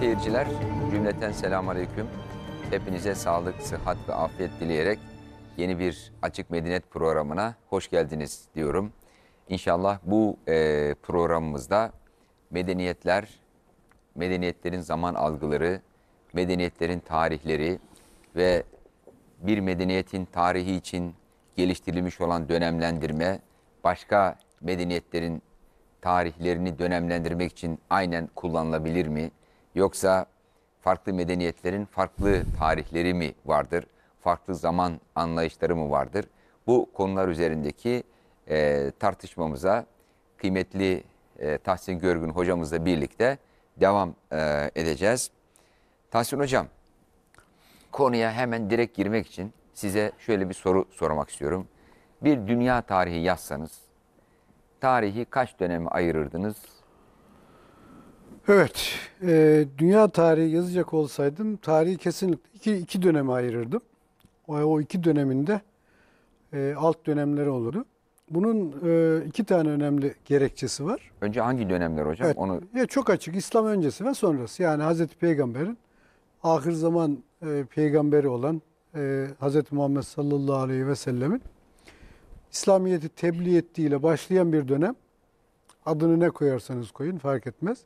seyirciler, cümleten selamünaleyküm. Hepinize sağlık, sıhhat ve afiyet dileyerek yeni bir Açık Medinet programına hoş geldiniz diyorum. İnşallah bu e, programımızda medeniyetler, medeniyetlerin zaman algıları, medeniyetlerin tarihleri ve bir medeniyetin tarihi için geliştirilmiş olan dönemlendirme, başka medeniyetlerin tarihlerini dönemlendirmek için aynen kullanılabilir mi? Yoksa farklı medeniyetlerin farklı tarihleri mi vardır? Farklı zaman anlayışları mı vardır? Bu konular üzerindeki e, tartışmamıza kıymetli e, Tahsin Görgün hocamızla birlikte devam e, edeceğiz. Tahsin hocam, konuya hemen direkt girmek için size şöyle bir soru sormak istiyorum. Bir dünya tarihi yazsanız, tarihi kaç döneme ayırırdınız? Evet, e, dünya tarihi yazacak olsaydım tarihi kesinlikle iki, iki döneme ayırırdım. O, o iki döneminde e, alt dönemleri olurdu. Bunun e, iki tane önemli gerekçesi var. Önce hangi dönemler hocam? Evet, Onu ya çok açık İslam öncesi ve sonrası. Yani Hazreti Peygamber'in ahir zaman e, peygamberi olan e, Hazreti Muhammed sallallahu aleyhi ve sellemin İslamiyet'i tebliğ ettiğiyle başlayan bir dönem. Adını ne koyarsanız koyun fark etmez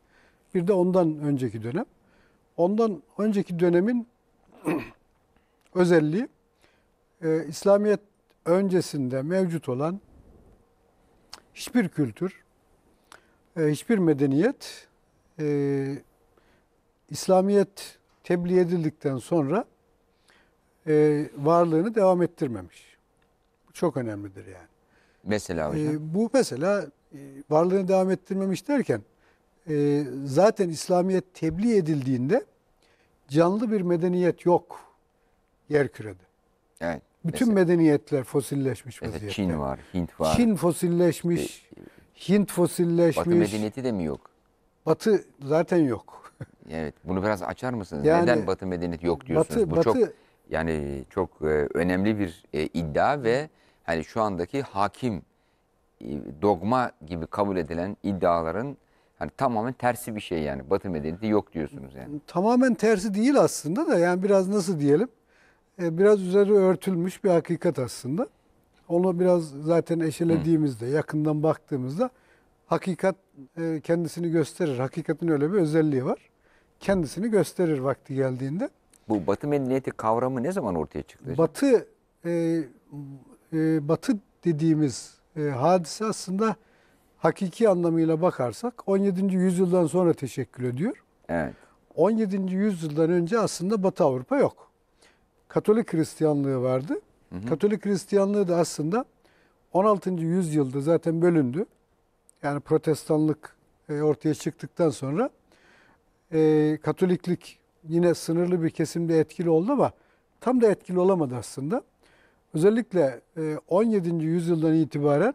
bir de ondan önceki dönem. Ondan önceki dönemin özelliği e, İslamiyet öncesinde mevcut olan hiçbir kültür, e, hiçbir medeniyet e, İslamiyet tebliğ edildikten sonra e, varlığını devam ettirmemiş. Bu çok önemlidir yani. Mesela e, hocam. E, bu mesela e, varlığını devam ettirmemiş derken e, zaten İslamiyet tebliğ edildiğinde canlı bir medeniyet yok yer yerkürede. Evet. Bütün mesela. medeniyetler fosilleşmiş evet, vaziyette. Çin var, Hint var. Çin fosilleşmiş, e, Hint fosilleşmiş. Batı medeniyeti de mi yok? Batı zaten yok. evet, bunu biraz açar mısınız? Yani, Neden Batı medeniyeti yok diyorsunuz? Batı, Bu batı, çok yani çok e, önemli bir e, iddia ve hani şu andaki hakim e, dogma gibi kabul edilen iddiaların Hani tamamen tersi bir şey yani. Batı medeniyeti yok diyorsunuz yani. Tamamen tersi değil aslında da yani biraz nasıl diyelim? E, biraz üzeri örtülmüş bir hakikat aslında. Onu biraz zaten eşelediğimizde, Hı. yakından baktığımızda hakikat e, kendisini gösterir. Hakikatin öyle bir özelliği var. Kendisini gösterir vakti geldiğinde. Bu Batı medeniyeti kavramı ne zaman ortaya çıktı? Batı e, e, Batı dediğimiz e, hadise aslında hakiki anlamıyla bakarsak 17. yüzyıldan sonra teşekkül ediyor. Evet. 17. yüzyıldan önce aslında Batı Avrupa yok. Katolik Hristiyanlığı vardı. Hı hı. Katolik Hristiyanlığı da aslında 16. yüzyılda zaten bölündü. Yani protestanlık e, ortaya çıktıktan sonra e, Katoliklik yine sınırlı bir kesimde etkili oldu ama tam da etkili olamadı aslında. Özellikle 17. E, yüzyıldan itibaren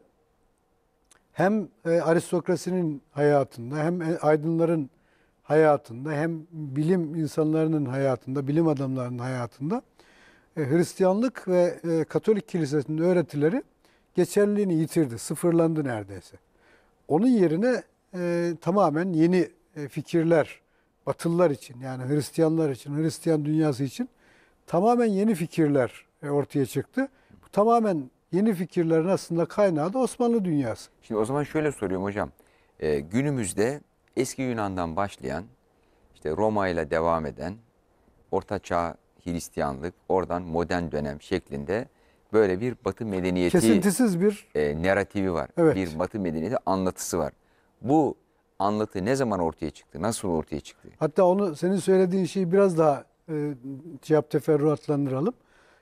hem e, aristokrasinin hayatında hem e, aydınların hayatında hem bilim insanlarının hayatında, bilim adamlarının hayatında e, Hristiyanlık ve Katolik Kilisesi'nin öğretileri geçerliliğini yitirdi, sıfırlandı neredeyse. Onun yerine e, tamamen yeni fikirler, Batılılar için yani Hristiyanlar için, Hristiyan dünyası için tamamen yeni fikirler ortaya çıktı. Bu tamamen yeni fikirlerin aslında kaynağı da Osmanlı dünyası. Şimdi o zaman şöyle soruyorum hocam. Ee, günümüzde eski Yunan'dan başlayan, işte Roma ile devam eden, Orta Çağ Hristiyanlık, oradan modern dönem şeklinde böyle bir Batı medeniyeti kesintisiz bir e, narratifi var. Evet. Bir Batı medeniyeti anlatısı var. Bu anlatı ne zaman ortaya çıktı? Nasıl ortaya çıktı? Hatta onu senin söylediğin şeyi biraz daha e, cevap teferruatlandıralım.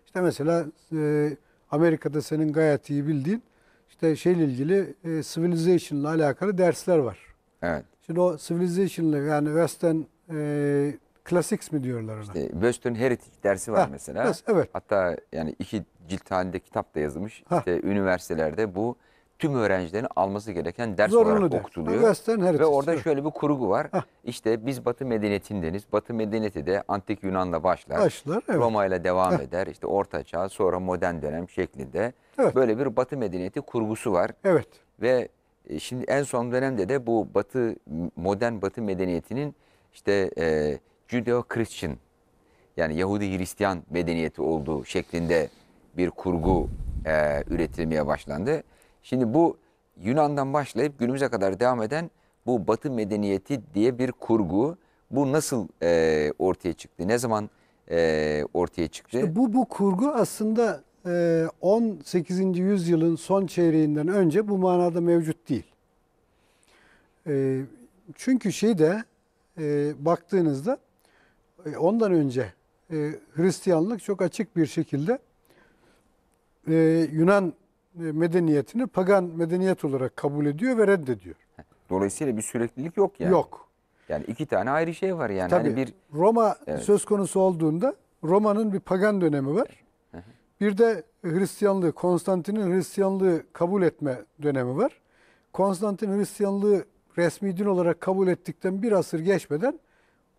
İşte mesela e, Amerika'da senin gayet iyi bildiğin işte şeyle ilgili e, Civilization ile alakalı dersler var. Evet. Şimdi o Civilization ile yani Western e, Classics mi diyorlar ona? İşte Western Heritage dersi var ha, mesela. evet. Hatta yani iki cilt halinde kitap da yazılmış. Ha. İşte üniversitelerde bu tüm öğrencilerin alması gereken ders Zorunlu olarak der. okutuluyor. Ve orada evet. şöyle bir kurgu var. Heh. İşte biz Batı medeniyetindeniz. Batı medeniyeti de antik Yunan'la başlar. Başlar evet. Roma ile devam Heh. eder. İşte orta çağ sonra modern dönem şeklinde. Evet. Böyle bir Batı medeniyeti kurgusu var. Evet. Ve e, şimdi en son dönemde de bu Batı modern Batı medeniyetinin işte e, Judeo-Christian yani Yahudi-Hristiyan medeniyeti olduğu şeklinde bir kurgu e, üretilmeye başlandı. Şimdi bu Yunan'dan başlayıp günümüze kadar devam eden bu Batı medeniyeti diye bir kurgu. Bu nasıl e, ortaya çıktı? Ne zaman e, ortaya çıktı? İşte bu bu kurgu aslında e, 18. yüzyılın son çeyreğinden önce bu manada mevcut değil. E, çünkü şeyde e, baktığınızda e, ondan önce e, Hristiyanlık çok açık bir şekilde e, Yunan e, medeniyetini pagan medeniyet olarak kabul ediyor ve reddediyor. Dolayısıyla bir süreklilik yok yani. Yok. Yani iki tane ayrı şey var yani. Tabii, hani bir Roma evet. söz konusu olduğunda Roma'nın bir pagan dönemi var. Bir de Hristiyanlığı, Konstantin'in Hristiyanlığı kabul etme dönemi var. Konstantin Hristiyanlığı resmi din olarak kabul ettikten bir asır geçmeden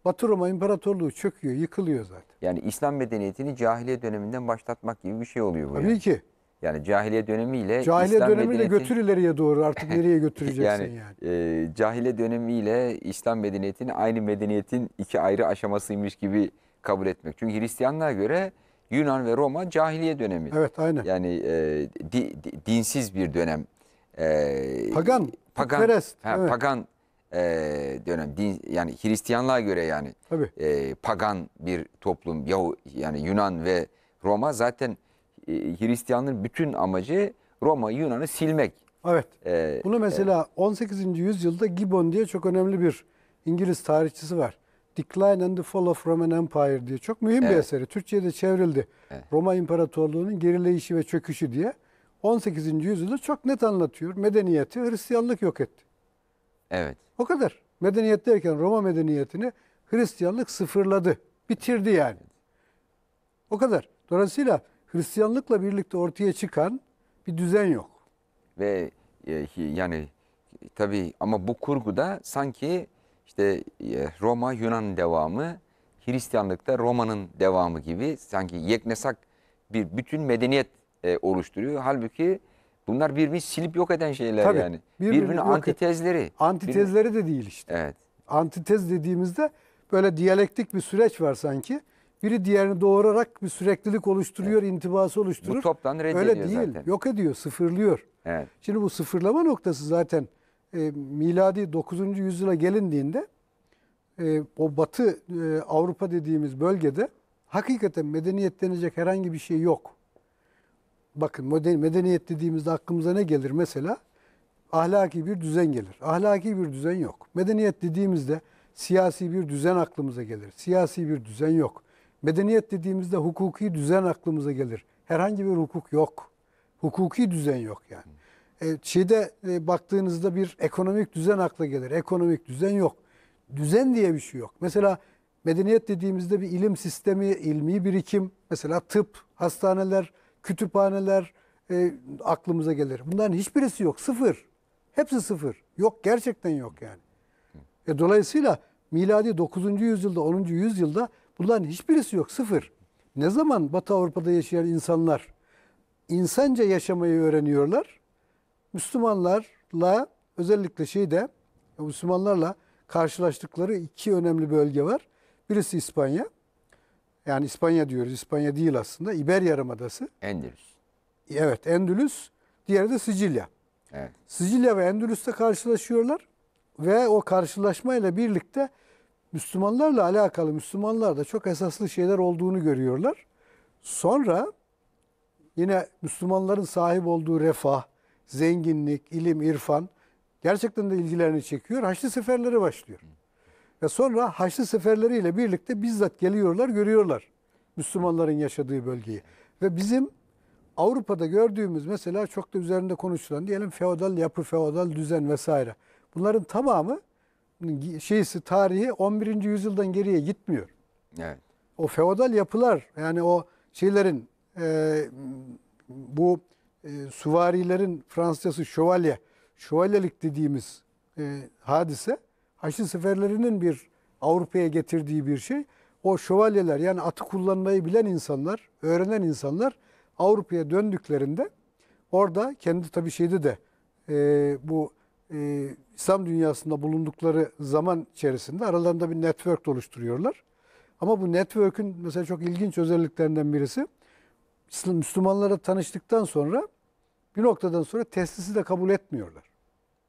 Batı Roma İmparatorluğu çöküyor, yıkılıyor zaten. Yani İslam medeniyetini cahiliye döneminden başlatmak gibi bir şey oluyor bu. Tabii yani. ki. Yani cahiliye dönemiyle Cahiliye İslam dönemiyle medeniyeti... götür ileriye doğru artık nereye götüreceksin yani? yani. E, cahiliye dönemiyle İslam medeniyetini aynı medeniyetin iki ayrı aşamasıymış gibi kabul etmek. Çünkü Hristiyanlara göre Yunan ve Roma cahiliye dönemi. Evet aynı. Yani e, di, di, dinsiz bir dönem. E, pagan, pagan, perest, ha, evet. pagan e, dönem. Din, yani Hristiyanlığa göre yani E, pagan bir toplum. Yahu, yani Yunan ve Roma zaten e, Hristiyanların bütün amacı Roma Yunan'ı silmek. Evet. Ee, Bunu e, mesela e, 18. yüzyılda Gibbon diye çok önemli bir İngiliz tarihçisi var. Decline and the Fall of Roman Empire diye çok mühim evet. bir eseri. Türkçe'de çevrildi. Evet. Roma İmparatorluğu'nun gerileyişi ve çöküşü diye. 18. yüzyılda çok net anlatıyor. Medeniyeti Hristiyanlık yok etti. Evet. O kadar. Medeniyet derken Roma medeniyetini Hristiyanlık sıfırladı. Bitirdi yani. O kadar. Dolayısıyla Hristiyanlıkla birlikte ortaya çıkan bir düzen yok. Ve e, yani tabii ama bu kurguda sanki işte e, Roma Yunan devamı Hristiyanlıkta Roma'nın devamı gibi sanki yeknesak bir bütün medeniyet e, oluşturuyor. Halbuki bunlar birbirini silip yok eden şeyler Tabii, yani. Birbirinin birbirine antitezleri. Antitezleri birbirine... de değil işte. Evet. Antitez dediğimizde böyle diyalektik bir süreç var sanki biri diğerini doğurarak bir süreklilik oluşturuyor, evet. intibası oluşturur. Bu toptan reddediyor Öyle değil, zaten. yok ediyor, sıfırlıyor. Evet. Şimdi bu sıfırlama noktası zaten e, miladi 9. yüzyıla gelindiğinde e, o batı e, Avrupa dediğimiz bölgede hakikaten medeniyet denecek herhangi bir şey yok. Bakın medeniyet dediğimizde aklımıza ne gelir mesela? Ahlaki bir düzen gelir. Ahlaki bir düzen yok. Medeniyet dediğimizde siyasi bir düzen aklımıza gelir. Siyasi bir düzen yok. Medeniyet dediğimizde hukuki düzen aklımıza gelir. Herhangi bir hukuk yok. Hukuki düzen yok yani. E, şeyde e, baktığınızda bir ekonomik düzen akla gelir. Ekonomik düzen yok. Düzen diye bir şey yok. Mesela medeniyet dediğimizde bir ilim sistemi, ilmi birikim, mesela tıp, hastaneler, kütüphaneler e, aklımıza gelir. Bunların hiçbirisi yok. Sıfır. Hepsi sıfır. Yok gerçekten yok yani. E, dolayısıyla miladi 9. yüzyılda 10. yüzyılda Bunların hiçbirisi yok. Sıfır. Ne zaman Batı Avrupa'da yaşayan insanlar insanca yaşamayı öğreniyorlar? Müslümanlarla özellikle şeyde Müslümanlarla karşılaştıkları iki önemli bölge var. Birisi İspanya. Yani İspanya diyoruz. İspanya değil aslında. İber Yarımadası. Endülüs. Evet Endülüs. Diğeri de Sicilya. Evet. Sicilya ve Endülüs'te karşılaşıyorlar ve o karşılaşmayla birlikte Müslümanlarla alakalı Müslümanlar da çok esaslı şeyler olduğunu görüyorlar. Sonra yine Müslümanların sahip olduğu refah, zenginlik, ilim, irfan gerçekten de ilgilerini çekiyor. Haçlı seferleri başlıyor. Ve sonra Haçlı seferleriyle birlikte bizzat geliyorlar, görüyorlar Müslümanların yaşadığı bölgeyi. Ve bizim Avrupa'da gördüğümüz mesela çok da üzerinde konuşulan diyelim feodal yapı, feodal düzen vesaire. Bunların tamamı şeysi tarihi 11. yüzyıldan geriye gitmiyor. Evet. O feodal yapılar yani o şeylerin e, bu e, suvarilerin Fransızcası şövalye, şövalyelik dediğimiz e, hadise Haçlı seferlerinin bir Avrupa'ya getirdiği bir şey. O şövalyeler yani atı kullanmayı bilen insanlar, öğrenen insanlar Avrupa'ya döndüklerinde orada kendi tabii şeyde de e, bu e, İslam dünyasında bulundukları zaman içerisinde aralarında bir network oluşturuyorlar. Ama bu network'ün mesela çok ilginç özelliklerinden birisi Müslümanlara tanıştıktan sonra bir noktadan sonra teslisi de kabul etmiyorlar.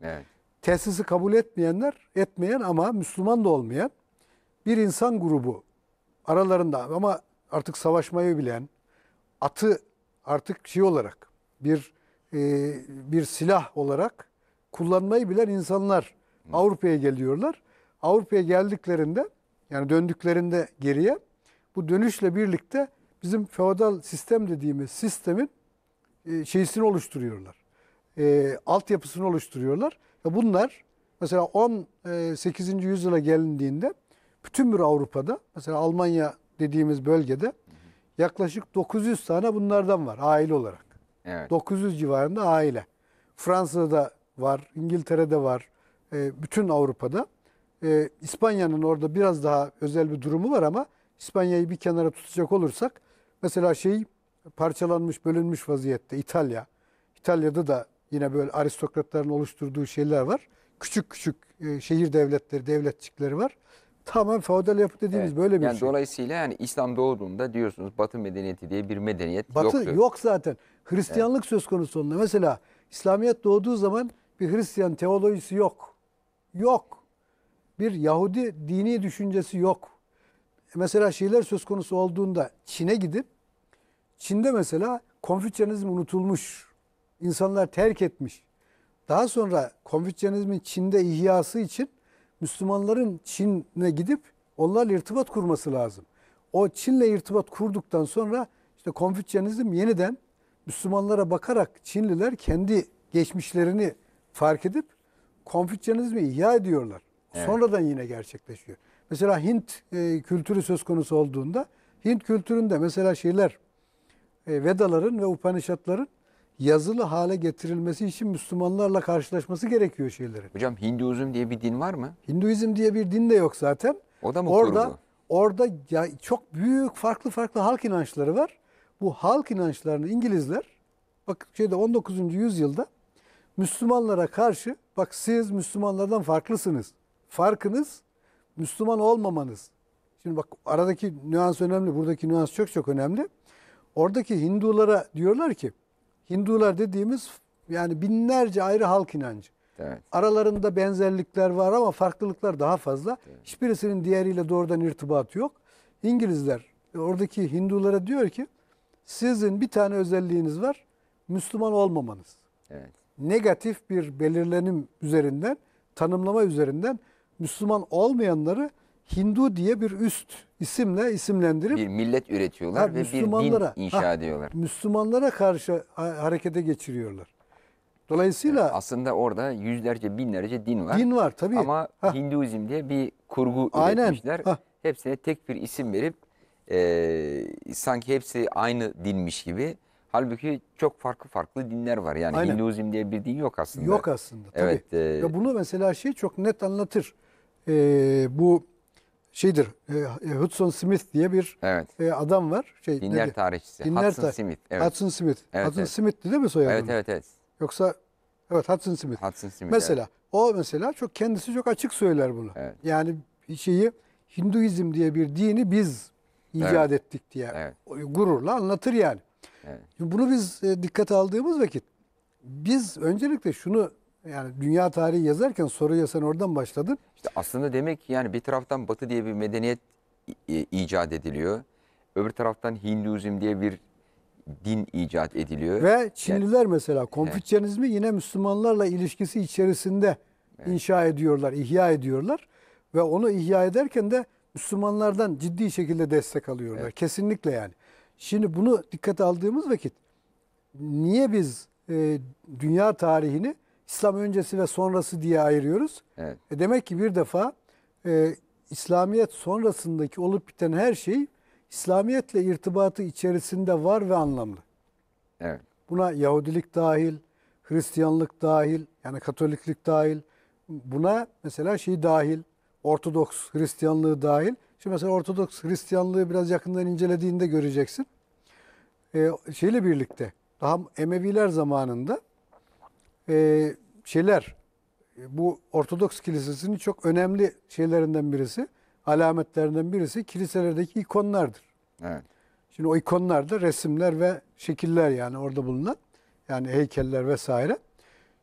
Evet. Teslisi kabul etmeyenler, etmeyen ama Müslüman da olmayan bir insan grubu aralarında ama artık savaşmayı bilen, atı artık şey olarak bir e, bir silah olarak kullanmayı bilen insanlar Avrupa'ya geliyorlar. Avrupa'ya geldiklerinde yani döndüklerinde geriye bu dönüşle birlikte bizim feodal sistem dediğimiz sistemin e, şeysini oluşturuyorlar. E, altyapısını oluşturuyorlar. Ve bunlar mesela 18. E, yüzyıla gelindiğinde bütün bir Avrupa'da mesela Almanya dediğimiz bölgede yaklaşık 900 tane bunlardan var aile olarak. Evet. 900 civarında aile. Fransa'da var, İngiltere'de var, e, bütün Avrupa'da. E, İspanya'nın orada biraz daha özel bir durumu var ama İspanya'yı bir kenara tutacak olursak mesela şey parçalanmış, bölünmüş vaziyette İtalya. İtalya'da da yine böyle aristokratların oluşturduğu şeyler var. Küçük küçük e, şehir devletleri, devletçikleri var. Tamamen feodal yapı dediğimiz evet. böyle bir yani şey. Dolayısıyla yani İslam doğduğunda diyorsunuz Batı medeniyeti diye bir medeniyet Batı yoktu. yok zaten. Hristiyanlık evet. söz konusu onunla. Mesela İslamiyet doğduğu zaman bir Hristiyan teolojisi yok. Yok. Bir Yahudi dini düşüncesi yok. Mesela şeyler söz konusu olduğunda Çin'e gidip Çin'de mesela Konfüçyanizm unutulmuş. İnsanlar terk etmiş. Daha sonra Konfüçyanizmin Çin'de ihyası için Müslümanların Çin'e gidip onlarla irtibat kurması lazım. O Çin'le irtibat kurduktan sonra işte Konfüçyanizm yeniden Müslümanlara bakarak Çinliler kendi geçmişlerini fark edip konfüçyanizmi ihya ediyorlar. Evet. Sonradan yine gerçekleşiyor. Mesela Hint e, kültürü söz konusu olduğunda Hint kültüründe mesela şeyler e, Vedaların ve Upanishadların yazılı hale getirilmesi için Müslümanlarla karşılaşması gerekiyor şeylerin. Hocam Hinduizm diye bir din var mı? Hinduizm diye bir din de yok zaten. O da mı orada, kurulu? Orada ya çok büyük farklı farklı halk inançları var. Bu halk inançlarını İngilizler bak şeyde 19. yüzyılda Müslümanlara karşı bak siz Müslümanlardan farklısınız. Farkınız Müslüman olmamanız. Şimdi bak aradaki nüans önemli. Buradaki nüans çok çok önemli. Oradaki Hindulara diyorlar ki Hindular dediğimiz yani binlerce ayrı halk inancı. Evet. Aralarında benzerlikler var ama farklılıklar daha fazla. Evet. Hiçbirisinin diğeriyle doğrudan irtibatı yok. İngilizler e, oradaki Hindulara diyor ki sizin bir tane özelliğiniz var. Müslüman olmamanız. Evet negatif bir belirlenim üzerinden, tanımlama üzerinden Müslüman olmayanları Hindu diye bir üst isimle isimlendirip bir millet üretiyorlar ve bir din inşa ha, ediyorlar. Müslümanlara karşı harekete geçiriyorlar. Dolayısıyla yani aslında orada yüzlerce binlerce din var. Din var tabii. Ama ha. Hinduizm diye bir kurgu Aynen. üretmişler. Ha. Hepsine tek bir isim verip e, sanki hepsi aynı dinmiş gibi Halbuki çok farklı farklı dinler var. Yani Aynen. Hinduizm diye bir din yok aslında. Yok aslında tabii. Evet, e... ya bunu mesela şey çok net anlatır. Ee, bu şeydir e, e, Hudson Smith diye bir evet. e, adam var. Şey, dinler neydi? tarihçisi. Dinler Hudson tar Smith. Evet. Hudson Smith. Evet, Hudson evet. Smith'ti değil mi soyadı? Evet evet evet. Yoksa evet Hudson Smith. Hudson Smith mesela evet. o mesela çok kendisi çok açık söyler bunu. Evet. Yani şeyi Hinduizm diye bir dini biz icat evet. ettik diye evet. gururla anlatır yani. Evet. bunu biz e, dikkate aldığımız vakit biz öncelikle şunu yani dünya tarihi yazarken soruya sen oradan başladın. İşte aslında demek yani bir taraftan Batı diye bir medeniyet icat ediliyor. Öbür taraftan Hinduizm diye bir din icat ediliyor. Ve Çinliler yani, mesela Konfüçyanizmi evet. yine Müslümanlarla ilişkisi içerisinde evet. inşa ediyorlar, ihya ediyorlar. Ve onu ihya ederken de Müslümanlardan ciddi şekilde destek alıyorlar. Evet. Kesinlikle yani. Şimdi bunu dikkate aldığımız vakit niye biz e, dünya tarihini İslam öncesi ve sonrası diye ayırıyoruz? Evet. E demek ki bir defa e, İslamiyet sonrasındaki olup biten her şey İslamiyetle irtibatı içerisinde var ve anlamlı. Evet. Buna Yahudilik dahil, Hristiyanlık dahil, yani Katoliklik dahil. Buna mesela şey dahil, Ortodoks Hristiyanlığı dahil. Şimdi mesela Ortodoks Hristiyanlığı biraz yakından incelediğinde göreceksin. Ee, şeyle birlikte daha Emeviler zamanında e, şeyler bu Ortodoks Kilisesi'nin çok önemli şeylerinden birisi, alametlerinden birisi kiliselerdeki ikonlardır. Evet. Şimdi o ikonlar da resimler ve şekiller yani orada bulunan yani heykeller vesaire.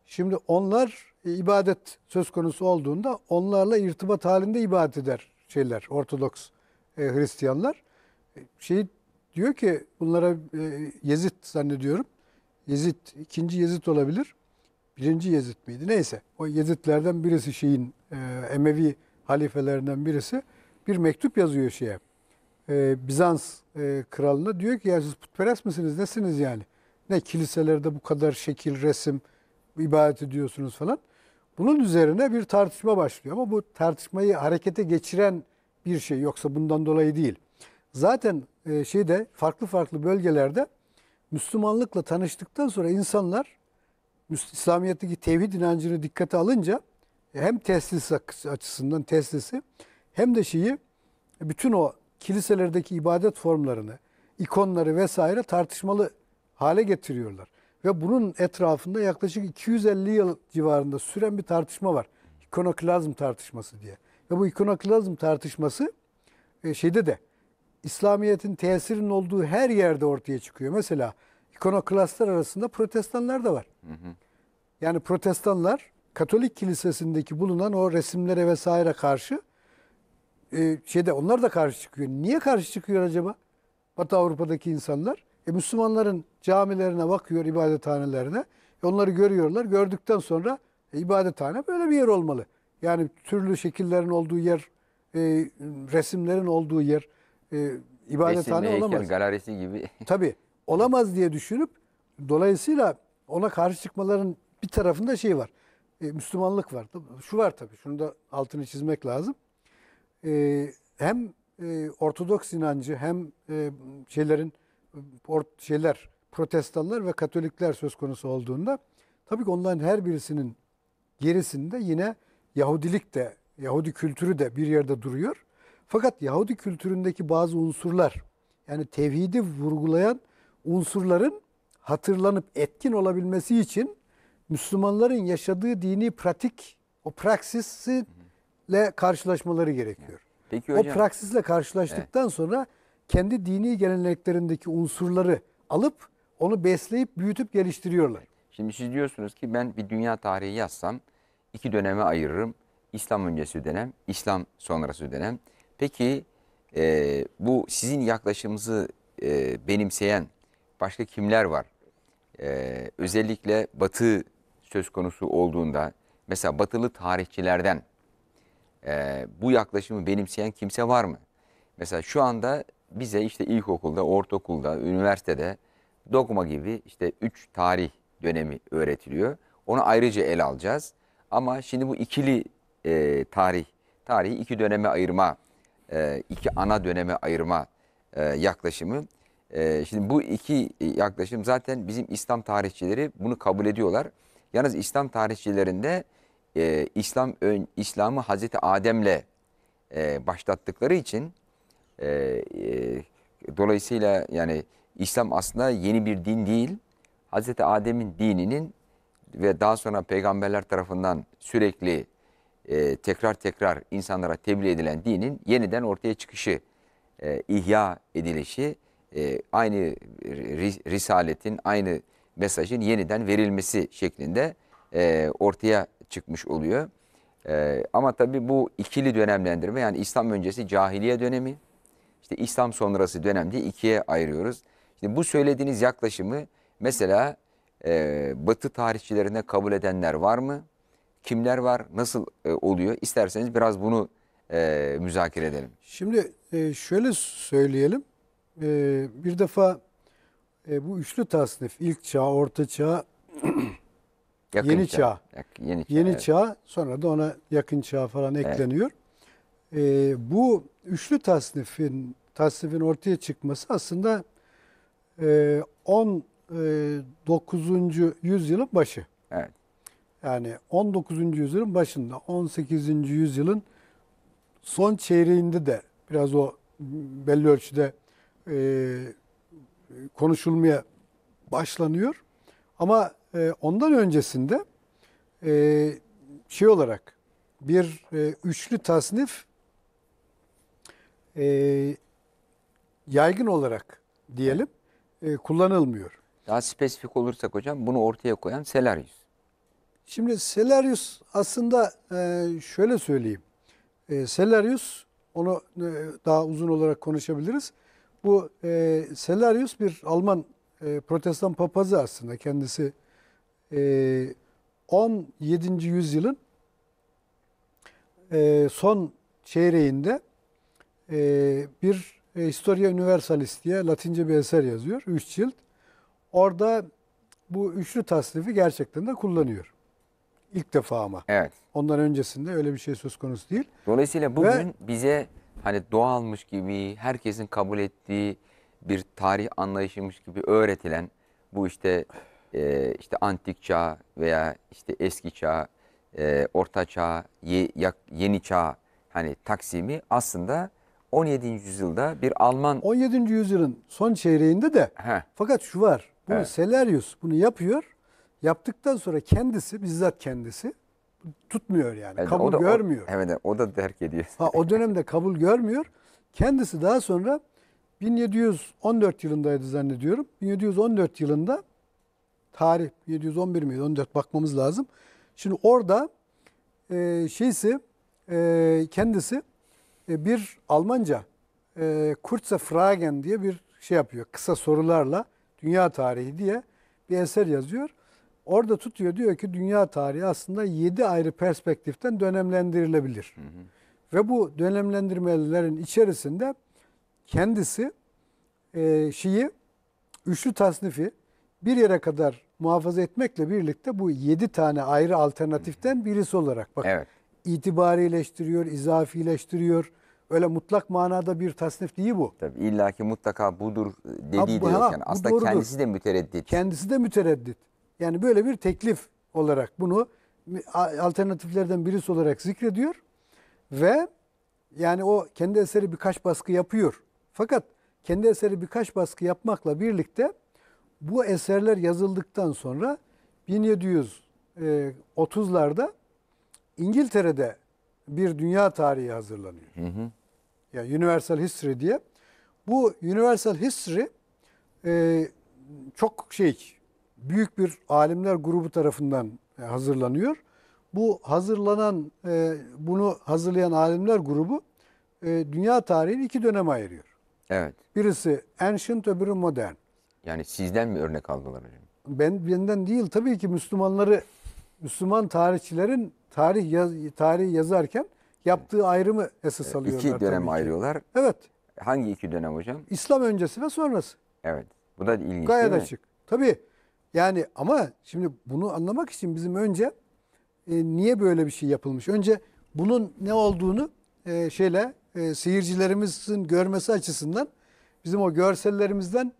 Şimdi onlar e, ibadet söz konusu olduğunda onlarla irtibat halinde ibadet eder şeyler, Ortodoks e, Hristiyanlar e, şey diyor ki bunlara e, Yezid zannediyorum. Yezid, ikinci Yezid olabilir. Birinci Yezid miydi? Neyse. O Yezidlerden birisi şeyin e, Emevi halifelerinden birisi bir mektup yazıyor şeye. E, Bizans e, kralına diyor ki ya siz putperest misiniz? Nesiniz yani? Ne kiliselerde bu kadar şekil, resim, ibadet ediyorsunuz falan. Bunun üzerine bir tartışma başlıyor ama bu tartışmayı harekete geçiren bir şey yoksa bundan dolayı değil. Zaten e, şeyde farklı farklı bölgelerde Müslümanlıkla tanıştıktan sonra insanlar İslamiyet'teki tevhid inancını dikkate alınca e, hem teslis açısından teslisi hem de şeyi e, bütün o kiliselerdeki ibadet formlarını, ikonları vesaire tartışmalı hale getiriyorlar. Ve bunun etrafında yaklaşık 250 yıl civarında süren bir tartışma var. İkonoklazm tartışması diye. Ve bu ikonoklazm tartışması e, şeyde de İslamiyet'in tesirinin olduğu her yerde ortaya çıkıyor. Mesela ikonoklastlar arasında protestanlar da var. Hı hı. Yani protestanlar Katolik kilisesindeki bulunan o resimlere vesaire karşı e, şeyde onlar da karşı çıkıyor. Niye karşı çıkıyor acaba? Batı Avrupa'daki insanlar e Müslümanların camilerine bakıyor, ibadethanelerine. E onları görüyorlar. Gördükten sonra e, ibadethane böyle bir yer olmalı. Yani türlü şekillerin olduğu yer, e, resimlerin olduğu yer e, ibadethane Resim, olamaz. galerisi gibi. Tabii olamaz diye düşünüp dolayısıyla ona karşı çıkmaların bir tarafında şey var. E, Müslümanlık var. Şu var tabii. Şunu da altını çizmek lazım. E, hem e, Ortodoks inancı hem e, şeylerin şeyler, protestanlar ve katolikler söz konusu olduğunda tabii ki onların her birisinin gerisinde yine Yahudilik de, Yahudi kültürü de bir yerde duruyor. Fakat Yahudi kültüründeki bazı unsurlar, yani tevhidi vurgulayan unsurların hatırlanıp etkin olabilmesi için Müslümanların yaşadığı dini pratik, o praksisle karşılaşmaları gerekiyor. Peki hocam, o praksisle karşılaştıktan evet. sonra kendi dini geleneklerindeki unsurları alıp onu besleyip büyütüp geliştiriyorlar. Şimdi siz diyorsunuz ki ben bir dünya tarihi yazsam iki döneme ayırırım. İslam öncesi dönem, İslam sonrası dönem. Peki e, bu sizin yaklaşımınızı e, benimseyen başka kimler var? E, özellikle Batı söz konusu olduğunda mesela Batılı tarihçilerden e, bu yaklaşımı benimseyen kimse var mı? Mesela şu anda bize işte ilkokulda, ortaokulda, üniversitede dogma gibi işte üç tarih dönemi öğretiliyor. Onu ayrıca ele alacağız. Ama şimdi bu ikili e, tarih, tarihi iki döneme ayırma, e, iki ana döneme ayırma e, yaklaşımı. E, şimdi bu iki e, yaklaşım zaten bizim İslam tarihçileri bunu kabul ediyorlar. Yalnız İslam tarihçilerinde e, İslam ön, İslam'ı Hazreti Adem'le e, başlattıkları için e, e, dolayısıyla yani İslam aslında yeni bir din değil. Hazreti Adem'in dininin ve daha sonra peygamberler tarafından sürekli e, tekrar tekrar insanlara tebliğ edilen dinin yeniden ortaya çıkışı, e, ihya edilişi, e, aynı risaletin, aynı mesajın yeniden verilmesi şeklinde e, ortaya çıkmış oluyor. E, ama tabii bu ikili dönemlendirme yani İslam öncesi cahiliye dönemi, işte İslam sonrası dönemde ikiye ayırıyoruz. Şimdi bu söylediğiniz yaklaşımı mesela e, Batı tarihçilerine kabul edenler var mı? Kimler var? Nasıl e, oluyor? İsterseniz biraz bunu e, müzakere edelim. Şimdi e, şöyle söyleyelim. E, bir defa e, bu üçlü tasnif ilk çağ, orta çağ, yakın yeni çağ. çağ. Yak, yeni çağ, yeni evet. çağ sonra da ona yakın çağ falan ekleniyor. Evet. E, bu üçlü tasnifin tasnifin ortaya çıkması aslında 19. E, e, yüzyılın başı. Evet. Yani 19. yüzyılın başında 18. yüzyılın son çeyreğinde de biraz o belli ölçüde e, konuşulmaya başlanıyor. Ama ondan öncesinde şey olarak bir üçlü tasnif e, yaygın olarak diyelim e, kullanılmıyor. Daha spesifik olursak hocam bunu ortaya koyan Selaryus. Şimdi Selaryus aslında e, şöyle söyleyeyim. E, Selaryus onu e, daha uzun olarak konuşabiliriz. Bu e, Selaryus bir Alman e, protestan papazı aslında kendisi e, 17. yüzyılın e, son çeyreğinde ee, bir e, Historia Universalis diye Latince bir eser yazıyor. Üç cilt. Orada bu üçlü tasnifi gerçekten de kullanıyor. İlk defa ama. Evet. Ondan öncesinde öyle bir şey söz konusu değil. Dolayısıyla bugün Ve, bize hani doğalmış gibi herkesin kabul ettiği bir tarih anlayışıymış gibi öğretilen bu işte e, işte antik çağ veya işte eski çağ, e, orta çağ, ye, yeni çağ hani taksimi aslında 17. yüzyılda bir Alman... 17. yüzyılın son çeyreğinde de Heh. fakat şu var. Bunu evet. Selaryus bunu yapıyor. Yaptıktan sonra kendisi bizzat kendisi tutmuyor yani. Evet, kabul o da, görmüyor. O, evet o da terk ediyor. Ha, o dönemde kabul görmüyor. Kendisi daha sonra 1714 yılındaydı zannediyorum. 1714 yılında tarih 1711 miydi 14 bakmamız lazım. Şimdi orada e, şeysi e, kendisi e, bir Almanca e, Kurze Fragen diye bir şey yapıyor. Kısa sorularla dünya tarihi diye bir eser yazıyor. Orada tutuyor diyor ki dünya tarihi aslında yedi ayrı perspektiften dönemlendirilebilir. Hı hı. Ve bu dönemlendirmelerin içerisinde kendisi e, Şii üçlü tasnifi bir yere kadar muhafaza etmekle birlikte bu yedi tane ayrı alternatiften birisi olarak bakın. Evet itibarileştiriyor, izafileştiriyor. Öyle mutlak manada bir tasnif değil bu. Tabii illaki mutlaka budur e, dediği de yok. Yani aslında doğrudur. kendisi de mütereddit. Kendisi de mütereddit. Yani böyle bir teklif olarak bunu e, alternatiflerden birisi olarak zikrediyor ve yani o kendi eseri birkaç baskı yapıyor. Fakat kendi eseri birkaç baskı yapmakla birlikte bu eserler yazıldıktan sonra 1730'larda İngiltere'de bir dünya tarihi hazırlanıyor. Hı hı. Yani Universal History diye. Bu Universal History e, çok şey büyük bir alimler grubu tarafından e, hazırlanıyor. Bu hazırlanan e, bunu hazırlayan alimler grubu e, dünya tarihini iki döneme ayırıyor. Evet. Birisi ancient öbürü modern. Yani sizden mi örnek aldılar hocam? Ben benden değil tabii ki Müslümanları Müslüman tarihçilerin tarih yaz, tarihi yazarken yaptığı ayrımı esas e, alıyorlar. İki dönem ayırıyorlar. Evet. Hangi iki dönem hocam? İslam öncesi ve sonrası. Evet. Bu da ilginç Gayet değil mi? açık. Tabii. Yani ama şimdi bunu anlamak için bizim önce e, niye böyle bir şey yapılmış? Önce bunun ne olduğunu e, şeyle e, seyircilerimizin görmesi açısından bizim o görsellerimizden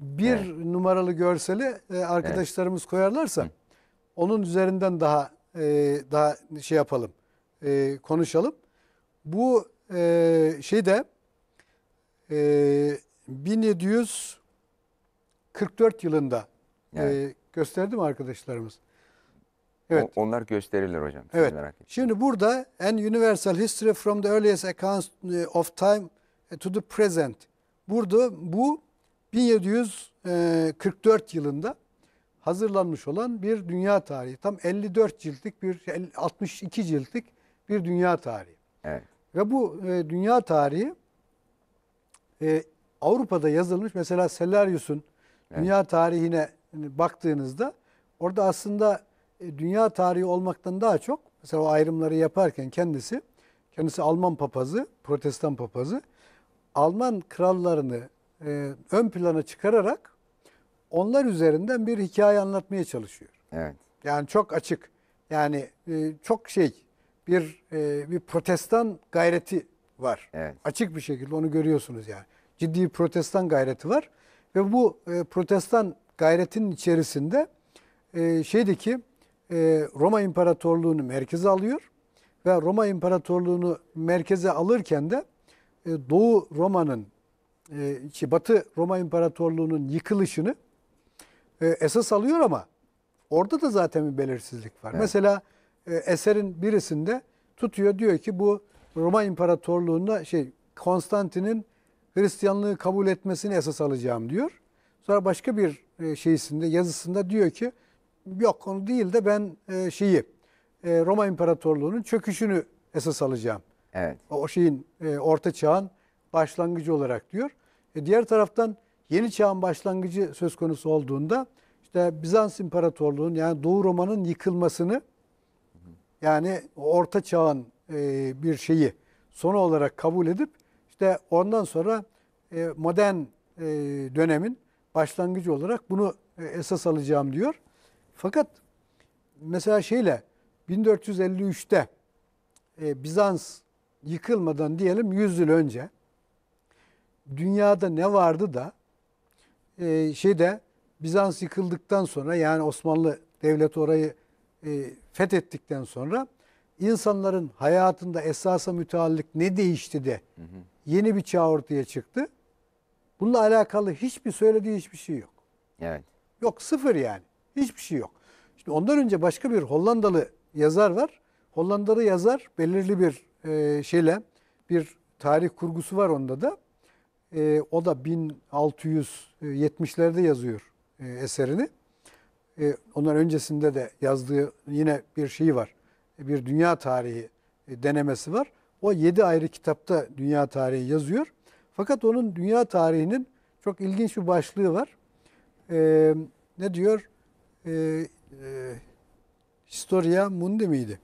bir evet. numaralı görseli e, arkadaşlarımız evet. koyarlarsa Hı. Onun üzerinden daha e, daha şey yapalım, e, konuşalım. Bu e, şeyde e, 1744 yılında e, evet. e, gösterdi arkadaşlarımız? Evet. O, onlar gösterilir hocam. Evet. Merak Şimdi burada en universal history from the earliest accounts e, of time e, to the present. Burada bu 1744 yılında hazırlanmış olan bir dünya tarihi. Tam 54 ciltlik bir 62 ciltlik bir dünya tarihi. Evet. Ve bu e, dünya tarihi e, Avrupa'da yazılmış. Mesela Sellarius'un evet. dünya tarihine baktığınızda orada aslında e, dünya tarihi olmaktan daha çok mesela o ayrımları yaparken kendisi kendisi Alman papazı, protestan papazı Alman krallarını e, ön plana çıkararak onlar üzerinden bir hikaye anlatmaya çalışıyor. Evet. Yani çok açık. Yani e, çok şey bir e, bir protestan gayreti var. Evet. Açık bir şekilde onu görüyorsunuz yani. Ciddi bir protestan gayreti var ve bu e, protestan gayretin içerisinde e, ki e, Roma İmparatorluğunu merkeze alıyor ve Roma İmparatorluğunu merkeze alırken de e, Doğu Roma'nın e, şey, Batı Roma İmparatorluğu'nun yıkılışını e, esas alıyor ama orada da zaten bir belirsizlik var. Evet. Mesela e, eserin birisinde tutuyor diyor ki bu Roma İmparatorluğu'nda şey Konstantin'in Hristiyanlığı kabul etmesini esas alacağım diyor. Sonra başka bir e, şeysinde yazısında diyor ki yok onu değil de ben e, şeyi Roma İmparatorluğu'nun çöküşünü esas alacağım. Evet. O şeyin orta çağın başlangıcı olarak diyor. E, diğer taraftan yeni çağın başlangıcı söz konusu olduğunda işte Bizans İmparatorluğu'nun yani Doğu Roma'nın yıkılmasını yani Orta Çağ'ın e, bir şeyi sonu olarak kabul edip işte ondan sonra e, modern e, dönemin başlangıcı olarak bunu esas alacağım diyor. Fakat mesela şeyle 1453'te Bizans yıkılmadan diyelim 100 yıl önce dünyada ne vardı da e, şeyde Bizans yıkıldıktan sonra yani Osmanlı devleti orayı e, fethettikten sonra insanların hayatında esasa müteallık ne değişti de hı hı. yeni bir çağ ortaya çıktı. Bununla alakalı hiçbir söylediği hiçbir şey yok. Evet. Yok sıfır yani. Hiçbir şey yok. Şimdi ondan önce başka bir Hollandalı yazar var. Hollandalı yazar belirli bir e, şeyle bir tarih kurgusu var onda da. E, o da 1670'lerde yazıyor e, eserini. E, ondan öncesinde de yazdığı yine bir şeyi var. E, bir dünya tarihi e, denemesi var. O yedi ayrı kitapta dünya tarihi yazıyor. Fakat onun dünya tarihinin çok ilginç bir başlığı var. E, ne diyor? E, e, Historia Mundi miydi?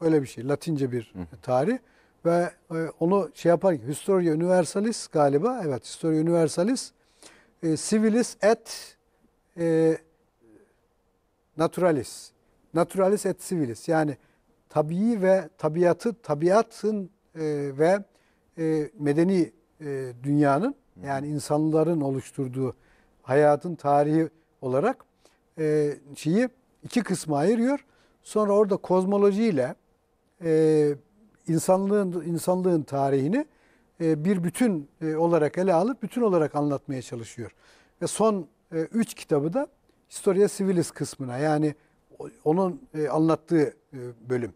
Öyle bir şey. Latince bir tarih. Hı ve e, onu şey yapar Historia Universalis galiba evet Historia Universalis e, Civilis et e, Naturalis Naturalis et Civilis yani tabii ve tabiatı tabiatın ve medeni dünyanın yani insanların oluşturduğu hayatın tarihi olarak şeyi iki kısma ayırıyor. Sonra orada kozmolojiyle e, insanlığın insanlığın tarihini e, bir bütün e, olarak ele alıp bütün olarak anlatmaya çalışıyor. Ve son e, üç kitabı da Historia Civilis kısmına yani onun anlattığı bölüm.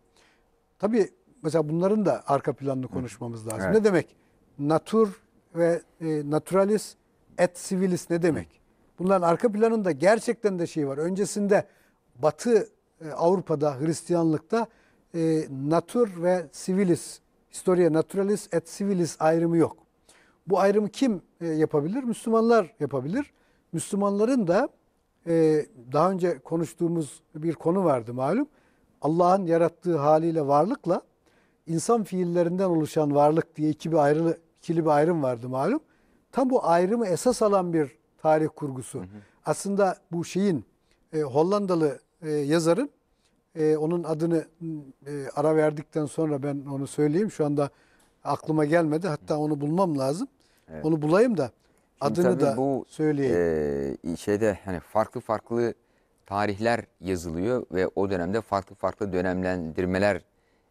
Tabii mesela bunların da arka planını konuşmamız lazım. Evet. Ne demek? Natur ve naturalis et civilis ne demek? Bunların arka planında gerçekten de şey var. Öncesinde Batı Avrupa'da Hristiyanlıkta e, natur ve civilis, historia naturalis et civilis ayrımı yok. Bu ayrımı kim e, yapabilir? Müslümanlar yapabilir. Müslümanların da e, daha önce konuştuğumuz bir konu vardı malum. Allah'ın yarattığı haliyle varlıkla insan fiillerinden oluşan varlık diye iki bir ayrı, ikili bir ayrım vardı malum. Tam bu ayrımı esas alan bir tarih kurgusu. Hı hı. Aslında bu şeyin e, Hollandalı e, yazarın e, onun adını e, ara verdikten sonra ben onu söyleyeyim. Şu anda aklıma gelmedi. Hatta onu bulmam lazım. Evet. Onu bulayım da Şimdi adını da bu, söyleyeyim. E, şeyde hani farklı farklı tarihler yazılıyor ve o dönemde farklı farklı dönemlendirmeler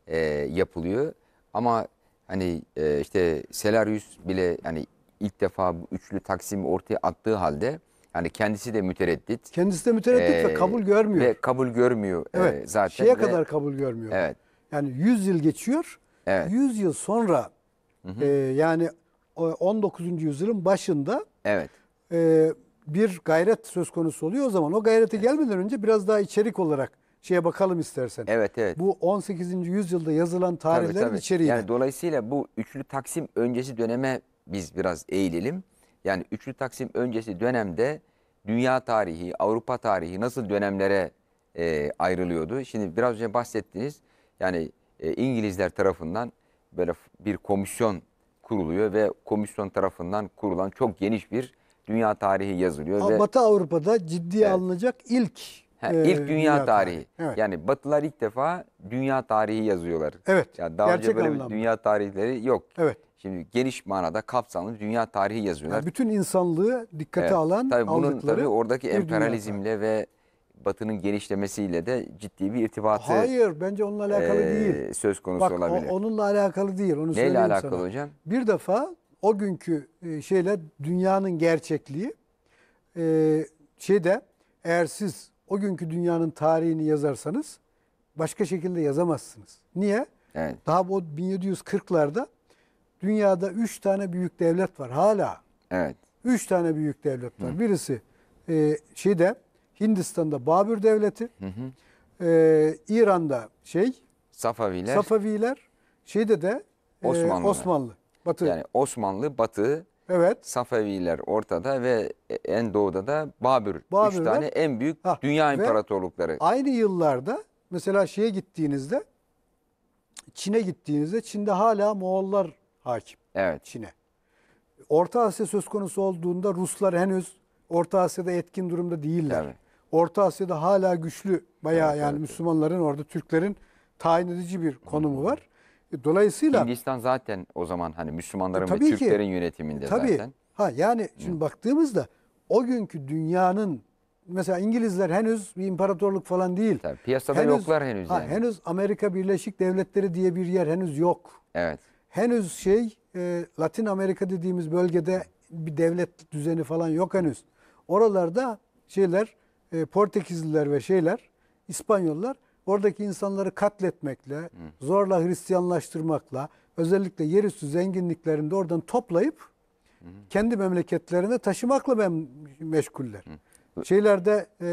e, yapılıyor. Ama hani e, işte Selarius bile hani ilk defa bu üçlü taksim ortaya attığı halde yani kendisi de mütereddit. Kendisi de mütereddit ee, ve kabul görmüyor. Ve kabul görmüyor evet, e, zaten. Şeye ve, kadar kabul görmüyor. Evet. Yani 100 yıl geçiyor. Evet. 100 yıl sonra hı hı. E, yani 19. yüzyılın başında evet. e, bir gayret söz konusu oluyor. O zaman o gayrete evet. gelmeden önce biraz daha içerik olarak şeye bakalım istersen. Evet evet. Bu 18. yüzyılda yazılan tarihlerin tabii, tabii. içeriğine. Yani dolayısıyla bu üçlü taksim öncesi döneme biz biraz eğilelim. Yani üçlü Taksim öncesi dönemde dünya tarihi, Avrupa tarihi nasıl dönemlere e, ayrılıyordu? Şimdi biraz önce bahsettiniz. Yani e, İngilizler tarafından böyle bir komisyon kuruluyor ve komisyon tarafından kurulan çok geniş bir dünya tarihi yazılıyor. Ama ve, Batı Avrupa'da ciddiye evet, alınacak ilk ha, e, ilk dünya, dünya tarihi. tarihi. Evet. Yani Batılar ilk defa dünya tarihi yazıyorlar. Evet. Yani daha Gerçek önce böyle anlamda. dünya tarihleri yok. Evet. Şimdi geniş manada kapsamlı dünya tarihi yazıyorlar. Yani bütün insanlığı dikkate evet, alan tabii bunun tabii oradaki emperyalizmle ve Batı'nın genişlemesiyle de ciddi bir irtibatı Hayır bence onunla alakalı e, değil. Söz konusu Bak, olabilir. O, onunla alakalı değil. Onu Neyle alakalı sana. hocam? Bir defa o günkü e, şeyle dünyanın gerçekliği e, şeyde eğer siz o günkü dünyanın tarihini yazarsanız başka şekilde yazamazsınız. Niye? Evet. Daha bu 1740'larda Dünyada üç tane büyük devlet var hala. Evet. Üç tane büyük devlet var. Hı. Birisi e, şeyde Hindistan'da Babür Devleti. Hı hı. E, İran'da şey Safaviler. Safaviler. Şeyde de e, Osmanlı. Osmanlı. Batı. Yani Osmanlı, Batı, Evet. Safaviler ortada ve en doğuda da Babür. Babür Üç tane en büyük ha, dünya imparatorlukları. Aynı yıllarda mesela şeye gittiğinizde Çin'e gittiğinizde Çin'de hala Moğollar hakim. Evet. Çin'e. Orta Asya söz konusu olduğunda Ruslar henüz Orta Asya'da etkin durumda değiller. Evet. Orta Asya'da hala güçlü bayağı evet, yani evet. Müslümanların orada Türklerin tayin edici bir konumu var. E, dolayısıyla Hindistan zaten o zaman hani Müslümanların e, ve Türklerin ki, yönetiminde tabii, zaten. Ha yani şimdi Hı. baktığımızda o günkü dünyanın mesela İngilizler henüz bir imparatorluk falan değil. Tabii, piyasada henüz, yoklar henüz. Ha, yani. Henüz Amerika Birleşik Devletleri diye bir yer henüz yok. Evet henüz şey e, Latin Amerika dediğimiz bölgede bir devlet düzeni falan yok henüz. Oralarda şeyler e, Portekizliler ve şeyler İspanyollar oradaki insanları katletmekle, Hı. zorla Hristiyanlaştırmakla, özellikle yerüstü zenginliklerini de oradan toplayıp Hı. kendi memleketlerine taşımakla mem meşguller. Hı şeylerde e, e,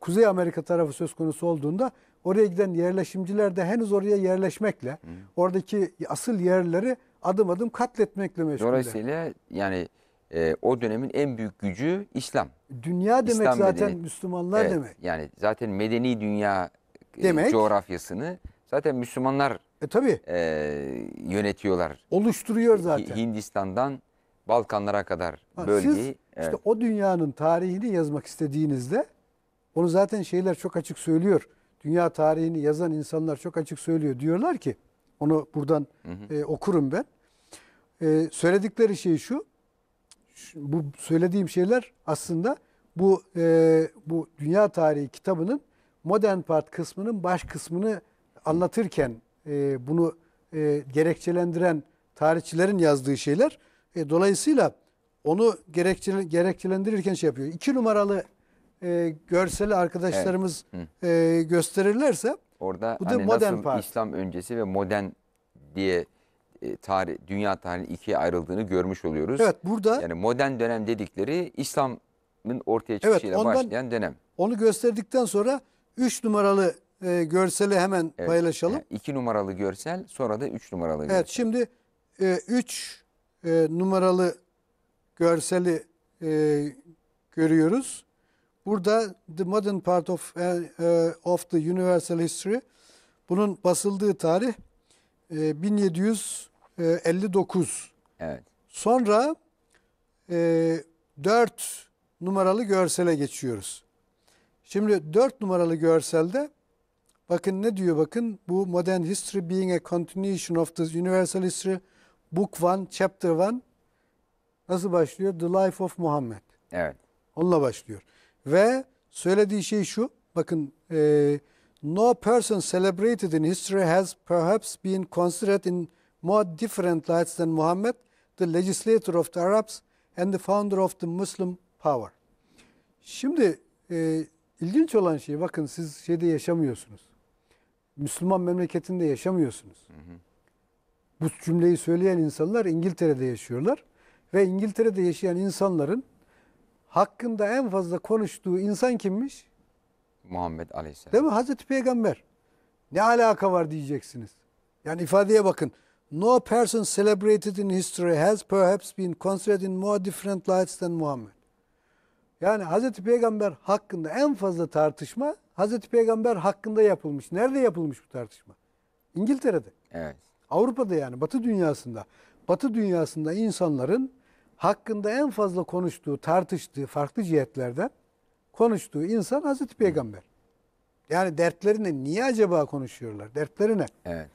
Kuzey Amerika tarafı söz konusu olduğunda oraya giden yerleşimciler de henüz oraya yerleşmekle Hı. oradaki asıl yerleri adım adım katletmekle meşgul. Dolayısıyla yani e, o dönemin en büyük gücü İslam. Dünya demek İslam zaten medeni. Müslümanlar evet, demek. Yani zaten medeni dünya e, demek, e, coğrafyasını zaten Müslümanlar e, tabii. E, yönetiyorlar. Oluşturuyor zaten. Hindistan'dan Balkanlara kadar bölgeyi. Siz Evet. İşte o dünyanın tarihini yazmak istediğinizde onu zaten şeyler çok açık söylüyor. Dünya tarihini yazan insanlar çok açık söylüyor. Diyorlar ki onu buradan hı hı. E, okurum ben. E, söyledikleri şey şu. bu söylediğim şeyler aslında bu e, bu dünya tarihi kitabının modern part kısmının baş kısmını anlatırken e, bunu e, gerekçelendiren tarihçilerin yazdığı şeyler. E, dolayısıyla onu gerekçel, gerekçelendirirken şey yapıyor. İki numaralı e, görseli arkadaşlarımız evet. e, gösterirlerse orada bu da hani modern nasıl part. İslam öncesi ve modern diye e, tarih dünya tarihinin ikiye ayrıldığını görmüş oluyoruz. Evet burada yani modern dönem dedikleri İslam'ın ortaya çıkışıyla evet, ondan, başlayan dönem. Onu gösterdikten sonra üç numaralı e, görseli hemen evet, paylaşalım. Yani iki numaralı görsel sonra da üç numaralı görsel. Evet şimdi e, üç, e, numaralı görseli e, görüyoruz. Burada The Modern Part of, e, e of the Universal History bunun basıldığı tarih e, 1759. Evet. Sonra e, 4 numaralı görsele geçiyoruz. Şimdi 4 numaralı görselde bakın ne diyor bakın bu Modern History being a continuation of the Universal History Book 1 Chapter 1 Nasıl başlıyor? The Life of Muhammed. Evet. Onunla başlıyor. Ve söylediği şey şu. Bakın e, no person celebrated in history has perhaps been considered in more different lights than Muhammed, the legislator of the Arabs and the founder of the Muslim power. Şimdi e, ilginç olan şey bakın siz şeyde yaşamıyorsunuz. Müslüman memleketinde yaşamıyorsunuz. Hı hı. Bu cümleyi söyleyen insanlar İngiltere'de yaşıyorlar ve İngiltere'de yaşayan insanların hakkında en fazla konuştuğu insan kimmiş? Muhammed Aleyhisselam. Değil mi? Hazreti Peygamber. Ne alaka var diyeceksiniz. Yani ifadeye bakın. No person celebrated in history has perhaps been considered in more different lights than Muhammed. Yani Hazreti Peygamber hakkında en fazla tartışma Hazreti Peygamber hakkında yapılmış. Nerede yapılmış bu tartışma? İngiltere'de. Evet. Avrupa'da yani Batı dünyasında. Batı dünyasında insanların hakkında en fazla konuştuğu, tartıştığı farklı cihetlerden konuştuğu insan Hazreti Peygamber. Yani dertlerine niye acaba konuşuyorlar? Dertlerine. Evet.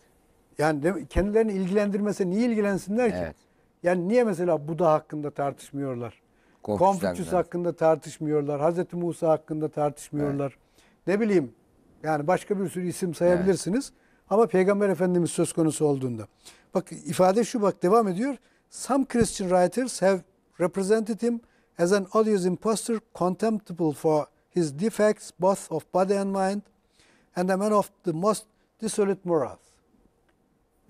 Yani kendilerini ilgilendirmese niye ilgilensinler ki? Evet. Yani niye mesela Buda hakkında tartışmıyorlar? Konfüçyüs hakkında tartışmıyorlar. Hazreti Musa hakkında tartışmıyorlar. Evet. Ne bileyim yani başka bir sürü isim sayabilirsiniz. Evet. Ama Peygamber Efendimiz söz konusu olduğunda. Bak ifade şu bak devam ediyor some Christian writers have represented him as an odious impostor, contemptible for his defects, both of body and mind, and a man of the most dissolute morals.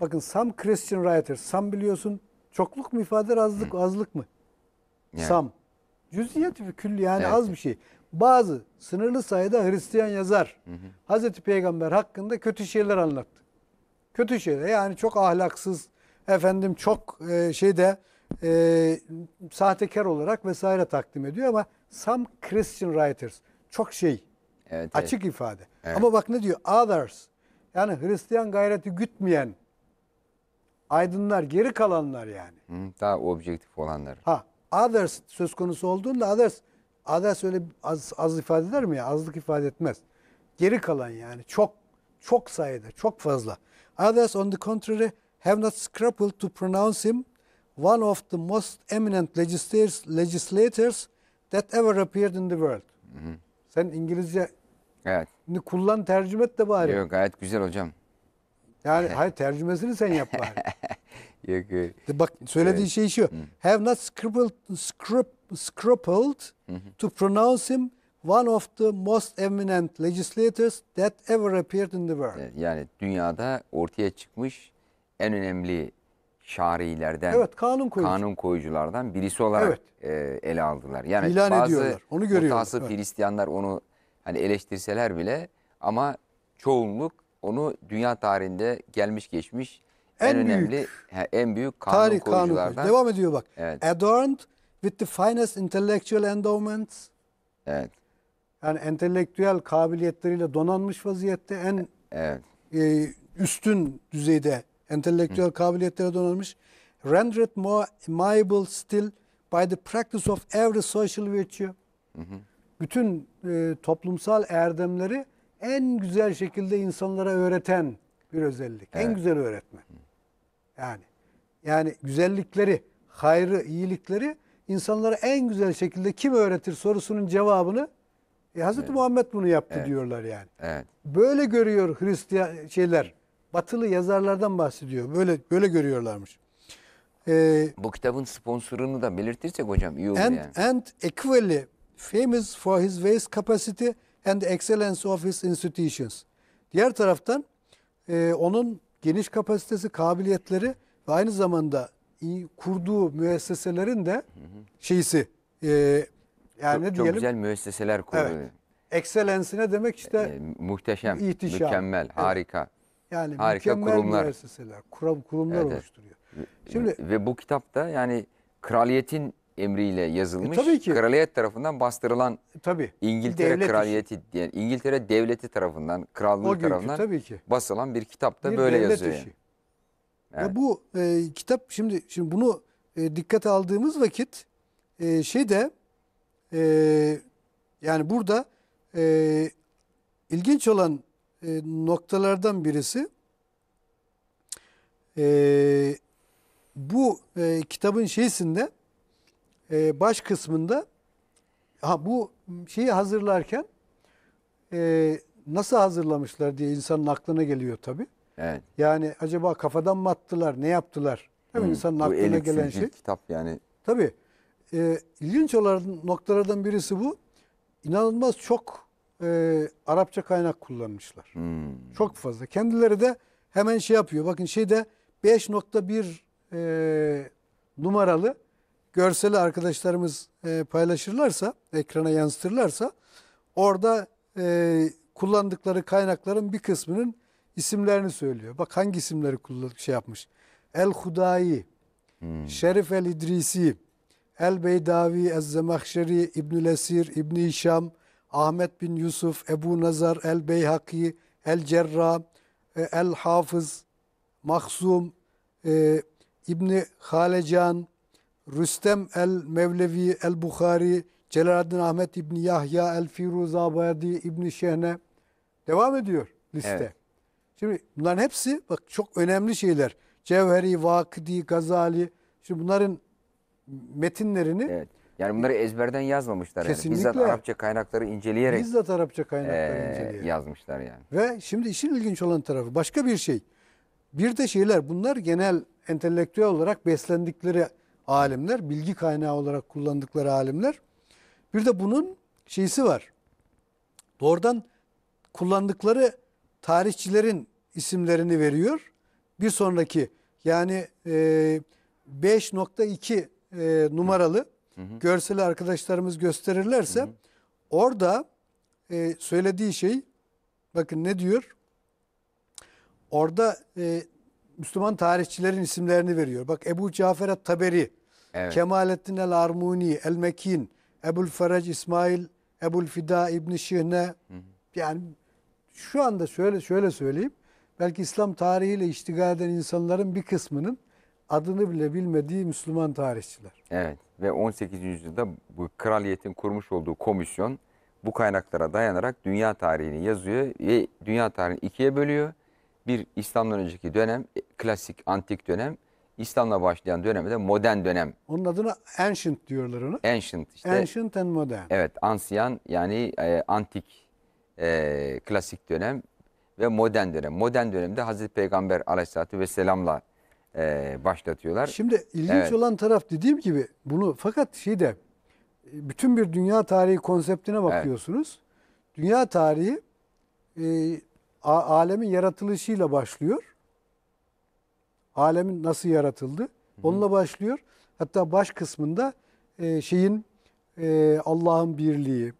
Bakın some Christian writers, some biliyorsun çokluk mu ifade azlık hmm. azlık mı? Yani. Some. Cüziyet bir külli yani evet. az bir şey. Bazı sınırlı sayıda Hristiyan yazar hı Hazreti Peygamber hakkında kötü şeyler anlattı. Kötü şeyler yani çok ahlaksız, efendim çok e, şeyde e, sahtekar olarak vesaire takdim ediyor ama some Christian writers çok şey evet, açık evet. ifade. Evet. Ama bak ne diyor? Others yani Hristiyan gayreti gütmeyen aydınlar geri kalanlar yani. daha objektif olanlar. Ha others söz konusu olduğunda others others öyle az, az ifade eder mi ya? Azlık ifade etmez. Geri kalan yani çok çok sayıda, çok fazla. Others on the contrary have not scrupled to pronounce him one of the most eminent legislators, legislators that ever appeared in the world. Hı hı. Sen İngilizce evet. kullan tercüme et de bari. Yok gayet güzel hocam. Yani hayır tercümesini sen yap bari. yok yok. Bak söylediği evet. şey şu. Hı. Have not scrupled, scrup, scrupled hı hı. to pronounce him one of the most eminent legislators that ever appeared in the world. Yani dünyada ortaya çıkmış en önemli şarilerden, evet, kanun, koyucu. kanun koyuculardan birisi olarak evet. e, ele aldılar. Yani İlan bazı ediyorlar. Onu görüyoruz. Evet. Hristiyanlar onu hani eleştirseler bile ama çoğunluk onu dünya tarihinde gelmiş geçmiş en, en önemli büyük, he, en büyük kanun tarih koyuculardan. Kanun. Devam ediyor bak. Evet. Adorned with the finest intellectual endowments. Evet. Yani entelektüel kabiliyetleriyle donanmış vaziyette en evet. e, üstün düzeyde entelektüel Hı. kabiliyetlere donanmış. Rendered more amiable still by the practice of every social virtue. Hı Bütün e, toplumsal erdemleri en güzel şekilde insanlara öğreten bir özellik. Evet. En güzel öğretmen. Yani yani güzellikleri, hayrı, iyilikleri insanlara en güzel şekilde kim öğretir sorusunun cevabını e, Hazreti evet. Muhammed bunu yaptı evet. diyorlar yani. Evet. Böyle görüyor Hristiyan şeyler batılı yazarlardan bahsediyor. Böyle böyle görüyorlarmış. Ee, Bu kitabın sponsorunu da belirtirsek hocam iyi olur and, yani. And equally famous for his vast capacity and excellence of his institutions. Diğer taraftan e, onun geniş kapasitesi, kabiliyetleri ve aynı zamanda iyi kurduğu müesseselerin de hı şeysi e, yani çok, ne diyelim. Çok güzel müesseseler kurdu. Evet. ne demek işte e, e muhteşem, ihtişam. mükemmel, evet. harika. Yani Harika mükemmel kurumlar. müesseseler, kurum, kurumlar evet, oluşturuyor. Şimdi Ve bu kitap da yani kraliyetin emriyle yazılmış, e, tabii ki. kraliyet tarafından bastırılan e, tabii. İngiltere Devlet kraliyeti, işi. yani İngiltere devleti tarafından, krallığı o günkü, tarafından tabii ki. basılan bir kitapta bir böyle yazıyor. Işi. Evet. Ya bu e, kitap şimdi şimdi bunu e, dikkate aldığımız vakit e, şey de e, yani burada e, ilginç olan e, noktalardan birisi e, bu e, kitabın şeysinde e, baş kısmında ha bu şeyi hazırlarken e, nasıl hazırlamışlar diye insanın aklına geliyor tabi. Evet. Yani acaba kafadan mı attılar, ne yaptılar? Hemen hmm, insanın aklına gelen şey. kitap yani. Tabi. E, ilginç olan noktalardan birisi bu. İnanılmaz çok e, Arapça kaynak kullanmışlar. Hmm. Çok fazla. Kendileri de hemen şey yapıyor. Bakın şeyde 5.1 e, numaralı görseli arkadaşlarımız e, paylaşırlarsa, ekrana yansıtırlarsa orada e, kullandıkları kaynakların bir kısmının isimlerini söylüyor. Bak hangi isimleri kullan şey yapmış. El Hudayi, hmm. Şerif el İdrisi, El Beydavi, Ez Zemahşeri, İbnül Esir, İbni Hişam, Ahmet bin Yusuf, Ebu Nazar, El Beyhaki, El Cerrah, e, El Hafız, Maksum, e, İbni Halecan, Rüstem El Mevlevi, El Bukhari, Celaleddin Ahmet İbni Yahya, El Firuzabadi, İbni Şehne. Devam ediyor liste. Evet. Şimdi bunların hepsi bak çok önemli şeyler. Cevheri, Vakidi, Gazali. Şimdi bunların metinlerini evet. Yani bunları ezberden yazmamışlar. Kesinlikle. Yani. Bizzat Arapça kaynakları inceleyerek. Bizzat Arapça kaynakları ee, inceleyerek. Yazmışlar yani. Ve şimdi işin ilginç olan tarafı başka bir şey. Bir de şeyler bunlar genel entelektüel olarak beslendikleri alimler, bilgi kaynağı olarak kullandıkları alimler. Bir de bunun şeysi var. Doğrudan kullandıkları tarihçilerin isimlerini veriyor. Bir sonraki yani 5.2 numaralı hı görsel arkadaşlarımız gösterirlerse hı hı. orada e, söylediği şey bakın ne diyor? Orada e, Müslüman tarihçilerin isimlerini veriyor. Bak Ebu Cafer Taberi, evet. Kemalettin El Armuni, El Mekin, Ebul Ferac İsmail, Ebul Fida İbn Şihne. Hı hı. Yani şu anda şöyle şöyle söyleyeyim. Belki İslam tarihiyle iştigal eden insanların bir kısmının adını bile bilmediği Müslüman tarihçiler. Evet ve 18. yüzyılda bu kraliyetin kurmuş olduğu komisyon bu kaynaklara dayanarak dünya tarihini yazıyor ve dünya tarihini ikiye bölüyor. Bir İslam'dan önceki dönem, e, klasik antik dönem, İslam'la başlayan dönemi de modern dönem. Onun adına ancient diyorlar onu. Ancient işte. Ancient and modern. Evet, ansiyan yani e, antik e, klasik dönem ve modern dönem. Modern dönemde Hazreti Peygamber aleyhissalatü vesselam'la e, başlatıyorlar. Şimdi ilginç evet. olan taraf dediğim gibi bunu fakat şeyde bütün bir dünya tarihi konseptine bakıyorsunuz. Evet. Dünya tarihi e, alemin yaratılışıyla başlıyor. Alemin nasıl yaratıldı? Onunla başlıyor. Hatta baş kısmında e, şeyin e, Allah'ın birliği,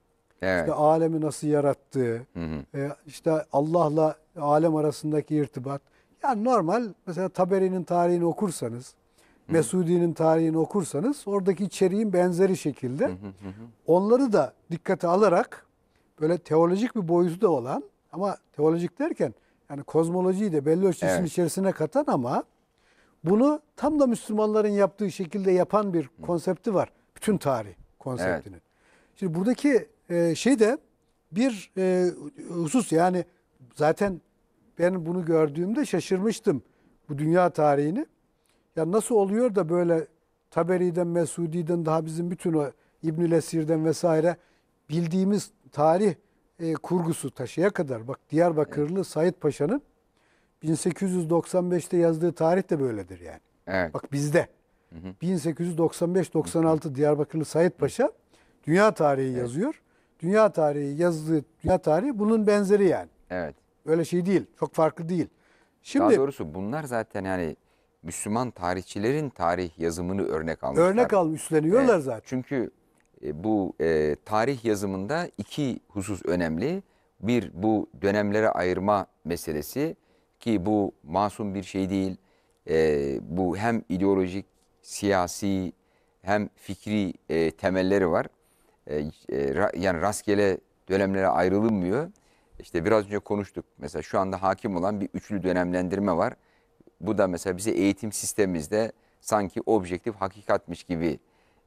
evet. işte alemi nasıl yarattığı, E, işte Allah'la alem arasındaki irtibat. Yani normal mesela Taberi'nin tarihini okursanız, Mesudi'nin tarihini okursanız oradaki içeriğin benzeri şekilde onları da dikkate alarak böyle teolojik bir boyutu da olan ama teolojik derken yani kozmolojiyi de belli ölçüsünün evet. içerisine katan ama bunu tam da Müslümanların yaptığı şekilde yapan bir konsepti var. Bütün tarih konseptini. Evet. Şimdi buradaki şey de bir husus yani zaten ben bunu gördüğümde şaşırmıştım bu dünya tarihini. Ya nasıl oluyor da böyle Taberi'den, Mesudi'den daha bizim bütün o İbnül Esir'den vesaire bildiğimiz tarih e, kurgusu taşıya kadar. Bak Diyarbakırlı evet. Said Paşa'nın 1895'te yazdığı tarih de böyledir yani. Evet. Bak bizde. 1895-96 Diyarbakırlı Said Paşa dünya tarihi evet. yazıyor. Dünya tarihi yazdığı dünya tarihi bunun benzeri yani. Evet. Öyle şey değil. Çok farklı değil. Şimdi Daha doğrusu bunlar zaten yani Müslüman tarihçilerin tarih yazımını örnek almışlar. Örnek almış, üstleniyorlar evet. zaten. Çünkü e, bu e, tarih yazımında iki husus önemli. Bir bu dönemlere ayırma meselesi ki bu masum bir şey değil. E, bu hem ideolojik, siyasi hem fikri e, temelleri var. E, e, ra, yani rastgele dönemlere ayrılmıyor. İşte biraz önce konuştuk. Mesela şu anda hakim olan bir üçlü dönemlendirme var. Bu da mesela bize eğitim sistemimizde sanki objektif hakikatmiş gibi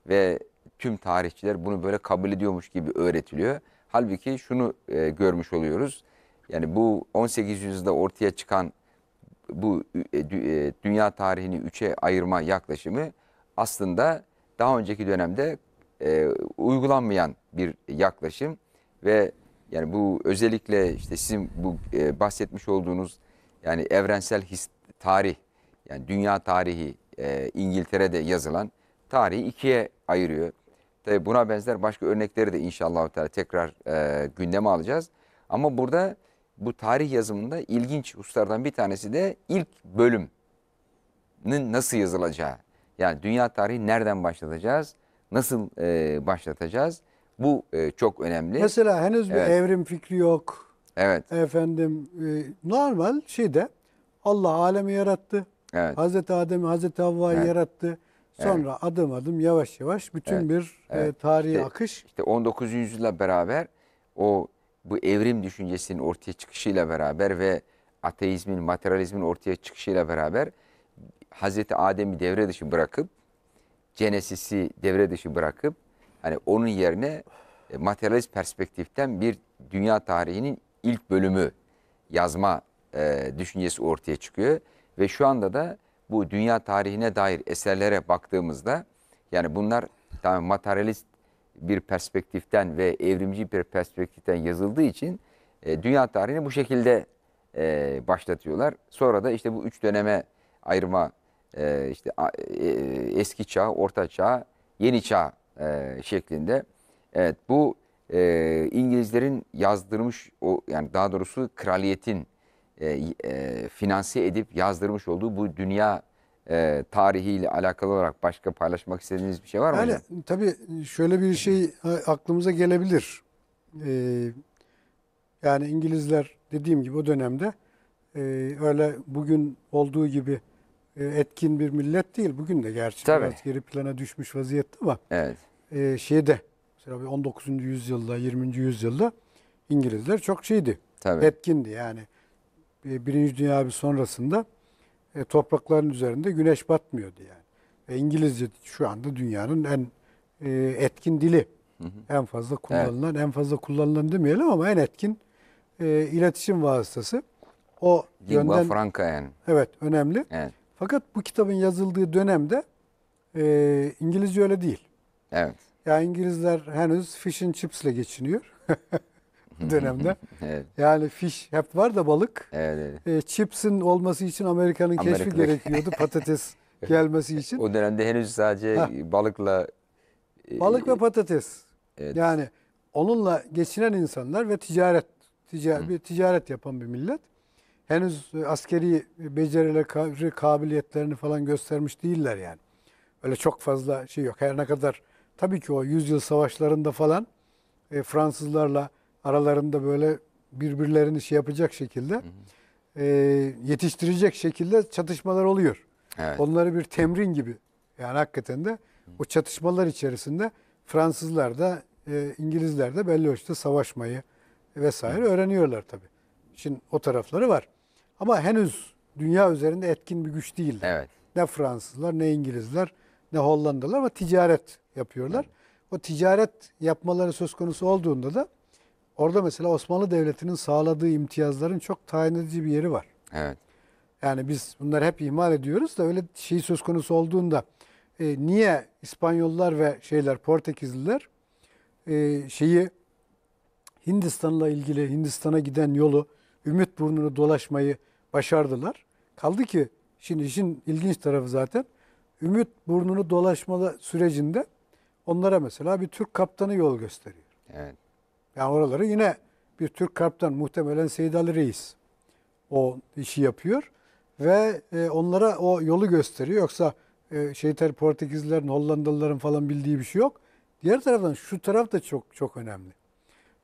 ve tüm tarihçiler bunu böyle kabul ediyormuş gibi öğretiliyor. Halbuki şunu e, görmüş oluyoruz. Yani bu 18. yüzyılda ortaya çıkan bu e, e, dünya tarihini üçe ayırma yaklaşımı aslında daha önceki dönemde e, uygulanmayan bir yaklaşım ve yani bu özellikle işte sizin bu e, bahsetmiş olduğunuz yani evrensel his, tarih yani dünya tarihi e, İngiltere'de yazılan tarihi ikiye ayırıyor. Tabi buna benzer başka örnekleri de inşallah tekrar e, gündeme alacağız. Ama burada bu tarih yazımında ilginç hususlardan bir tanesi de ilk bölümün nasıl yazılacağı. Yani dünya tarihi nereden başlatacağız, nasıl e, başlatacağız? Bu e, çok önemli. Mesela henüz evet. bir evrim fikri yok. Evet. Efendim e, normal şeyde Allah alemi yarattı. Evet. Hazreti Adem'i, Hazreti Havva'yı evet. yarattı. Sonra evet. adım adım yavaş yavaş bütün evet. bir e, evet. E, tarihi işte, akış. İşte 19. yüzyıla beraber o bu evrim düşüncesinin ortaya çıkışıyla beraber ve ateizmin, materyalizmin ortaya çıkışıyla beraber Hazreti Adem'i devre dışı bırakıp Genesis'i devre dışı bırakıp Hani onun yerine e, materyalist perspektiften bir dünya tarihinin ilk bölümü yazma e, düşüncesi ortaya çıkıyor. Ve şu anda da bu dünya tarihine dair eserlere baktığımızda yani bunlar tamam materyalist bir perspektiften ve evrimci bir perspektiften yazıldığı için e, dünya tarihini bu şekilde e, başlatıyorlar. Sonra da işte bu üç döneme ayırma e, işte e, e, eski çağ, orta çağ, yeni çağ e, şeklinde. Evet bu e, İngilizlerin yazdırmış o yani daha doğrusu kraliyetin e, e, finanse edip yazdırmış olduğu bu dünya e, tarihiyle alakalı olarak başka paylaşmak istediğiniz bir şey var mı? Yani tabii şöyle bir şey aklımıza gelebilir. Ee, yani İngilizler dediğim gibi o dönemde e, öyle bugün olduğu gibi e, etkin bir millet değil. Bugün de gerçi tabii. biraz geri plana düşmüş vaziyette ama. Evet e, şeyde mesela 19. yüzyılda 20. yüzyılda İngilizler çok şeydi. Tabii. Etkindi yani. E, Birinci Dünya Harbi sonrasında e, toprakların üzerinde güneş batmıyordu yani. Ve İngilizce şu anda dünyanın en e, etkin dili. Hı hı. En fazla kullanılan, evet. en fazla kullanılan demeyelim ama en etkin e, iletişim vasıtası. O yönden, franca en. Evet, önemli. Evet. Fakat bu kitabın yazıldığı dönemde e, İngilizce öyle değil. Evet. Yani İngilizler henüz fish and chips ile geçiniyor dönemde. evet. Yani fish hep var da balık. Evet, evet. E, chips'in olması için Amerika'nın keşfi gerekiyordu patates gelmesi için. O dönemde henüz sadece ha. balıkla e, balık ve e, patates. Evet. Yani onunla geçinen insanlar ve ticaret ticaret bir ticaret yapan bir millet. Henüz askeri becerileri, kabiliyetlerini falan göstermiş değiller yani. Öyle çok fazla şey yok. Her ne kadar Tabii ki o yüzyıl savaşlarında falan e, Fransızlarla aralarında böyle birbirlerini şey yapacak şekilde hı E, yetiştirecek şekilde çatışmalar oluyor. Evet. Onları bir temrin gibi yani hakikaten de o çatışmalar içerisinde Fransızlar da e, İngilizler de belli ölçüde savaşmayı vesaire hı. öğreniyorlar tabii. Şimdi o tarafları var. Ama henüz dünya üzerinde etkin bir güç değiller. Evet. Ne Fransızlar ne İngilizler ne Hollandalılar ama ticaret yapıyorlar. O ticaret yapmaları söz konusu olduğunda da orada mesela Osmanlı Devleti'nin sağladığı imtiyazların çok tayin edici bir yeri var. Evet. Yani biz bunları hep ihmal ediyoruz da öyle şey söz konusu olduğunda e, niye İspanyollar ve şeyler Portekizliler e, şeyi Hindistan'la ilgili Hindistan'a giden yolu Ümit Burnu'nu dolaşmayı başardılar. Kaldı ki şimdi işin ilginç tarafı zaten Ümit Burnu'nu dolaşma sürecinde Onlara mesela bir Türk kaptanı yol gösteriyor. Evet. Yani oraları yine bir Türk kaptan muhtemelen Seyid Ali Reis o işi yapıyor ve e, onlara o yolu gösteriyor. Yoksa e, şeyter Portekizlilerin, Hollandalıların falan bildiği bir şey yok. Diğer taraftan şu taraf da çok çok önemli.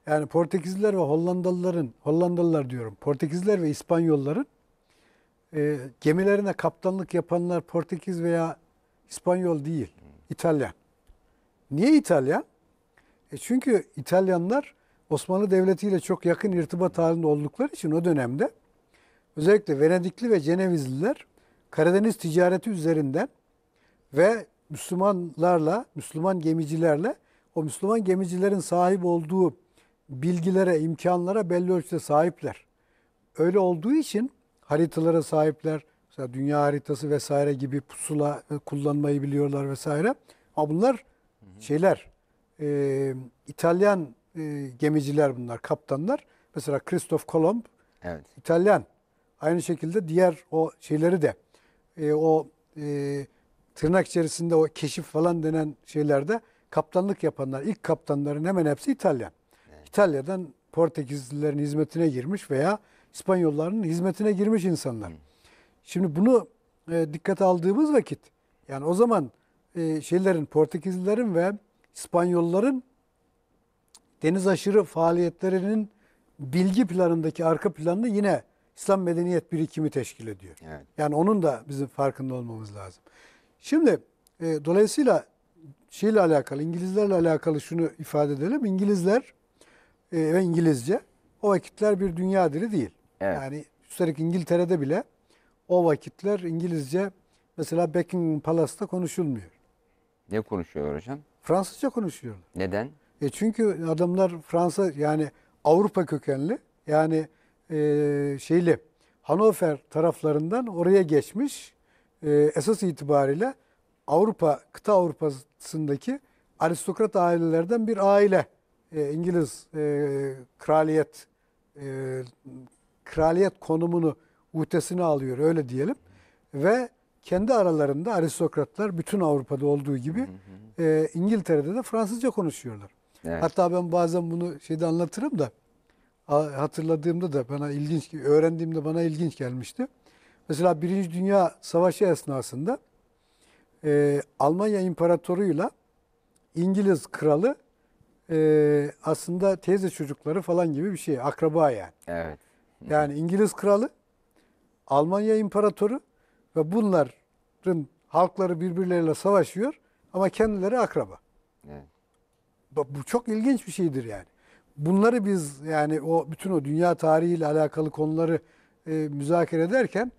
Yani Portekizliler ve Hollandalıların, Hollandalılar diyorum, Portekizliler ve İspanyolların e, gemilerine kaptanlık yapanlar Portekiz veya İspanyol değil, İtalyan. Niye İtalya? E çünkü İtalyanlar Osmanlı Devleti ile çok yakın irtibat halinde oldukları için o dönemde özellikle Venedikli ve Cenevizliler Karadeniz ticareti üzerinden ve Müslümanlarla, Müslüman gemicilerle o Müslüman gemicilerin sahip olduğu bilgilere, imkanlara belli ölçüde sahipler. Öyle olduğu için haritalara sahipler. Mesela dünya haritası vesaire gibi pusula kullanmayı biliyorlar vesaire. Ama bunlar şeyler e, İtalyan e, gemiciler bunlar, kaptanlar. Mesela Christoph Kolomb evet. İtalyan. Aynı şekilde diğer o şeyleri de e, o e, tırnak içerisinde o keşif falan denen şeylerde kaptanlık yapanlar, ilk kaptanların hemen hepsi İtalyan. Evet. İtalya'dan Portekizlilerin hizmetine girmiş veya İspanyolların hizmetine girmiş insanlar. Hı. Şimdi bunu e, dikkate aldığımız vakit yani o zaman e, şeylerin, Portekizlilerin ve İspanyolların deniz aşırı faaliyetlerinin bilgi planındaki arka planını yine İslam medeniyet birikimi teşkil ediyor. Evet. Yani onun da bizim farkında olmamız lazım. Şimdi e, dolayısıyla şeyle alakalı, İngilizlerle alakalı şunu ifade edelim. İngilizler e, ve İngilizce o vakitler bir dünya dili değil. Evet. Yani üstelik İngiltere'de bile o vakitler İngilizce mesela Buckingham Palace'ta konuşulmuyor. Ne konuşuyorlar hocam? Fransızca konuşuyorlar. Neden? E çünkü adamlar Fransa yani Avrupa kökenli yani e, şeyli Hanover taraflarından oraya geçmiş e, esas itibariyle Avrupa kıta Avrupa'sındaki aristokrat ailelerden bir aile e, İngiliz e, kraliyet e, kraliyet konumunu utesine alıyor öyle diyelim ve kendi aralarında aristokratlar bütün Avrupa'da olduğu gibi E, İngiltere'de de Fransızca konuşuyorlar. Evet. Hatta ben bazen bunu şeyde anlatırım da hatırladığımda da bana ilginç, öğrendiğimde bana ilginç gelmişti. Mesela Birinci Dünya Savaşı esnasında e, Almanya İmparatoru'yla İngiliz kralı e, aslında teyze çocukları falan gibi bir şey. Akraba yani. Evet. Yani İngiliz kralı, Almanya İmparatoru ve bunların halkları birbirleriyle savaşıyor ama kendileri akraba. Evet. Bu çok ilginç bir şeydir yani. Bunları biz yani o bütün o dünya tarihiyle alakalı konuları e, müzakere ederken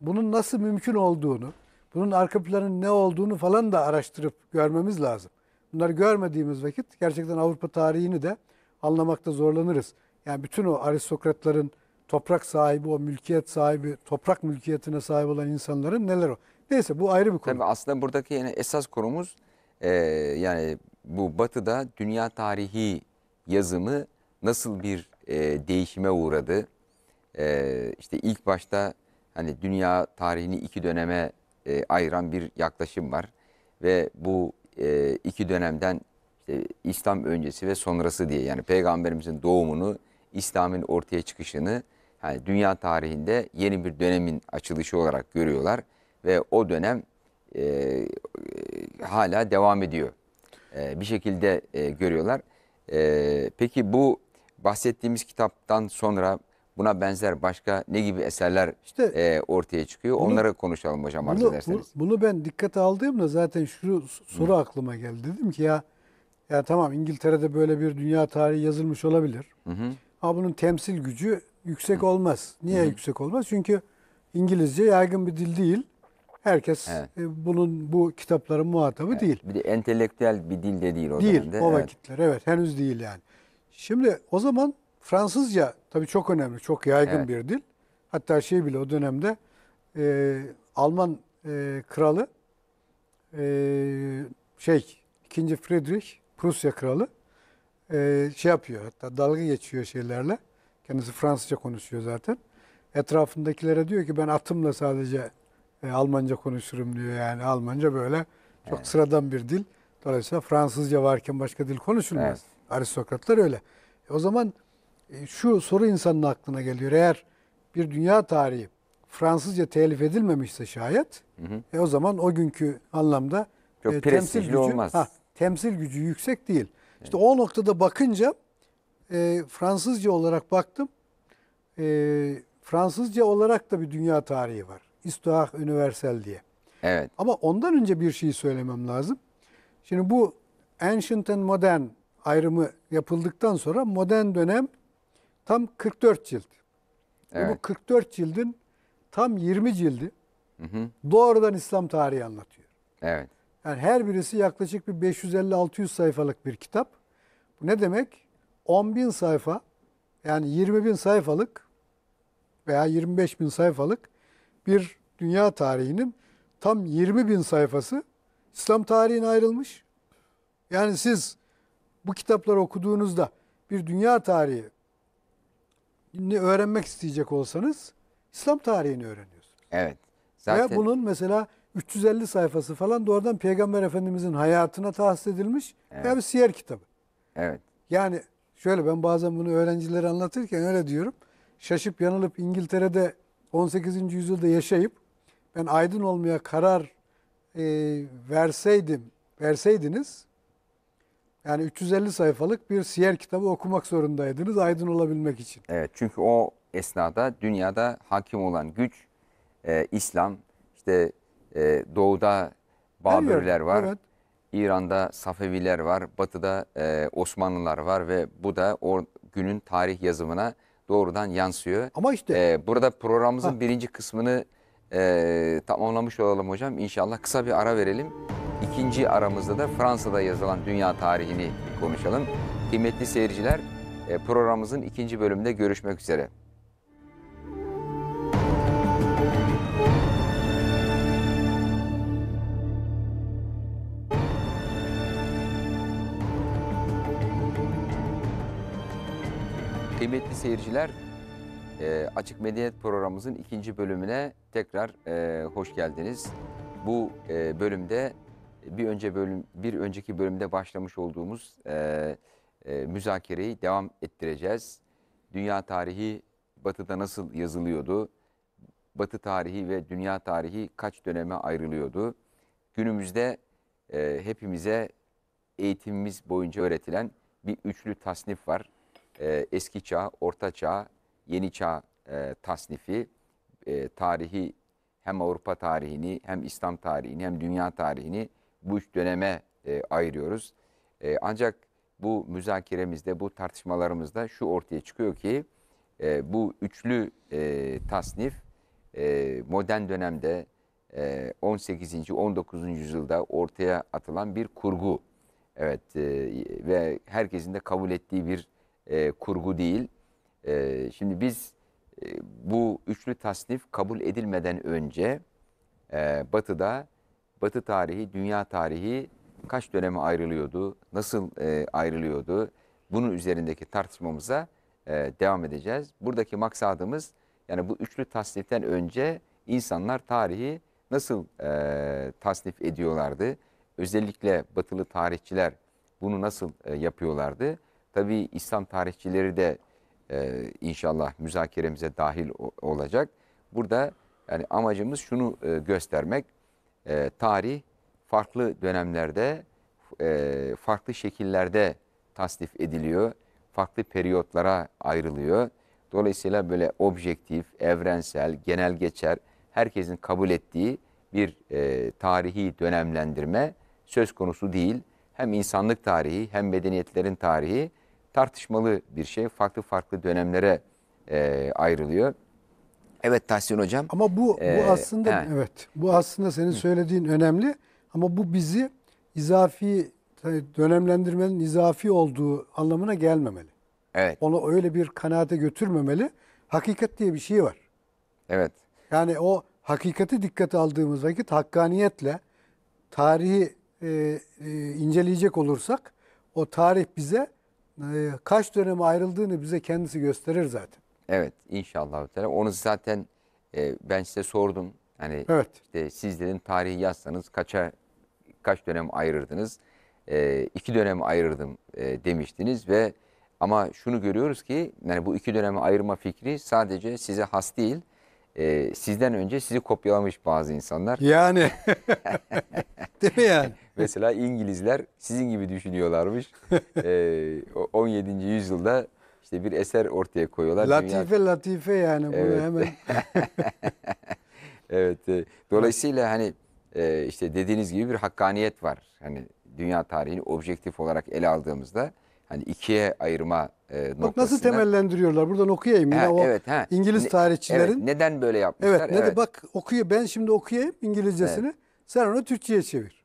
bunun nasıl mümkün olduğunu, bunun arka planın ne olduğunu falan da araştırıp görmemiz lazım. Bunları görmediğimiz vakit gerçekten Avrupa tarihini de anlamakta zorlanırız. Yani bütün o aristokratların toprak sahibi, o mülkiyet sahibi, toprak mülkiyetine sahip olan insanların neler o? Neyse bu ayrı bir konu. Tabii aslında buradaki yani esas konumuz e, yani bu batıda dünya tarihi yazımı nasıl bir e, değişime uğradı? E, işte ilk başta hani dünya tarihini iki döneme e, ayıran bir yaklaşım var. Ve bu e, iki dönemden işte İslam öncesi ve sonrası diye yani peygamberimizin doğumunu, İslam'ın ortaya çıkışını yani dünya tarihinde yeni bir dönemin açılışı olarak görüyorlar ve o dönem e, hala devam ediyor. E, bir şekilde e, görüyorlar. E, peki bu bahsettiğimiz kitaptan sonra buna benzer başka ne gibi eserler işte, e, ortaya çıkıyor? Bunu, Onlara konuşalım hocam bunu, arzu ederseniz. Bu, bunu ben dikkate aldığımda zaten şu soru Hı. aklıma geldi. Dedim ki ya ya tamam İngiltere'de böyle bir dünya tarihi yazılmış olabilir. Hı hı. Ama bunun temsil gücü yüksek olmaz. Niye Hı. yüksek olmaz? Çünkü İngilizce yaygın bir dil değil. Herkes evet. E, bunun bu kitapların muhatabı evet. değil. Bir de entelektüel bir dil de değil o Değil dönemde. o evet. vakitler evet henüz değil yani. Şimdi o zaman Fransızca tabii çok önemli, çok yaygın evet. bir dil. Hatta şey bile o dönemde e, Alman e, kralı e, şey 2. Friedrich Prusya kralı e, şey yapıyor hatta dalga geçiyor şeylerle. Kendisi Fransızca konuşuyor zaten. Etrafındakilere diyor ki ben atımla sadece e, Almanca konuşurum diyor yani. Almanca böyle çok evet. sıradan bir dil. Dolayısıyla Fransızca varken başka dil konuşulmaz. Evet. Aristokratlar öyle. E, o zaman e, şu soru insanın aklına geliyor. Eğer bir dünya tarihi Fransızca telif edilmemişse şayet hı hı. E, o zaman o günkü anlamda çok e, temsil gücü, olmaz. Ha, temsil gücü yüksek değil. Evet. İşte o noktada bakınca e, Fransızca olarak baktım. E, Fransızca olarak da bir dünya tarihi var. İstihak Universal diye. Evet. Ama ondan önce bir şey söylemem lazım. Şimdi bu ancient and modern ayrımı yapıldıktan sonra modern dönem tam 44 cilt. Evet. bu 44 cildin tam 20 cildi hı hı. doğrudan İslam tarihi anlatıyor. Evet. Yani her birisi yaklaşık bir 550-600 sayfalık bir kitap. Bu ne demek? 10 bin sayfa yani 20 bin sayfalık veya 25 bin sayfalık bir dünya tarihinin tam 20 bin sayfası İslam tarihine ayrılmış. Yani siz bu kitapları okuduğunuzda bir dünya tarihini öğrenmek isteyecek olsanız İslam tarihini öğreniyorsunuz. Evet. Zaten... veya bunun mesela 350 sayfası falan doğrudan Peygamber Efendimizin hayatına tahsis edilmiş evet. veya bir siyer kitabı. Evet. Yani Şöyle ben bazen bunu öğrencilere anlatırken öyle diyorum. Şaşıp yanılıp İngiltere'de 18. yüzyılda yaşayıp ben aydın olmaya karar e, verseydim, verseydiniz yani 350 sayfalık bir siyer kitabı okumak zorundaydınız aydın olabilmek için. Evet çünkü o esnada dünyada hakim olan güç e, İslam işte e, doğuda Babürler var. Evet. İran'da Safeviler var, batıda e, Osmanlılar var ve bu da o günün tarih yazımına doğrudan yansıyor. Ama işte. E, burada programımızın ha. birinci kısmını e, tamamlamış olalım hocam. İnşallah kısa bir ara verelim. İkinci aramızda da Fransa'da yazılan dünya tarihini konuşalım. Kıymetli seyirciler e, programımızın ikinci bölümünde görüşmek üzere. Kıymetli seyirciler, e, Açık Medeniyet programımızın ikinci bölümüne tekrar e, hoş geldiniz. Bu e, bölümde bir önce bölüm bir önceki bölümde başlamış olduğumuz e, e, müzakereyi devam ettireceğiz. Dünya tarihi Batı'da nasıl yazılıyordu? Batı tarihi ve dünya tarihi kaç döneme ayrılıyordu? Günümüzde e, hepimize eğitimimiz boyunca öğretilen bir üçlü tasnif var ee, eski çağ, orta çağ, yeni çağ e, tasnifi e, tarihi hem Avrupa tarihini hem İslam tarihini hem dünya tarihini bu üç döneme e, ayırıyoruz. E, ancak bu müzakeremizde, bu tartışmalarımızda şu ortaya çıkıyor ki e, bu üçlü e, tasnif e, modern dönemde e, 18. 19. yüzyılda ortaya atılan bir kurgu. Evet e, ve herkesin de kabul ettiği bir e, kurgu değil. E, şimdi biz e, bu üçlü tasnif kabul edilmeden önce e, Batı'da Batı tarihi, dünya tarihi kaç döneme ayrılıyordu, nasıl e, ayrılıyordu bunun üzerindeki tartışmamıza e, devam edeceğiz. Buradaki maksadımız yani bu üçlü tasniften önce insanlar tarihi nasıl e, tasnif ediyorlardı? Özellikle batılı tarihçiler bunu nasıl e, yapıyorlardı? Tabii İslam tarihçileri de e, inşallah müzakeremize dahil olacak. Burada yani amacımız şunu e, göstermek. E, tarih farklı dönemlerde, e, farklı şekillerde tasnif ediliyor. Farklı periyotlara ayrılıyor. Dolayısıyla böyle objektif, evrensel, genel geçer, herkesin kabul ettiği bir e, tarihi dönemlendirme söz konusu değil. Hem insanlık tarihi hem medeniyetlerin tarihi tartışmalı bir şey. Farklı farklı dönemlere e, ayrılıyor. Evet Tahsin hocam. Ama bu bu ee, aslında he. evet. Bu aslında senin söylediğin önemli ama bu bizi izafi e, dönemlendirmenin izafi olduğu anlamına gelmemeli. Evet. Onu öyle bir kanaate götürmemeli. Hakikat diye bir şey var. Evet. Yani o hakikati dikkate aldığımız vakit hakkaniyetle tarihi e, e, inceleyecek olursak o tarih bize ee, kaç döneme ayrıldığını bize kendisi gösterir zaten. Evet inşallah. Onu zaten e, ben size sordum. Hani evet. işte sizlerin tarihi yazsanız kaça kaç dönem ayırırdınız? E, iki dönem ayırırdım e, demiştiniz ve ama şunu görüyoruz ki yani bu iki döneme ayırma fikri sadece size has değil e, sizden önce sizi kopyalamış bazı insanlar. Yani. Değil mi yani? Mesela İngilizler sizin gibi düşünüyorlarmış. e, 17. yüzyılda işte bir eser ortaya koyuyorlar. Latife Dünya... latife yani evet. bunu hemen. evet. E, dolayısıyla hani e, işte dediğiniz gibi bir hakkaniyet var. Hani dünya tarihini objektif olarak ele aldığımızda hani ikiye ayırma e, Bak nasıl temellendiriyorlar. Buradan okuyayım yine ha, o evet, ha. İngiliz ne, tarihçilerin. Evet, neden böyle yapmışlar? Evet, ne evet. De bak okuyor ben şimdi okuyayım İngilizcesini. Evet. Sen onu Türkçeye çevir.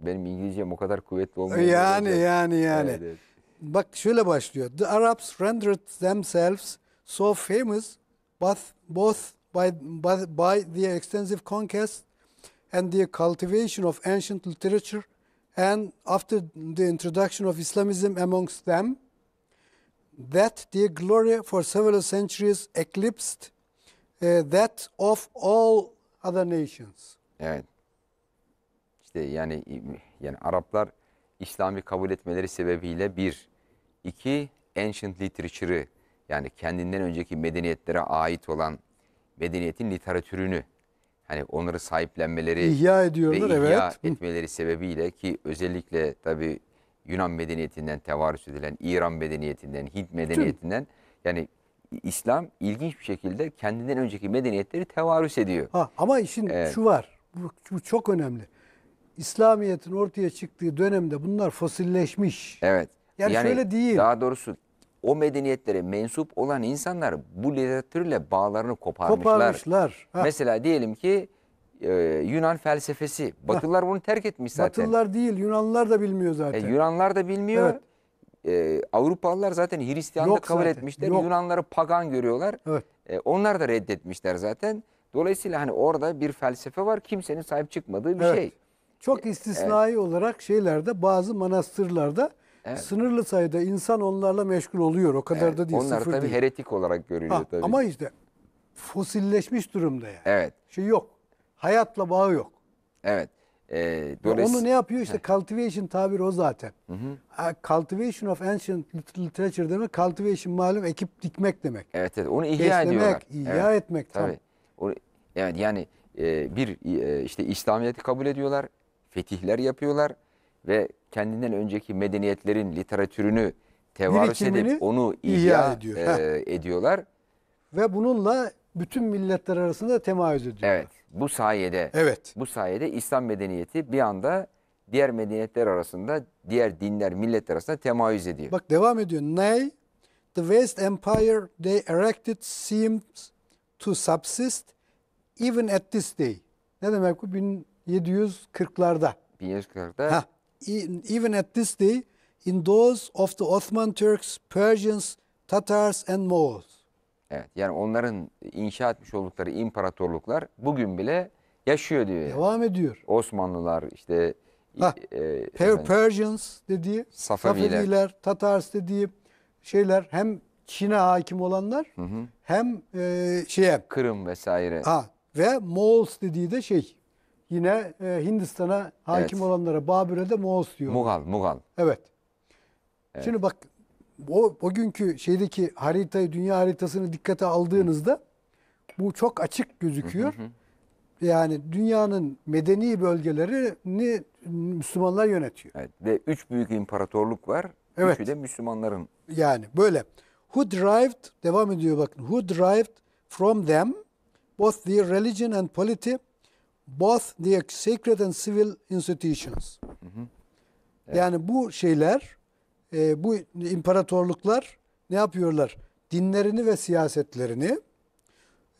Benim İngilizcem o kadar kuvvetli olmuyor. Yani yani yani. yani. Evet, evet. Bak şöyle başlıyor. The Arabs rendered themselves so famous both both by by, by their extensive conquest and their cultivation of ancient literature and after the introduction of Islamism amongst them, that their glory for several centuries eclipsed uh, that of all other nations. Evet. İşte yani yani Araplar İslam'ı kabul etmeleri sebebiyle bir, iki ancient literature'ı yani kendinden önceki medeniyetlere ait olan medeniyetin literatürünü hani onları sahiplenmeleri ihya ve ihya evet. etmeleri sebebiyle ki özellikle tabi Yunan medeniyetinden tevarüs edilen, İran medeniyetinden, Hint medeniyetinden Bütün. yani İslam ilginç bir şekilde kendinden önceki medeniyetleri tevarüs ediyor. Ha, ama işin evet. şu var, bu, bu çok önemli. İslamiyet'in ortaya çıktığı dönemde bunlar fosilleşmiş. Evet. Yani, yani şöyle değil. Daha doğrusu o medeniyetlere mensup olan insanlar bu literatürle bağlarını koparmışlar. Koparmışlar. Mesela diyelim ki e, Yunan felsefesi. Batılılar bunu terk etmiş zaten. Batılılar değil Yunanlılar da bilmiyor zaten. E, Yunanlılar da bilmiyor. Evet. E, Avrupalılar zaten Hristiyanlık kabul zaten. etmişler. Yok. Yunanları pagan görüyorlar. Evet. E, onlar da reddetmişler zaten. Dolayısıyla hani orada bir felsefe var kimsenin sahip çıkmadığı bir evet. şey. Çok istisnai e, evet. olarak şeylerde bazı manastırlarda Evet. Sınırlı sayıda insan onlarla meşgul oluyor. O kadar evet. da değil. Onlar sıfır tabii değil. heretik olarak görülüyor tabii. Ama işte fosilleşmiş durumda yani. Evet. Şey yok. Hayatla bağı yok. Evet. ee, dolayısıyla... Onu ne yapıyor işte cultivation tabiri o zaten. Hı hı. cultivation of ancient literature demek cultivation malum ekip dikmek demek. Evet evet onu ihya Beslemek, ediyorlar. ihya evet. etmek. Tabii. Tam. O, yani, yani e, bir e, işte İslamiyet'i kabul ediyorlar. Fetihler yapıyorlar ve kendinden önceki medeniyetlerin literatürünü tevarüs edip onu ihya, ihya ediyor. e, ediyorlar. Ve bununla bütün milletler arasında temayüz ediyorlar. Evet. Bu sayede Evet. bu sayede İslam medeniyeti bir anda diğer medeniyetler arasında, diğer dinler, milletler arasında temayüz ediyor. Bak devam ediyor. Nay, the vast empire they erected seems to subsist even at this day. Ne demek bu? 1740'larda. 1740'da. Hah even at this day in those of the Ottoman Turks, Persians, Tatars and Moors. Evet yani onların inşa etmiş oldukları imparatorluklar bugün bile yaşıyor diyor. Devam ediyor. Osmanlılar işte ha, e, per Persians dediği, Safeviler. Safeviler, Tatars dediği şeyler hem Çin'e hakim olanlar hı hı. hem e, şeye Kırım vesaire. Ha, ve Moğol dediği de şey Yine e, Hindistan'a hakim Evet. olanlara Babür'e de Moğuz diyor. Mughal, Mughal. Evet. Şimdi bak o bugünkü şeydeki haritayı, dünya haritasını dikkate aldığınızda bu çok açık gözüküyor. Yani dünyanın medeni bölgelerini Müslümanlar yönetiyor. Evet. Ve üç büyük imparatorluk var. Evet. Üçü de Müslümanların. Yani böyle. Who derived, devam ediyor bakın. Who derived from them both the religion and polity both the sacred and civil institutions. Hı mhm. hı. Evet. Yani bu şeyler, e, bu imparatorluklar ne yapıyorlar? Dinlerini ve siyasetlerini,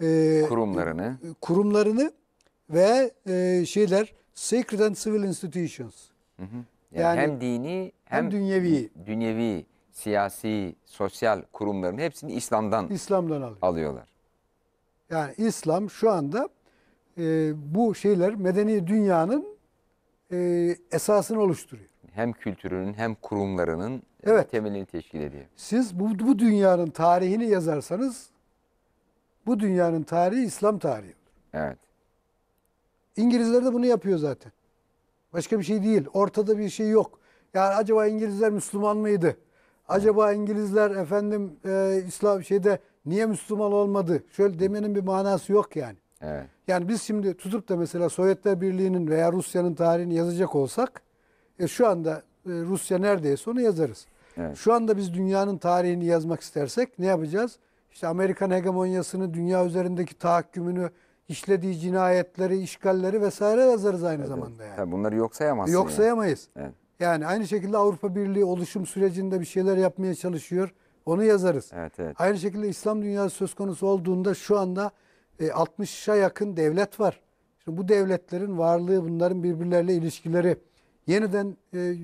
e, kurumlarını, e, kurumlarını ve e, şeyler sacred and civil institutions. Hı mhm. hı. Yani, yani hem dini hem, hem dünyevi, dünyevi, siyasi, sosyal kurumların hepsini İslam'dan, İslam'dan alıyor. alıyorlar. Yani İslam şu anda e, bu şeyler medeni dünyanın e, esasını oluşturuyor. Hem kültürünün hem kurumlarının evet. temelini teşkil ediyor. Siz bu, bu dünyanın tarihini yazarsanız bu dünyanın tarihi İslam tarihi. Evet. İngilizler de bunu yapıyor zaten. Başka bir şey değil. Ortada bir şey yok. Yani acaba İngilizler Müslüman mıydı? Acaba İngilizler efendim e, İslam şeyde niye Müslüman olmadı? Şöyle demenin bir manası yok yani. Evet. Yani biz şimdi tutup da mesela Sovyetler Birliği'nin veya Rusya'nın tarihini yazacak olsak e, şu anda e, Rusya neredeyse onu yazarız. Evet. Şu anda biz dünyanın tarihini yazmak istersek ne yapacağız? İşte Amerikan hegemonyasını, dünya üzerindeki tahakkümünü, işlediği cinayetleri, işgalleri vesaire yazarız aynı evet. zamanda yani. Tabii bunları yok sayamazsın. Yok yani. sayamayız. Evet. Yani aynı şekilde Avrupa Birliği oluşum sürecinde bir şeyler yapmaya çalışıyor. Onu yazarız. Evet, evet. Aynı şekilde İslam dünyası söz konusu olduğunda şu anda 60'a e, yakın devlet var. Şimdi bu devletlerin varlığı, bunların birbirleriyle ilişkileri yeniden e,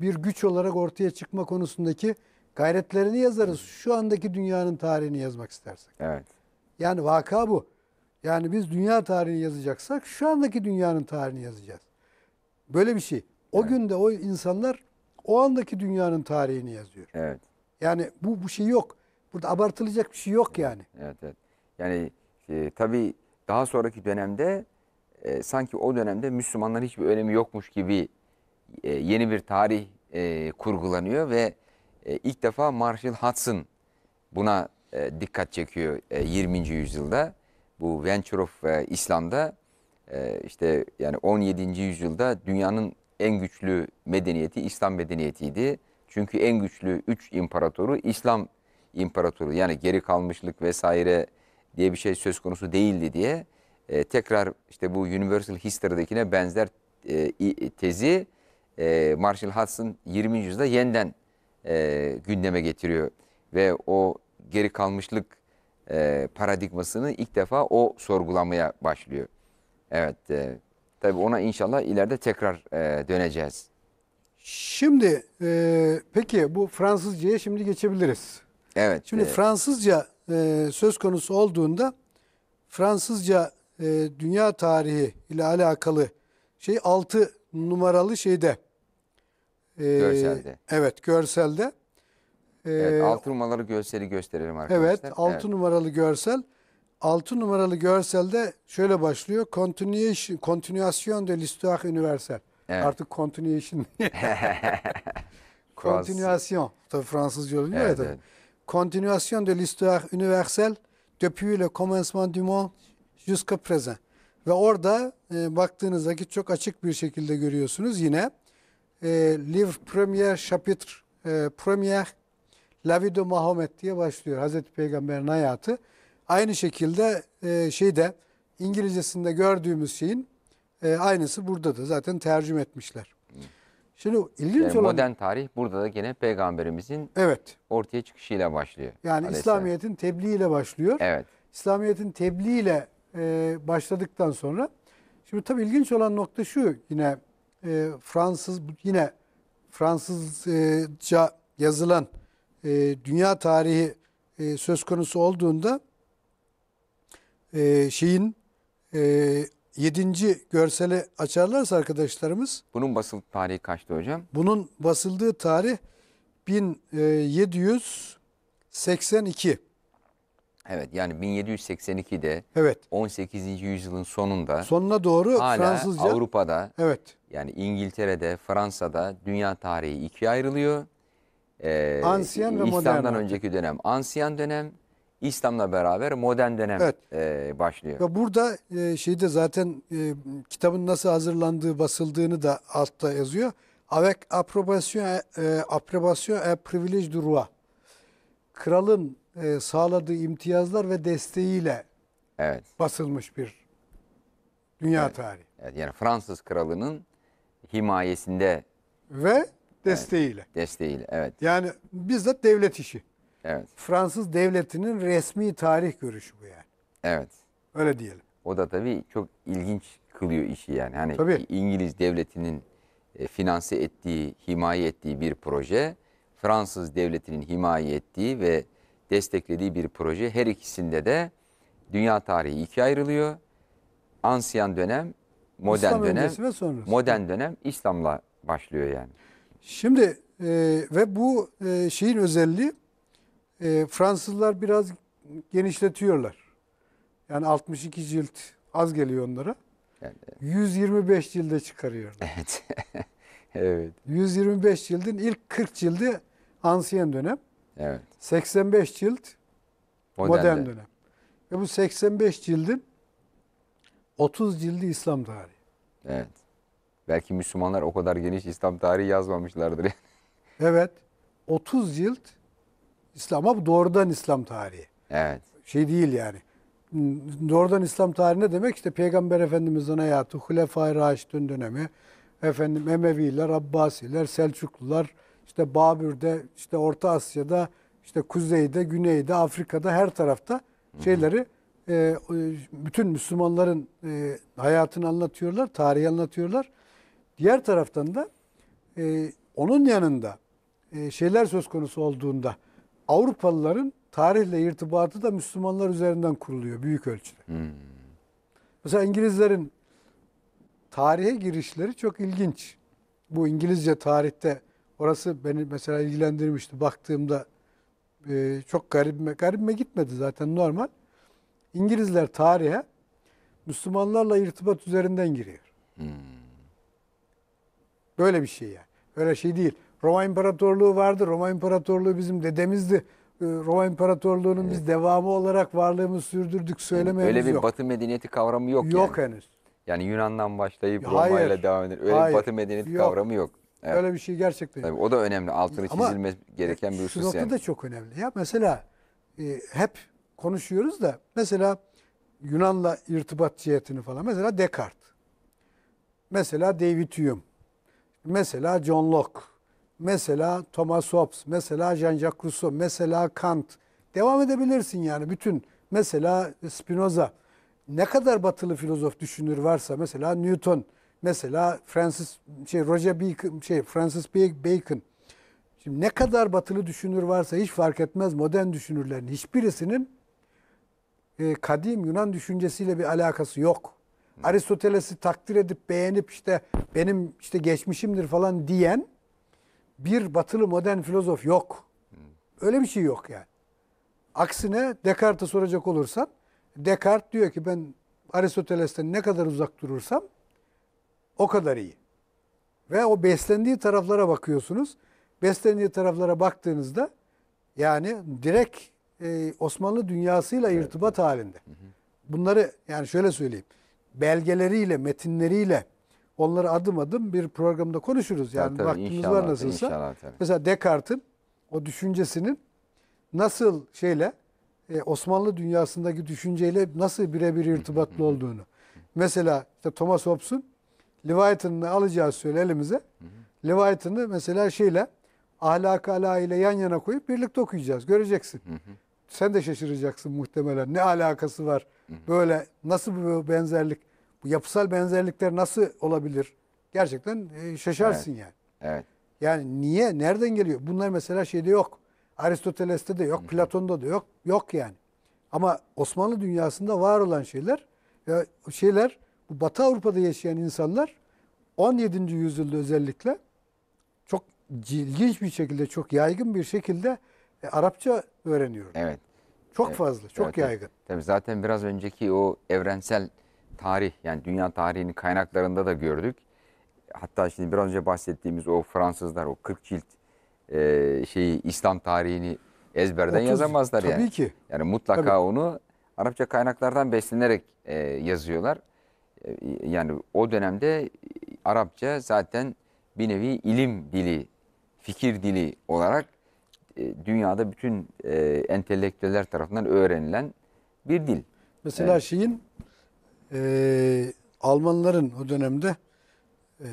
bir güç olarak ortaya çıkma konusundaki gayretlerini yazarız. Şu andaki dünyanın tarihini yazmak istersek. Evet. Yani vaka bu. Yani biz dünya tarihini yazacaksak şu andaki dünyanın tarihini yazacağız. Böyle bir şey. O evet. günde o insanlar o andaki dünyanın tarihini yazıyor. Evet. Yani bu bu şey yok. Burada abartılacak bir şey yok yani. Evet evet. Yani e, tabii daha sonraki dönemde e, sanki o dönemde Müslümanların hiçbir önemi yokmuş gibi e, yeni bir tarih e, kurgulanıyor ve e, ilk defa Marshall Hudson buna e, dikkat çekiyor e, 20. yüzyılda. Bu Venture of e, İslam'da e, işte yani 17. yüzyılda dünyanın en güçlü medeniyeti İslam medeniyetiydi. Çünkü en güçlü 3 imparatoru İslam imparatoru yani geri kalmışlık vesaire diye bir şey söz konusu değildi diye e, tekrar işte bu Universal History'dekine benzer e, tezi e, Marshall Hudson 20. yüzyılda yeniden e, gündeme getiriyor. Ve o geri kalmışlık e, paradigmasını ilk defa o sorgulamaya başlıyor. Evet, e, tabii ona inşallah ileride tekrar e, döneceğiz. Şimdi e, peki bu Fransızcaya şimdi geçebiliriz. Evet. Şimdi e, Fransızca e, söz konusu olduğunda Fransızca e, dünya tarihi ile alakalı şey 6 numaralı şeyde. E, görselde. Evet görselde. E, evet 6 numaralı görseli gösterelim arkadaşlar. Evet 6 evet. numaralı görsel. 6 numaralı görselde şöyle başlıyor. Continuation, continuation de l'histoire universel. Evet. Artık continuation. continuation. Tabii Fransızca oluyor evet, ya tabii. Evet continuation de l'histoire universelle depuis le commencement du monde jusqu'à présent. Ve orada e, ki çok açık bir şekilde görüyorsunuz yine e, Livre Premier Chapitre e, Premier La Vie de Mahomet diye başlıyor Hazreti Peygamber'in hayatı. Aynı şekilde e, şeyde İngilizcesinde gördüğümüz şeyin e, aynısı burada da zaten tercüme etmişler. Hmm. Şimdi ilginç yani olan... Modern tarih burada da yine peygamberimizin evet. ortaya çıkışıyla başlıyor. Yani İslamiyet'in tebliğiyle başlıyor. Evet. İslamiyet'in tebliğiyle e, başladıktan sonra... Şimdi tabii ilginç olan nokta şu yine e, Fransız yine Fransızca yazılan e, dünya tarihi e, söz konusu olduğunda e, şeyin e, 7. görseli açarlarsa arkadaşlarımız. Bunun basıldığı tarihi kaçtı hocam? Bunun basıldığı tarih 1782. Evet yani 1782'de evet. 18. yüzyılın sonunda sonuna doğru hala Fransızca Avrupa'da evet. yani İngiltere'de, Fransa'da dünya tarihi ikiye ayrılıyor. Ee, Ansiyen ve modern. İslam'dan önceki dönem Ansiyen dönem, İslam'la beraber modern dönem evet. e, başlıyor. Ya burada e, şeyde zaten e, kitabın nasıl hazırlandığı, basıldığını da altta yazıyor. Avec approbation e, e approbation et privilège du roi. Kralın e, sağladığı imtiyazlar ve desteğiyle evet. basılmış bir dünya evet. tarihi. Evet, yani Fransız kralının himayesinde ve desteğiyle. Evet, desteğiyle evet. Yani bizzat devlet işi. Evet. Fransız devletinin resmi tarih görüşü bu yani. Evet. Öyle diyelim. O da tabii çok ilginç kılıyor işi yani. Hani tabii. İngiliz devletinin e, finanse ettiği, himaye ettiği bir proje, Fransız devletinin himaye ettiği ve desteklediği bir proje. Her ikisinde de dünya tarihi ikiye ayrılıyor. Ansiyan dönem, modern İslam dönem, ve sonrası. modern dönem İslam'la başlıyor yani. Şimdi e, ve bu e, şeyin özelliği e, Fransızlar biraz genişletiyorlar. Yani 62 cilt az geliyor onlara. Yani, 125 e, cilde çıkarıyorlar. Evet. evet. 125 cildin ilk 40 cildi ansiyen dönem. Evet. 85 cilt modern, modern dönem. Ve bu 85 cildin 30 cildi İslam tarihi. Evet. Belki Müslümanlar o kadar geniş İslam tarihi yazmamışlardır. evet. 30 cilt İslam ama doğrudan İslam tarihi. Evet. Şey değil yani. Doğrudan İslam tarihi ne demek? İşte Peygamber Efendimiz'in hayatı, Hulefai Raşid'in dönemi, efendim Emeviler, Abbasiler, Selçuklular, işte Babür'de, işte Orta Asya'da, işte Kuzey'de, Güney'de, Afrika'da her tarafta şeyleri e, bütün Müslümanların e, hayatını anlatıyorlar, tarihi anlatıyorlar. Diğer taraftan da e, onun yanında e, şeyler söz konusu olduğunda Avrupalıların tarihle irtibatı da Müslümanlar üzerinden kuruluyor büyük ölçüde. Hmm. Mesela İngilizlerin tarihe girişleri çok ilginç. Bu İngilizce tarihte orası beni mesela ilgilendirmişti. Baktığımda e, çok garibime, garibime gitmedi zaten normal. İngilizler tarihe Müslümanlarla irtibat üzerinden giriyor. Hmm. Böyle bir şey yani. Öyle şey değil. Roma İmparatorluğu vardı. Roma İmparatorluğu bizim dedemizdi. Ee, Roma İmparatorluğu'nun evet. biz devamı olarak varlığımızı sürdürdük söylememiz yani Öyle bir yok. batı medeniyeti kavramı yok, yok yani. henüz. Yani Yunan'dan başlayıp Roma ile devam eden öyle hayır, bir batı medeniyeti yok. kavramı yok. Evet. Öyle bir şey gerçekten Tabii, O da önemli. Altını Ama çizilmesi e, gereken bir husus yani. Şu nokta da çok önemli. Ya mesela e, hep konuşuyoruz da mesela Yunan'la irtibat cihetini falan. Mesela Descartes. Mesela David Hume. Mesela John Locke. Mesela Thomas Hobbes, mesela Jean-Jacques Rousseau, mesela Kant. Devam edebilirsin yani bütün. Mesela Spinoza. Ne kadar batılı filozof düşünür varsa mesela Newton, mesela Francis şey Roger Bacon, şey Francis Bacon. Şimdi ne kadar batılı düşünür varsa hiç fark etmez modern düşünürlerin hiçbirisinin e, kadim Yunan düşüncesiyle bir alakası yok. Hmm. Aristoteles'i takdir edip beğenip işte benim işte geçmişimdir falan diyen bir batılı modern filozof yok. Öyle bir şey yok yani. Aksine Descartes'e soracak olursan Descartes diyor ki ben Aristoteles'ten ne kadar uzak durursam o kadar iyi. Ve o beslendiği taraflara bakıyorsunuz. Beslendiği taraflara baktığınızda yani direkt e, Osmanlı dünyasıyla evet. irtibat halinde. Bunları yani şöyle söyleyeyim. Belgeleriyle, metinleriyle, Onları adım adım bir programda konuşuruz. Yani tabii, vaktimiz inşallah, var nasılsa. Inşallah, Mesela Descartes'in o düşüncesinin nasıl şeyle e, Osmanlı dünyasındaki düşünceyle nasıl birebir irtibatlı olduğunu. mesela işte Thomas Hobbes'un Leviathan'ını alacağız söyle elimize. Leviathan'ı mesela şeyle ahlak ala ile yan yana koyup birlikte okuyacağız. Göreceksin. Sen de şaşıracaksın muhtemelen. Ne alakası var? Böyle nasıl bir benzerlik? Bu yapısal benzerlikler nasıl olabilir? Gerçekten e, şaşarsın evet. yani. Evet. Yani niye? Nereden geliyor? Bunlar mesela şeyde yok. Aristoteles'te de yok, Platon'da da yok. Yok yani. Ama Osmanlı dünyasında var olan şeyler e, şeyler bu Batı Avrupa'da yaşayan insanlar 17. yüzyılda özellikle çok ilginç bir şekilde, çok yaygın bir şekilde e, Arapça öğreniyor. Evet. Çok evet. fazla, çok evet, yaygın. Tabii zaten biraz önceki o evrensel tarih yani dünya tarihinin kaynaklarında da gördük. Hatta şimdi biraz önce bahsettiğimiz o Fransızlar o 40 cilt e, şeyi İslam tarihini ezberden 30, yazamazlar tabii yani. Tabii ki. Yani mutlaka tabii. onu Arapça kaynaklardan beslenerek e, yazıyorlar. E, yani o dönemde Arapça zaten bir nevi ilim dili, fikir dili olarak e, dünyada bütün e, entelektüeller tarafından öğrenilen bir dil. Mesela evet. şeyin e, Almanların o dönemde e,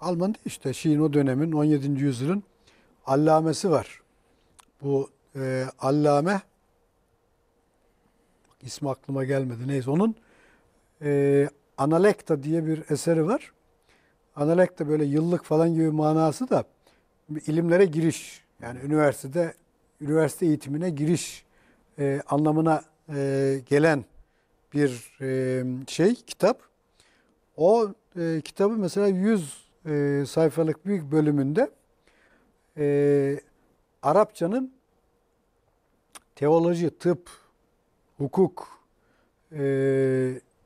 Alman değil işte Şii'nin o dönemin 17. yüzyılın allamesi var. Bu e, allame ismi aklıma gelmedi neyse onun e, Analekta diye bir eseri var. Analekta böyle yıllık falan gibi manası da ilimlere giriş yani üniversitede üniversite eğitimine giriş e, anlamına e, gelen bir e, şey, kitap. O e, kitabı mesela 100 e, sayfalık büyük bölümünde Arapçanın teoloji, tıp, hukuk,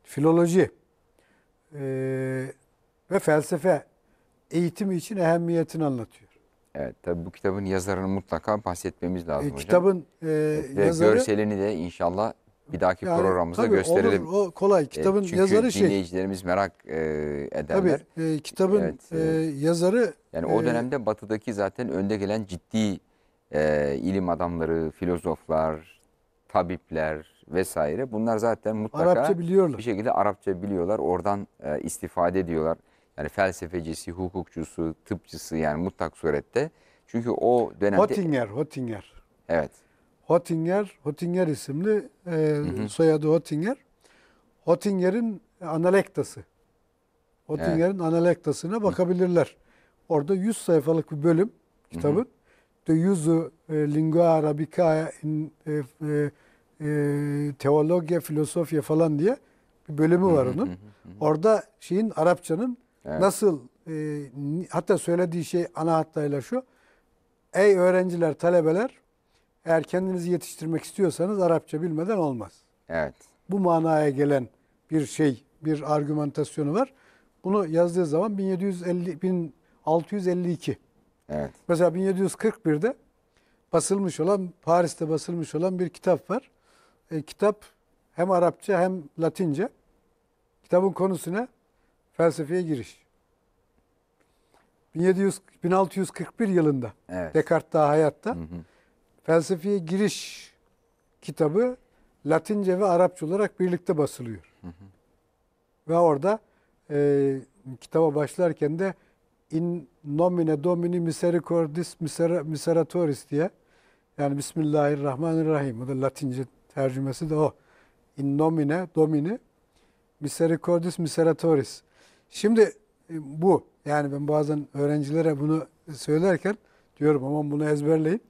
filoloji ve felsefe eğitimi için ehemmiyetini anlatıyor. Evet tabi bu kitabın yazarını mutlaka bahsetmemiz lazım e, hocam. Kitabın e, Ve yazarı... görselini de inşallah bir dahaki yani, programımızda tabii, gösterelim. Olur, o kolay. E, kitabın e, çünkü yazarı şey. dinleyicilerimiz merak e, ederler. Tabii e, kitabın evet, e, yazarı. Yani e, o dönemde batıdaki zaten önde gelen ciddi e, ilim adamları, filozoflar, tabipler vesaire bunlar zaten mutlaka Arapça biliyorlar. bir şekilde Arapça biliyorlar. Oradan e, istifade ediyorlar. Yani felsefecisi, hukukçusu, tıpçısı yani mutlak surette. Çünkü o dönemde... Hottinger, Hottinger. Evet. Hottinger, Hottinger isimli e, hı hı. soyadı Hottinger. Hottinger'in analektası. Hottinger'in evet. analektasına bakabilirler. Orada 100 sayfalık bir bölüm kitabın. Hı hı. The Yuzu e, Lingua Arabica in e, e, e, Teologia, Filosofya falan diye bir bölümü var onun. Orada şeyin Arapçanın evet. nasıl e, hatta söylediği şey ana hattıyla şu. Ey öğrenciler, talebeler eğer kendinizi yetiştirmek istiyorsanız Arapça bilmeden olmaz. Evet. Bu manaya gelen bir şey, bir argümantasyonu var. Bunu yazdığı zaman 1750 1652. Evet. Mesela 1741'de basılmış olan Paris'te basılmış olan bir kitap var. E, kitap hem Arapça hem Latince. Kitabın konusu ne? Felsefeye giriş. 1700, 1641 yılında evet. Descartes daha hayatta. Hı hı. Felsefeye Giriş kitabı Latince ve Arapça olarak birlikte basılıyor. Ve orada e, kitaba başlarken de in nomine domini misericordis miseratoris diye yani Bismillahirrahmanirrahim. O da Latince tercümesi de o. In nomine domini misericordis miseratoris. Şimdi e, bu yani ben bazen öğrencilere bunu söylerken diyorum aman bunu ezberleyin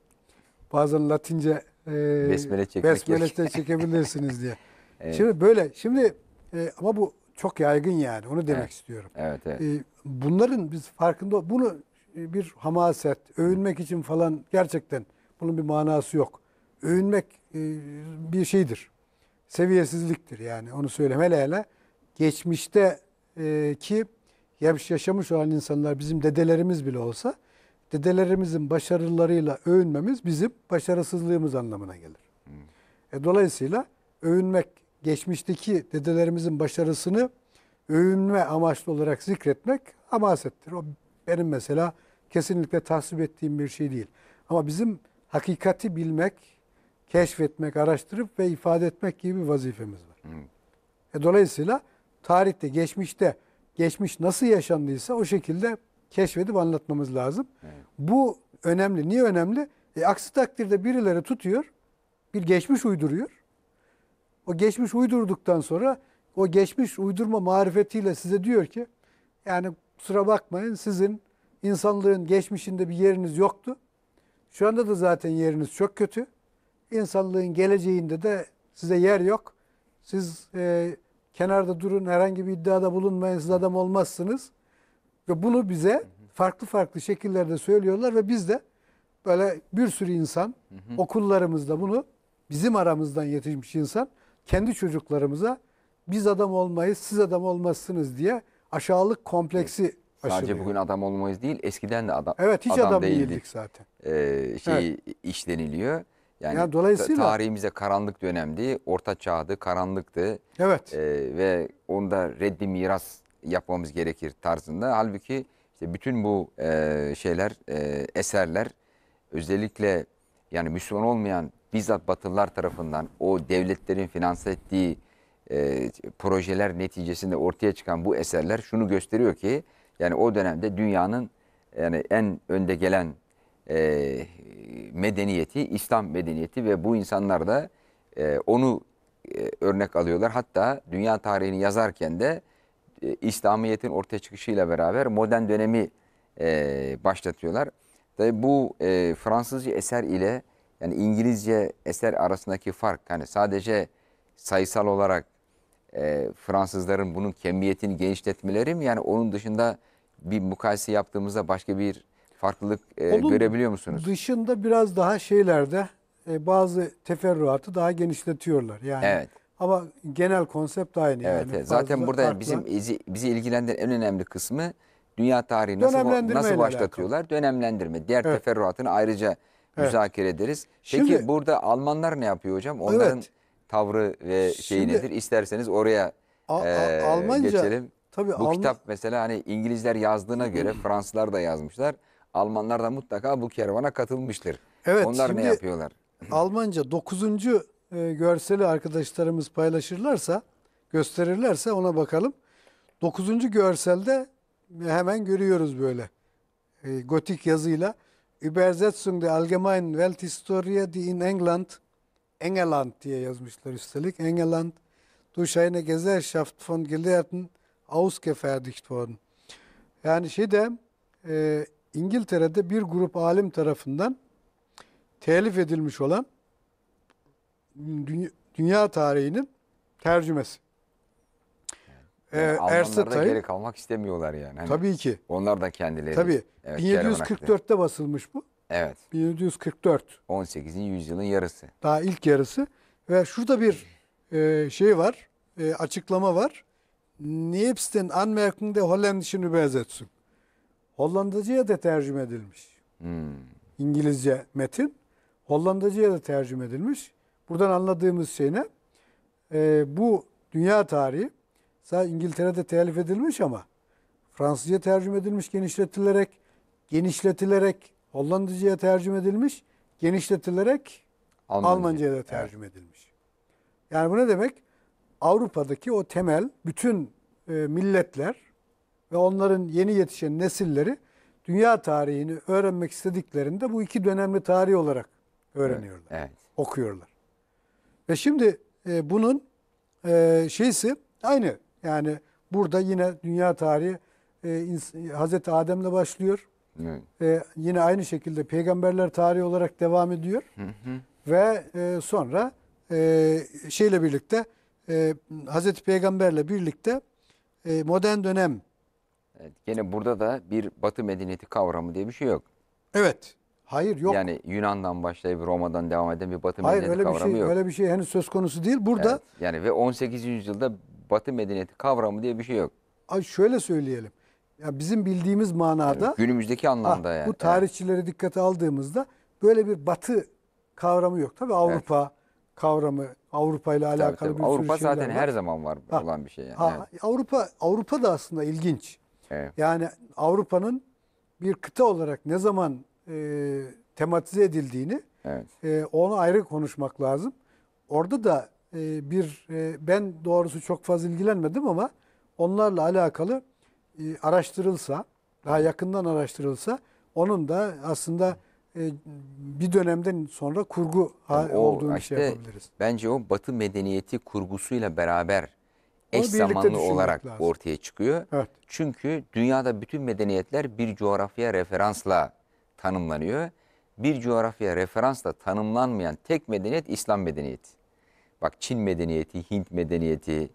bazen Latince e, besmele, besmele çekebilirsiniz diye. evet. Şimdi böyle şimdi e, ama bu çok yaygın yani onu demek evet. istiyorum. Evet, evet. E, bunların biz farkında bunu e, bir hamaset, övünmek için falan gerçekten bunun bir manası yok. Övünmek e, bir şeydir. Seviyesizliktir yani onu söyleme hele hele geçmişte e, ki yaşamış olan insanlar bizim dedelerimiz bile olsa dedelerimizin başarılarıyla övünmemiz bizim başarısızlığımız anlamına gelir. Hmm. E, dolayısıyla övünmek, geçmişteki dedelerimizin başarısını övünme amaçlı olarak zikretmek amasettir. O benim mesela kesinlikle tahsip ettiğim bir şey değil. Ama bizim hakikati bilmek, keşfetmek, araştırıp ve ifade etmek gibi bir vazifemiz var. Hmm. E, dolayısıyla tarihte, geçmişte, geçmiş nasıl yaşandıysa o şekilde keşfedip anlatmamız lazım. Evet. Bu önemli. Niye önemli? E, aksi takdirde birileri tutuyor, bir geçmiş uyduruyor. O geçmiş uydurduktan sonra o geçmiş uydurma marifetiyle size diyor ki yani kusura bakmayın sizin insanlığın geçmişinde bir yeriniz yoktu. Şu anda da zaten yeriniz çok kötü. İnsanlığın geleceğinde de size yer yok. Siz e, kenarda durun, herhangi bir iddiada bulunmayın, siz adam olmazsınız. Ve bunu bize farklı farklı şekillerde söylüyorlar ve biz de böyle bir sürü insan hı hı. okullarımızda bunu bizim aramızdan yetişmiş insan kendi çocuklarımıza biz adam olmayız siz adam olmazsınız diye aşağılık kompleksi evet. aşılıyor. Sadece bugün adam olmayız değil eskiden de adam Evet hiç adam, adam değildik, değildik zaten. Ee, şey evet. işleniliyor. Yani, yani dolayısıyla tarihimize karanlık dönemdi, orta çağdı, karanlıktı. Evet. Ee, ve onda reddi miras yapmamız gerekir tarzında. Halbuki işte bütün bu e, şeyler, e, eserler özellikle yani Müslüman olmayan bizzat Batılılar tarafından o devletlerin finanse ettiği e, projeler neticesinde ortaya çıkan bu eserler şunu gösteriyor ki yani o dönemde dünyanın yani en önde gelen e, medeniyeti İslam medeniyeti ve bu insanlar da e, onu e, örnek alıyorlar. Hatta dünya tarihini yazarken de e, İslamiyet'in ortaya çıkışıyla beraber modern dönemi e, başlatıyorlar. Tabi bu e, Fransızca eser ile yani İngilizce eser arasındaki fark yani sadece sayısal olarak e, Fransızların bunun kemiyetini genişletmeleri mi yani onun dışında bir mukayese yaptığımızda başka bir farklılık e, onun görebiliyor musunuz? Dışında biraz daha şeylerde e, bazı teferruatı daha genişletiyorlar. Yani evet. Ama genel konsept aynı. Evet, yani. evet. zaten burada farklı. bizim bizi, bizi ilgilendiren en önemli kısmı dünya tarihi nasıl, nasıl başlatıyorlar? Alakalı. Dönemlendirme. Diğer evet. teferruatını ayrıca evet. müzakere ederiz. Peki Şimdi, burada Almanlar ne yapıyor hocam? Onların evet. tavrı ve şeyi Şimdi, nedir? İsterseniz oraya a, a, e, Almanca, geçelim. Tabii, Bu Alman... kitap mesela hani İngilizler yazdığına göre Fransızlar da yazmışlar. Almanlar da mutlaka bu kervana katılmıştır. Evet, Onlar şimdi, ne yapıyorlar? Almanca 9 e, görseli arkadaşlarımız paylaşırlarsa, gösterirlerse ona bakalım. Dokuzuncu görselde hemen görüyoruz böyle. E, gotik yazıyla. Übersetzung der Allgemeinen Welthistorie die in England, Engeland diye yazmışlar üstelik. Engeland durch eine Gesellschaft von Gelehrten ausgefertigt worden. Yani şeyde e, İngiltere'de bir grup alim tarafından telif edilmiş olan dünya, dünya tarihinin tercümesi. Yani ee, Almanlar Erstatay, da geri kalmak istemiyorlar yani. Hani tabii ki. Onlar da kendileri. Tabii. Evet, 1744'te basılmış bu. Evet. 1744. 18. yüzyılın yarısı. Daha ilk yarısı. Ve şurada bir e, şey var. E, açıklama var. Niepsten Anmerkung de Holländische Übersetzung. Hollandacıya da tercüme edilmiş. Hmm. İngilizce metin. Hollandacıya da tercüme edilmiş. Buradan anladığımız şey ne? E, bu dünya tarihi sadece İngiltere'de telif edilmiş ama Fransızca tercüme edilmiş genişletilerek, genişletilerek Hollandaca'ya tercüme edilmiş, genişletilerek Almanca. Almanca'ya da tercüme evet. edilmiş. Yani bu ne demek? Avrupa'daki o temel bütün e, milletler ve onların yeni yetişen nesilleri dünya tarihini öğrenmek istediklerinde bu iki dönemli tarih olarak öğreniyorlar, evet. evet. okuyorlar. Ve şimdi e, bunun e, şeysi aynı. Yani burada yine dünya tarihi e, Hazreti Adem'le başlıyor. Evet. E, yine aynı şekilde peygamberler tarihi olarak devam ediyor. Hı hı. Ve e, sonra e, şeyle birlikte e, Hazreti Peygamberle birlikte e, modern dönem. Evet, gene burada da bir Batı medeniyeti kavramı diye bir şey yok. Evet. Hayır yok. Yani Yunan'dan başlayıp Roma'dan devam eden bir Batı Hayır, medeniyeti kavramı şey, yok. Öyle bir şey henüz söz konusu değil. Burada evet, yani ve 18. yüzyılda Batı medeniyeti kavramı diye bir şey yok. Ay şöyle söyleyelim. Ya bizim bildiğimiz manada ah, yani günümüzdeki anlamda ha, yani. Bu tarihçilere evet. dikkate aldığımızda böyle bir Batı kavramı yok. Tabii Avrupa evet. kavramı Avrupa ile alakalı tabii, tabii. bir Avrupa sürü zaten var. her zaman var ha, olan bir şey yani. Ha, evet. Avrupa Avrupa da aslında ilginç. Evet. Yani Avrupa'nın bir kıta olarak ne zaman e, tematize edildiğini evet. e, onu ayrı konuşmak lazım. Orada da e, bir e, ben doğrusu çok fazla ilgilenmedim ama onlarla alakalı e, araştırılsa daha yakından araştırılsa onun da aslında e, bir dönemden sonra kurgu yani olduğunu şey işte, şey yapabiliriz. Bence o Batı medeniyeti kurgusuyla beraber eş zamanlı olarak lazım. ortaya çıkıyor. Evet. Çünkü dünyada bütün medeniyetler bir coğrafya referansla tanımlanıyor. Bir coğrafya referansla tanımlanmayan tek medeniyet İslam medeniyeti. Bak Çin medeniyeti, Hint medeniyeti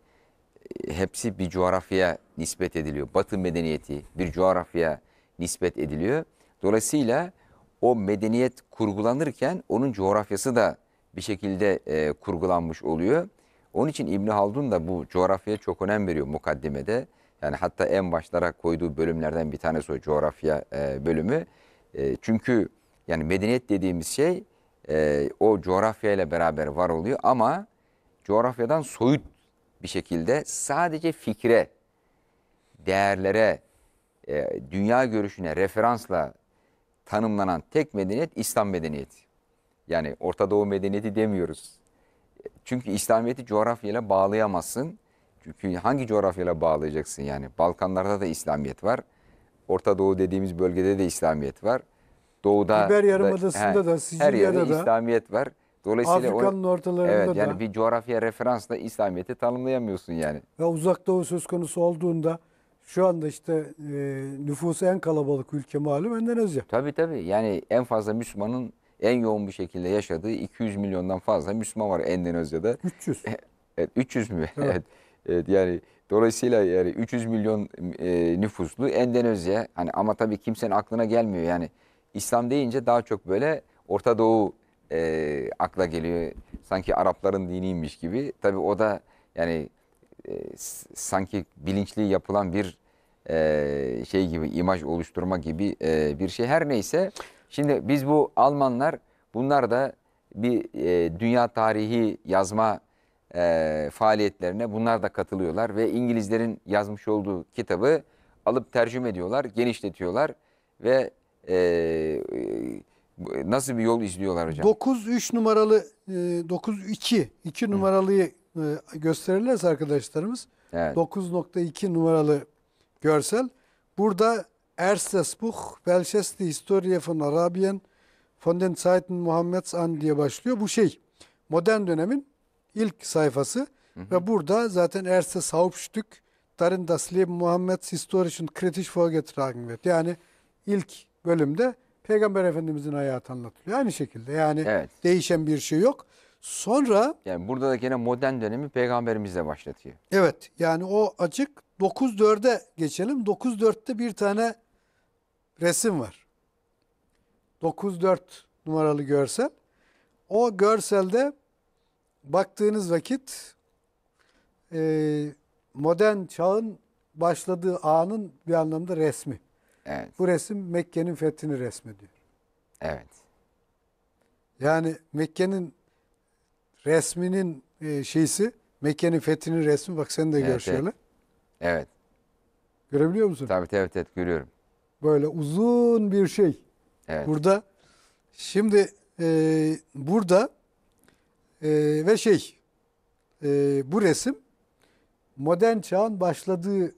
e, hepsi bir coğrafyaya nispet ediliyor. Batı medeniyeti bir coğrafyaya nispet ediliyor. Dolayısıyla o medeniyet kurgulanırken onun coğrafyası da bir şekilde e, kurgulanmış oluyor. Onun için İbni Haldun da bu coğrafyaya çok önem veriyor mukaddimede. Yani hatta en başlara koyduğu bölümlerden bir tanesi o coğrafya e, bölümü. Ee, çünkü yani medeniyet dediğimiz şey e, o ile beraber var oluyor ama coğrafyadan soyut bir şekilde sadece fikre, değerlere, e, dünya görüşüne referansla tanımlanan tek medeniyet İslam medeniyeti. Yani Orta Doğu medeniyeti demiyoruz. Çünkü İslamiyet'i coğrafyayla bağlayamazsın. Çünkü hangi coğrafyayla bağlayacaksın yani? Balkanlarda da İslamiyet var. Orta Doğu dediğimiz bölgede de İslamiyet var. Doğuda İber Yarımadası'nda da, da Sicilya'da her yerde da, İslamiyet var. Dolayısıyla Afrika'nın ortalarında evet, yani da. Yani bir coğrafya referansla İslamiyet'i tanımlayamıyorsun yani. Ve uzak doğu söz konusu olduğunda şu anda işte e, nüfusu en kalabalık ülke malum Endonezya. Tabii tabii. Yani en fazla Müslümanın en yoğun bir şekilde yaşadığı 200 milyondan fazla Müslüman var Endonezya'da. 300. evet, 300 mü? evet. evet yani Dolayısıyla yani 300 milyon e, nüfuslu Endonezya hani ama tabii kimsenin aklına gelmiyor yani İslam deyince daha çok böyle Orta Doğu e, akla geliyor. Sanki Arapların diniymiş gibi. Tabii o da yani e, sanki bilinçli yapılan bir e, şey gibi imaj oluşturma gibi e, bir şey. Her neyse şimdi biz bu Almanlar bunlar da bir e, dünya tarihi yazma e, faaliyetlerine bunlar da katılıyorlar ve İngilizlerin yazmış olduğu kitabı alıp tercüme ediyorlar, genişletiyorlar ve e, e nasıl bir yol izliyorlar hocam? 9-3 numaralı, e, 9-2, 2 numaralıyı e, gösterirlerse arkadaşlarımız, evet. 9.2 numaralı görsel. Burada Erstes Buch, Welches Historie von Arabien, von den Zeiten Muhammeds an diye başlıyor. Bu şey, modern dönemin ilk sayfası. Hı hı. Ve burada zaten erste Saubstück darin das Leben Muhammed historischen kritisch vorgetragen wird. Yani ilk bölümde Peygamber Efendimizin hayatı anlatılıyor. Aynı şekilde yani evet. değişen bir şey yok. Sonra... Yani burada da gene modern dönemi peygamberimizle başlatıyor. Evet yani o açık 9-4'e geçelim. 9-4'te bir tane resim var. 9-4 numaralı görsel. O görselde baktığınız vakit e, modern çağın başladığı anın bir anlamda resmi. Evet. Bu resim Mekke'nin fethini resmediyor. Evet. Yani Mekke'nin resminin e, şeysi, Mekke'nin fethinin resmi bak sen de evet, gör şöyle. Evet. Görebiliyor musun? Tabii evet evet görüyorum. Böyle uzun bir şey. Evet. Burada şimdi e, burada e, ve şey e, bu resim modern çağın başladığı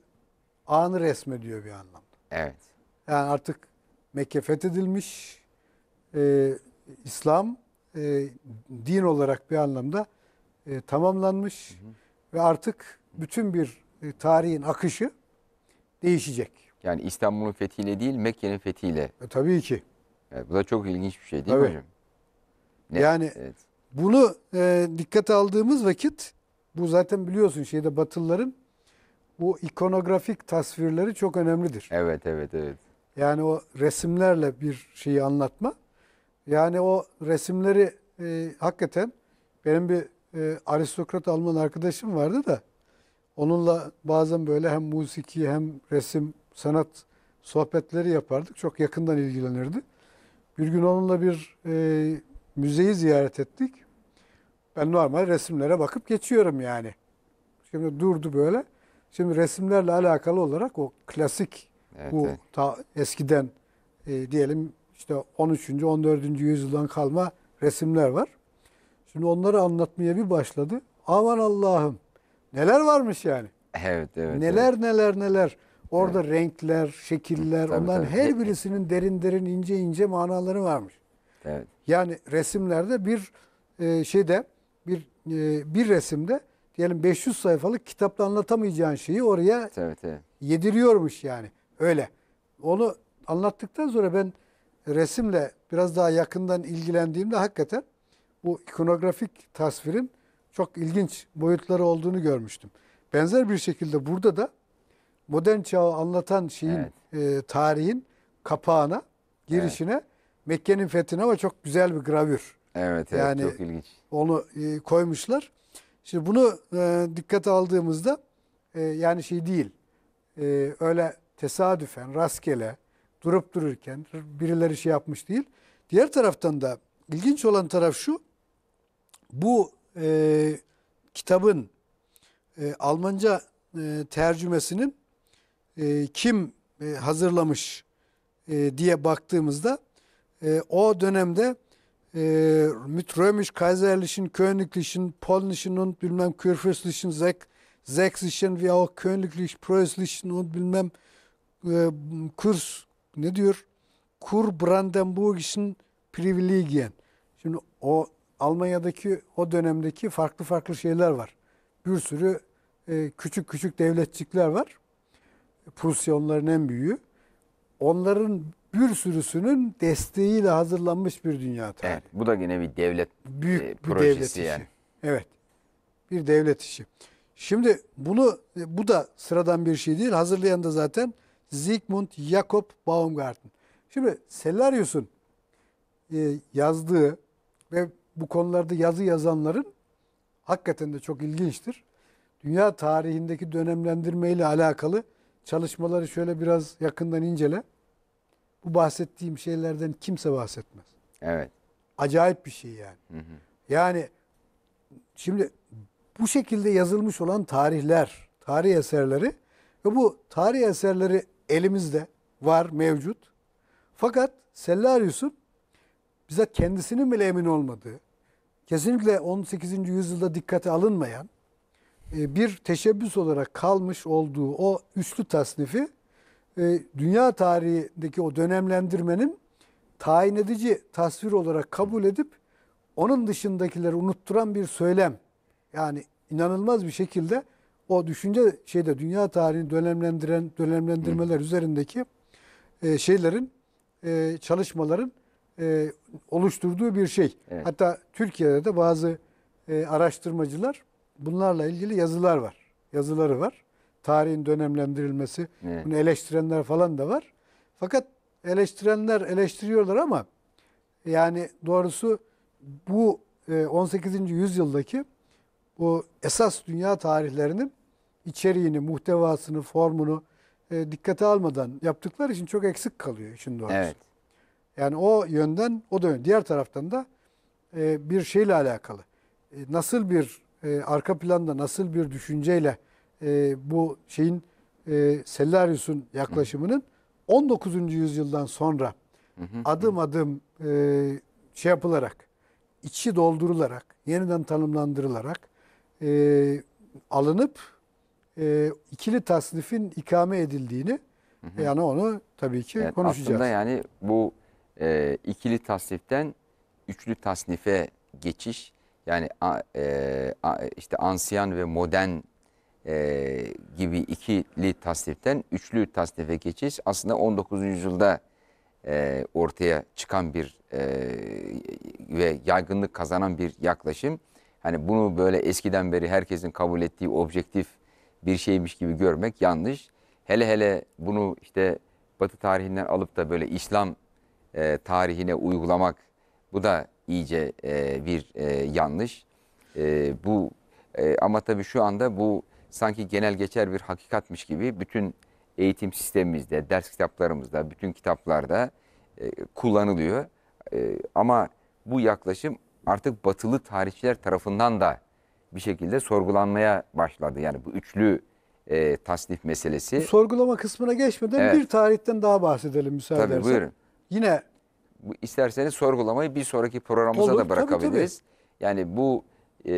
anı resmediyor bir anlamda. Evet. Yani artık Mekke fethedilmiş, e, İslam e, din olarak bir anlamda e, tamamlanmış hı hı. ve artık bütün bir e, tarihin akışı değişecek. Yani İstanbul'un fethiyle değil Mekke'nin fethiyle. E, tabii ki. Evet, bu da çok ilginç bir şey değil tabii. mi hocam? Ne? Yani evet. Bunu e, dikkate aldığımız vakit bu zaten biliyorsun şeyde Batılıların bu ikonografik tasvirleri çok önemlidir. Evet evet evet. Yani o resimlerle bir şeyi anlatma. Yani o resimleri e, hakikaten benim bir e, aristokrat Alman arkadaşım vardı da onunla bazen böyle hem musiki hem resim, sanat sohbetleri yapardık. Çok yakından ilgilenirdi. Bir gün onunla bir e, müzeyi ziyaret ettik. Ben normal resimlere bakıp geçiyorum yani. Şimdi durdu böyle. Şimdi resimlerle alakalı olarak o klasik evet, bu evet. ta eskiden e, diyelim işte 13. 14. yüzyıldan kalma resimler var. Şimdi onları anlatmaya bir başladı. Aman Allah'ım neler varmış yani. Evet evet. Neler evet. neler neler. Orada evet. renkler, şekiller tabii, onların tabii. her birisinin derin derin ince ince manaları varmış. Evet. Yani resimlerde bir e, şeyde bir e, bir resimde diyelim 500 sayfalık kitapla anlatamayacağın şeyi oraya evet, evet. yediriyormuş yani. Öyle. Onu anlattıktan sonra ben resimle biraz daha yakından ilgilendiğimde hakikaten bu ikonografik tasvirin çok ilginç boyutları olduğunu görmüştüm. Benzer bir şekilde burada da modern çağı anlatan şeyin evet. e, tarihin kapağına girişine evet Mekke'nin fethine ama çok güzel bir gravür. Evet, evet yani çok ilginç. Onu e, koymuşlar. Şimdi bunu e, dikkate aldığımızda e, yani şey değil. E, öyle tesadüfen, rastgele durup dururken birileri şey yapmış değil. Diğer taraftan da ilginç olan taraf şu. Bu e, kitabın e, Almanca e, tercümesinin e, kim e, hazırlamış e, diye baktığımızda e, o dönemde e, mit Römisch, Kaiserlichen, Königlichen, Polnischen und bilmem Kürfürstlichen, Sek, Sächsischen veya o Königlich, Preußlichen und bilmem e, Kurs ne diyor? Kur Brandenburgischen Privilegien. Şimdi o Almanya'daki o dönemdeki farklı farklı şeyler var. Bir sürü e, küçük küçük devletçikler var. Prusya onların en büyüğü. Onların bir sürüsünün desteğiyle hazırlanmış bir dünya tarihi. Evet, bu da yine bir devlet büyük e, bir devlet yani. işi. Evet. Bir devlet işi. Şimdi bunu bu da sıradan bir şey değil. Hazırlayan da zaten Zygmunt Jakob Baumgarten. Şimdi Sellarius'un e, yazdığı ve bu konularda yazı yazanların hakikaten de çok ilginçtir. Dünya tarihindeki dönemlendirmeyle alakalı çalışmaları şöyle biraz yakından incele bu bahsettiğim şeylerden kimse bahsetmez. Evet. Acayip bir şey yani. Hı hı. Yani şimdi bu şekilde yazılmış olan tarihler, tarih eserleri ve bu tarih eserleri elimizde var, mevcut. Fakat Sellarius'un bize kendisinin bile emin olmadığı, kesinlikle 18. yüzyılda dikkate alınmayan e, bir teşebbüs olarak kalmış olduğu o üçlü tasnifi ee, dünya tarihindeki o dönemlendirmenin tayin edici tasvir olarak kabul edip onun dışındakileri unutturan bir söylem. Yani inanılmaz bir şekilde o düşünce şeyde dünya tarihini dönemlendiren dönemlendirmeler Hı. üzerindeki e, şeylerin e, çalışmaların e, oluşturduğu bir şey. Evet. Hatta Türkiye'de de bazı e, araştırmacılar bunlarla ilgili yazılar var. Yazıları var tarihin dönemlendirilmesi. Evet. Bunu eleştirenler falan da var. Fakat eleştirenler eleştiriyorlar ama yani doğrusu bu 18. E, yüzyıldaki bu esas dünya tarihlerinin içeriğini, muhtevasını, formunu e, dikkate almadan yaptıkları için çok eksik kalıyor işin doğrusu. Evet. Yani o yönden, o da diğer taraftan da e, bir şeyle alakalı. Nasıl bir arka planda, nasıl bir düşünceyle e, bu şeyin e, Sellarius'un yaklaşımının 19. yüzyıldan sonra adım adım e, şey yapılarak, içi doldurularak, yeniden tanımlandırılarak e, alınıp e, ikili tasnifin ikame edildiğini hı hı. yani onu tabii ki evet, konuşacağız. Aslında yani bu e, ikili tasniften üçlü tasnife geçiş yani a, e, a, işte ansiyan ve modern e, gibi ikili tasniften üçlü tasnife geçiş aslında 19. yüzyılda e, ortaya çıkan bir e, ve yaygınlık kazanan bir yaklaşım. Hani bunu böyle eskiden beri herkesin kabul ettiği objektif bir şeymiş gibi görmek yanlış. Hele hele bunu işte Batı tarihinden alıp da böyle İslam e, tarihine uygulamak bu da iyice e, bir e, yanlış. E, bu e, ama tabii şu anda bu sanki genel geçer bir hakikatmiş gibi bütün eğitim sistemimizde, ders kitaplarımızda, bütün kitaplarda e, kullanılıyor. E, ama bu yaklaşım artık batılı tarihçiler tarafından da bir şekilde sorgulanmaya başladı. Yani bu üçlü e, tasnif meselesi. sorgulama kısmına geçmeden evet. bir tarihten daha bahsedelim müsaade Tabii buyurun. Yine isterseniz sorgulamayı bir sonraki programımıza Olur, da bırakabiliriz. Tabii, tabii. Yani bu e,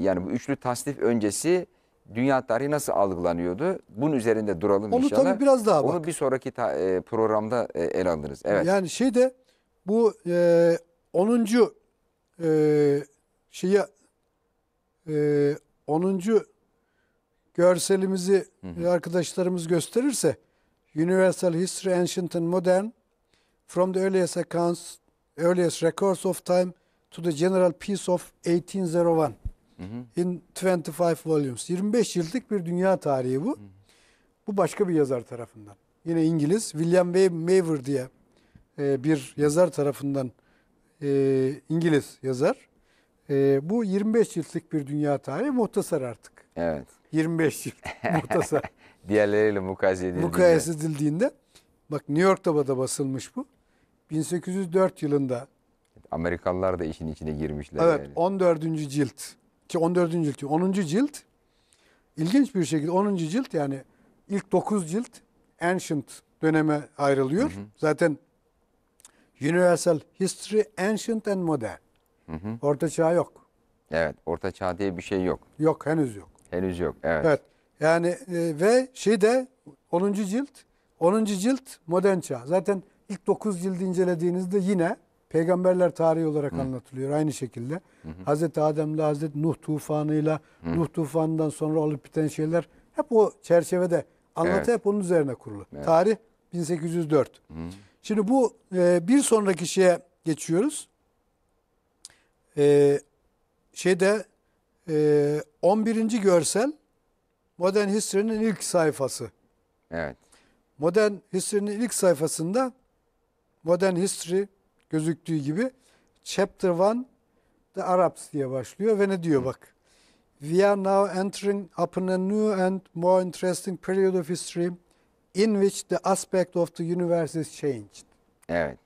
yani bu üçlü tasnif öncesi dünya tarihi nasıl algılanıyordu? Bunun üzerinde duralım Onu inşallah. Onu tabii biraz daha Onu bir sonraki e, programda e, ele alırız. Evet. Yani şey de bu e, 10. E, şeyi e, 10. görselimizi hı hı. arkadaşlarımız gösterirse Universal History Ancient and Modern From the Earliest Accounts Earliest Records of Time to the General Peace of 1801 hı. in 25 Volumes. 25 yıllık bir dünya tarihi bu. Hı hı. Bu başka bir yazar tarafından. Yine İngiliz William Maver diye e, bir yazar tarafından e, İngiliz yazar. E, bu 25 yıllık bir dünya tarihi muhtasar artık. Evet. 25 yıl muhtasar. Diğerleriyle mukayese edildiğinde. Mukayese edildiğinde. Bak New York'ta da basılmış bu. 1804 yılında. Amerikalılar da işin içine girmişler. Evet yani. 14. cilt. Ki 14. cilt. 10. cilt ilginç bir şekilde 10. cilt yani ilk 9 cilt Ancient döneme ayrılıyor. Hı hı. Zaten Universal History Ancient and Modern. Hı hı. Orta çağ yok. Evet, orta çağ diye bir şey yok. Yok, henüz yok. Henüz yok, evet. Evet. Yani e, ve şey de 10. cilt, 10. cilt modern çağ. Zaten ilk 9 cildi incelediğinizde yine peygamberler tarihi olarak Hı. anlatılıyor aynı şekilde. Hı. Hazreti Adem'le Hazreti Nuh tufanıyla Hı. Nuh tufanından sonra olup biten şeyler hep o çerçevede anlatı evet. hep onun üzerine kurulu. Evet. Tarih 1804. Hı. Şimdi bu e, bir sonraki şeye geçiyoruz. E, şeyde e, 11. görsel Modern History'nin ilk sayfası. Evet. Modern History'nin ilk sayfasında Modern History gözüktüğü gibi Chapter 1 The Arabs diye başlıyor ve ne diyor bak. We are now entering upon a new and more interesting period of history in which the aspect of the universe is changed. Evet.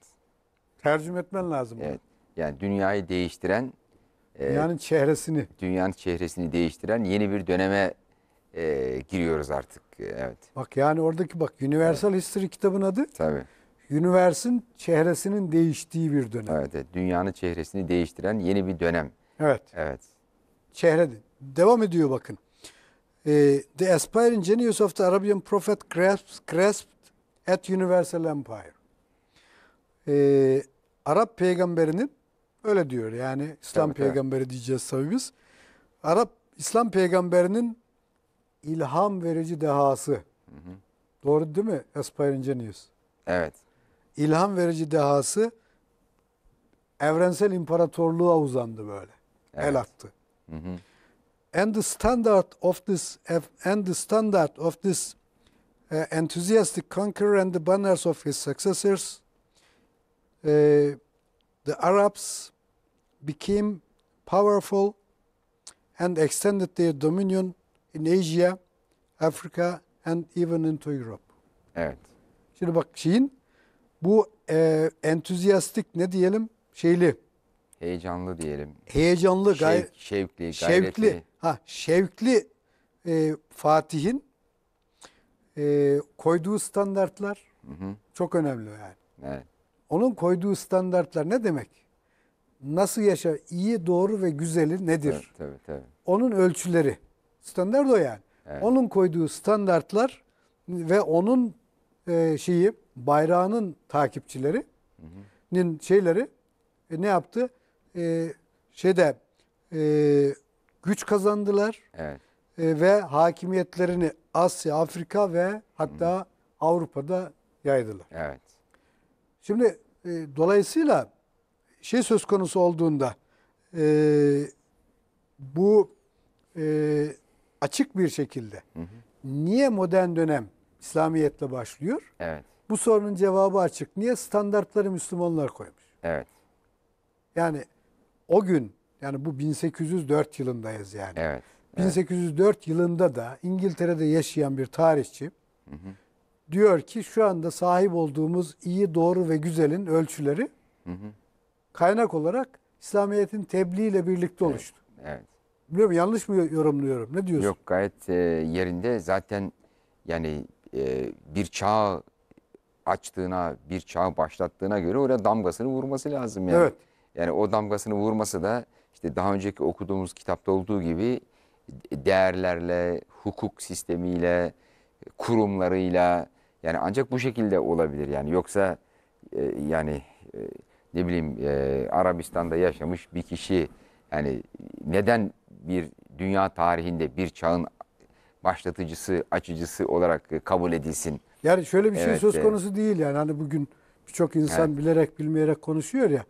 Tercüme etmen lazım. Evet. Bunu. Yani dünyayı değiştiren e, Dünyanın e, çehresini. Dünyanın çehresini değiştiren yeni bir döneme e, giriyoruz artık. Evet. Bak yani oradaki bak Universal evet. History kitabın adı. Tabii. Üniversin çehresinin değiştiği bir dönem. Evet, evet, dünyanın çehresini değiştiren yeni bir dönem. Evet. Evet. Çehre devam ediyor bakın. Ee, the aspiring genius of the Arabian prophet grasps, grasped at universal empire. E, Arap peygamberinin öyle diyor yani İslam tabii, peygamberi tabii. diyeceğiz tabii biz. Arap İslam peygamberinin ilham verici dehası. Hı hı. Doğru değil mi? Aspiring genius. Evet ilham verici dehası evrensel imparatorluğa uzandı böyle. Evet. El attı. Hı hı. And the standard of this and the standard of this uh, enthusiastic conqueror and the banners of his successors uh, the Arabs became powerful and extended their dominion in Asia, Africa and even into Europe. Evet. Şimdi bak şeyin bu e, entüziyastik ne diyelim şeyli heyecanlı diyelim. Heyecanlı, Şev, gay şevkli, gayretli. Şevkli, ha, şevkli e, Fatih'in e, koyduğu standartlar hı hı. çok önemli yani. Evet. Onun koyduğu standartlar ne demek? Nasıl yaşa, iyi, doğru ve güzeli nedir? Evet, tabii, tabii. Onun ölçüleri. Standart o yani. Evet. Onun koyduğu standartlar ve onun e, şeyi bayrağının takipçileri'nin şeyleri e, ne yaptı? E, şeyde e, güç kazandılar. Evet. E, ve hakimiyetlerini Asya, Afrika ve hatta hı Avrupa'da yaydılar. Evet. Şimdi e, dolayısıyla şey söz konusu olduğunda e, bu e, açık bir şekilde hı hı. niye modern dönem İslamiyetle başlıyor? Evet. Bu sorunun cevabı açık. Niye standartları Müslümanlar koymuş? Evet. Yani o gün yani bu 1804 yılındayız yani. Evet. 1804 evet. yılında da İngiltere'de yaşayan bir tarihçi hı hı. diyor ki şu anda sahip olduğumuz iyi, doğru ve güzelin ölçüleri hı hı. kaynak olarak İslamiyet'in tebliğiyle birlikte evet. oluştu. Evet. Biliyor musun? Yanlış mı yorumluyorum? Ne diyorsun? Yok gayet e, yerinde. Zaten yani e, bir çağ açtığına, bir çağ başlattığına göre oraya damgasını vurması lazım yani. Evet. Yani o damgasını vurması da işte daha önceki okuduğumuz kitapta olduğu gibi değerlerle, hukuk sistemiyle, kurumlarıyla yani ancak bu şekilde olabilir yani yoksa e, yani e, ne bileyim e, Arabistan'da yaşamış bir kişi yani neden bir dünya tarihinde bir çağın başlatıcısı, açıcısı olarak kabul edilsin? Yani şöyle bir şey evet, söz konusu evet. değil yani hani bugün birçok insan evet. bilerek bilmeyerek konuşuyor ya.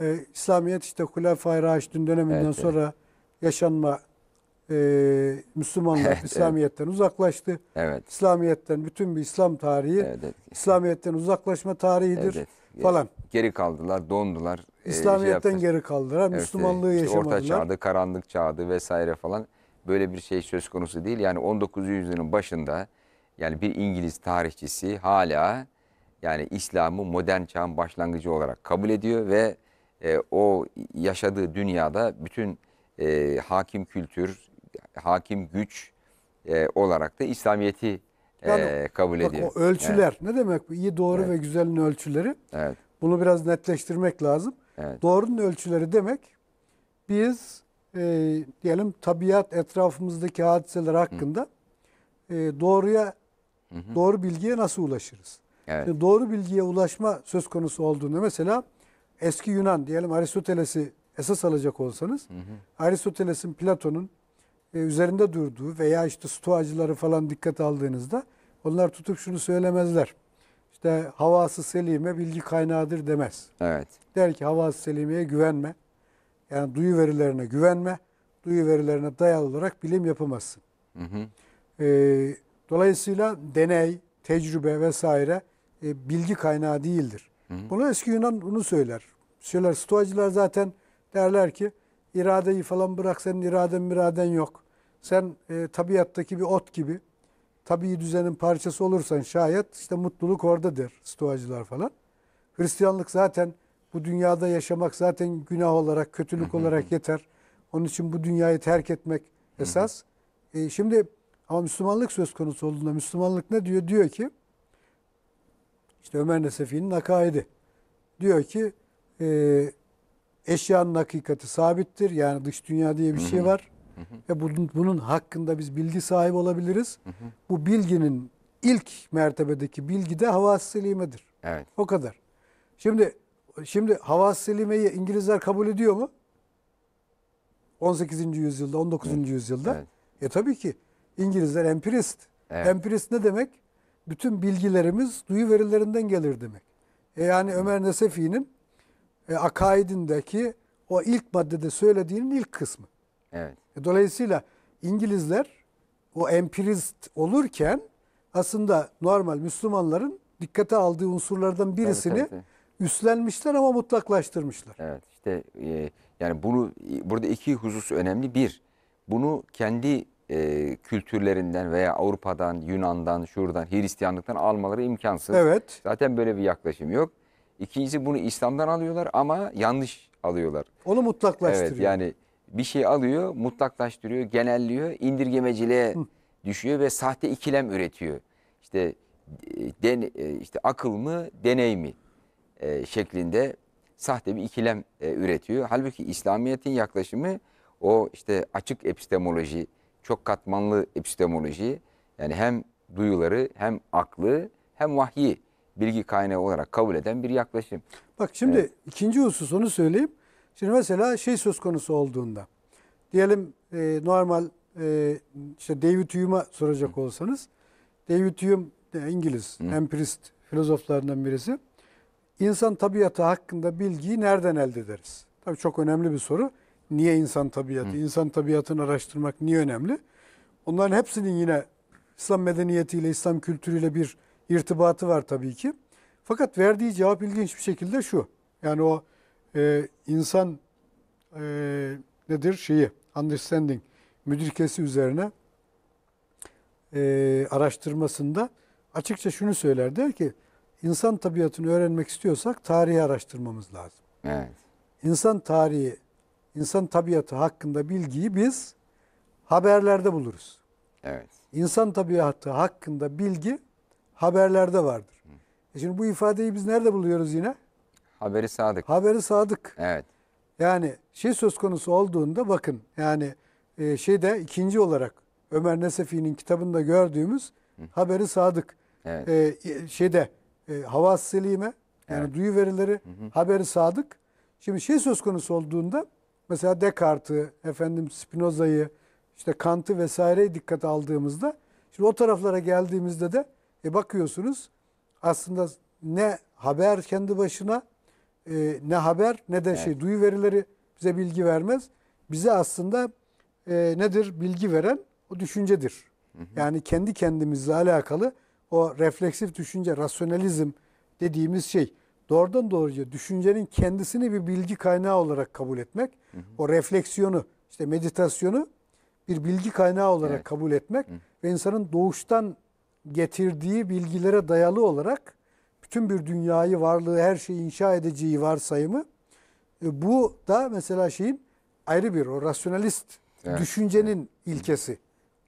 E, İslamiyet işte Hulefai Raşid'in döneminden evet, sonra evet. yaşanma e, Müslümanlar evet, İslamiyet'ten evet. uzaklaştı. Evet. İslamiyet'ten bütün bir İslam tarihi evet, evet. İslamiyet'ten uzaklaşma tarihidir evet, evet. falan. Geri kaldılar, dondular. E, şey İslamiyet'ten şey geri kaldılar. Evet, Müslümanlığı işte yaşamadılar. Orta çağdı, karanlık çağdı vesaire falan böyle bir şey söz konusu değil. Yani 19. yüzyılın başında yani bir İngiliz tarihçisi hala yani İslam'ı modern çağın başlangıcı olarak kabul ediyor ve e, o yaşadığı dünyada bütün e, hakim kültür, hakim güç e, olarak da İslamiyet'i e, yani, kabul bak, ediyor. O ölçüler evet. ne demek bu? İyi, doğru evet. ve güzelin ölçüleri. Evet. Bunu biraz netleştirmek lazım. Evet. Doğrunun ölçüleri demek biz e, diyelim tabiat etrafımızdaki hadiseler hakkında e, doğruya Hı Doğru bilgiye nasıl ulaşırız? Evet. Şimdi doğru bilgiye ulaşma söz konusu olduğunda mesela eski Yunan diyelim Aristoteles'i esas alacak olsanız Aristoteles'in Platon'un e, üzerinde durduğu veya işte stoacıları falan dikkate aldığınızda onlar tutup şunu söylemezler. İşte havası selime bilgi kaynağıdır demez. Evet. Der ki havası selimeye güvenme. Yani duyu verilerine güvenme. Duyu verilerine dayalı olarak bilim yapamazsın. Hı hı. Ee, Dolayısıyla deney, tecrübe vesaire e, bilgi kaynağı değildir. Hı hı. Bunu eski Yunan bunu söyler. Söyler stoacılar zaten derler ki iradeyi falan bırak senin iraden miraden yok. Sen e, tabiattaki bir ot gibi tabii düzenin parçası olursan şayet işte mutluluk oradadır stoacılar falan. Hristiyanlık zaten bu dünyada yaşamak zaten günah olarak, kötülük olarak yeter. Onun için bu dünyayı terk etmek esas. E, şimdi ama Müslümanlık söz konusu olduğunda Müslümanlık ne diyor? Diyor ki işte Ömer Nesefi'nin akaidi. Diyor ki e, eşyanın hakikati sabittir. Yani dış dünya diye bir şey var. Ve bunun, bunun hakkında biz bilgi sahibi olabiliriz. Bu bilginin ilk mertebedeki bilgi de havas selimedir. Evet. O kadar. Şimdi şimdi havas selimeyi İngilizler kabul ediyor mu? 18. yüzyılda, 19. yüzyılda. Evet. E tabii ki İngilizler empirist. Evet. Empirist ne demek? Bütün bilgilerimiz duyu verilerinden gelir demek. E yani Ömer Nesefi'nin e, akaidindeki o ilk maddede söylediğinin ilk kısmı. Evet. E, dolayısıyla İngilizler o empirist olurken aslında normal Müslümanların dikkate aldığı unsurlardan birisini tabii, tabii, üstlenmişler ama mutlaklaştırmışlar. Evet işte e, yani bunu burada iki husus önemli. Bir, bunu kendi e, kültürlerinden veya Avrupa'dan, Yunan'dan, şuradan, Hristiyanlıktan almaları imkansız. Evet. Zaten böyle bir yaklaşım yok. İkincisi bunu İslam'dan alıyorlar ama yanlış alıyorlar. Onu mutlaklaştırıyor. Evet yani bir şey alıyor, mutlaklaştırıyor, genelliyor, indirgemeciliğe Hı. düşüyor ve sahte ikilem üretiyor. İşte e, den, e, işte akıl mı, deney mi e, şeklinde sahte bir ikilem e, üretiyor. Halbuki İslamiyet'in yaklaşımı o işte açık epistemoloji, çok katmanlı epistemolojiyi yani hem duyuları hem aklı hem vahyi bilgi kaynağı olarak kabul eden bir yaklaşım. Bak şimdi evet. ikinci husus onu söyleyeyim. Şimdi mesela şey söz konusu olduğunda diyelim e, normal e, işte David Hume'a soracak olsanız David Hume İngiliz Hı. empirist filozoflarından birisi. İnsan tabiatı hakkında bilgiyi nereden elde ederiz? Tabii çok önemli bir soru. Niye insan tabiatı, Hı. insan tabiatını araştırmak niye önemli? Onların hepsinin yine İslam medeniyetiyle, İslam kültürüyle bir irtibatı var tabii ki. Fakat verdiği cevap ilginç bir şekilde şu. Yani o e, insan e, nedir şeyi, understanding müdrikesi üzerine e, araştırmasında açıkça şunu söyler. Der ki insan tabiatını öğrenmek istiyorsak tarihi araştırmamız lazım. Evet. İnsan tarihi İnsan tabiatı hakkında bilgiyi biz haberlerde buluruz. Evet. İnsan tabiatı hakkında bilgi haberlerde vardır. E şimdi bu ifadeyi biz nerede buluyoruz yine? Haberi sadık. Haberi sadık. Evet. Yani şey söz konusu olduğunda bakın yani e, şeyde ikinci olarak Ömer Nesefi'nin kitabında gördüğümüz Hı. haberi sadık. Evet. E, e şeyde e, havas selime yani evet. duyu verileri hı hı. haberi sadık. Şimdi şey söz konusu olduğunda mesela Descartes'i, efendim Spinoza'yı, işte Kant'ı vesaireyi dikkate aldığımızda şimdi o taraflara geldiğimizde de e bakıyorsunuz aslında ne haber kendi başına e, ne haber ne de şey evet. şey duyu verileri bize bilgi vermez. Bize aslında e, nedir bilgi veren o düşüncedir. Hı hı. Yani kendi kendimizle alakalı o refleksif düşünce, rasyonalizm dediğimiz şey doğrudan doğruca düşüncenin kendisini bir bilgi kaynağı olarak kabul etmek, hı hı. o refleksiyonu, işte meditasyonu bir bilgi kaynağı olarak evet. kabul etmek hı. ve insanın doğuştan getirdiği bilgilere dayalı olarak bütün bir dünyayı, varlığı, her şeyi inşa edeceği varsayımı e, bu da mesela şeyin ayrı bir o rasyonalist evet. düşüncenin evet. ilkesi.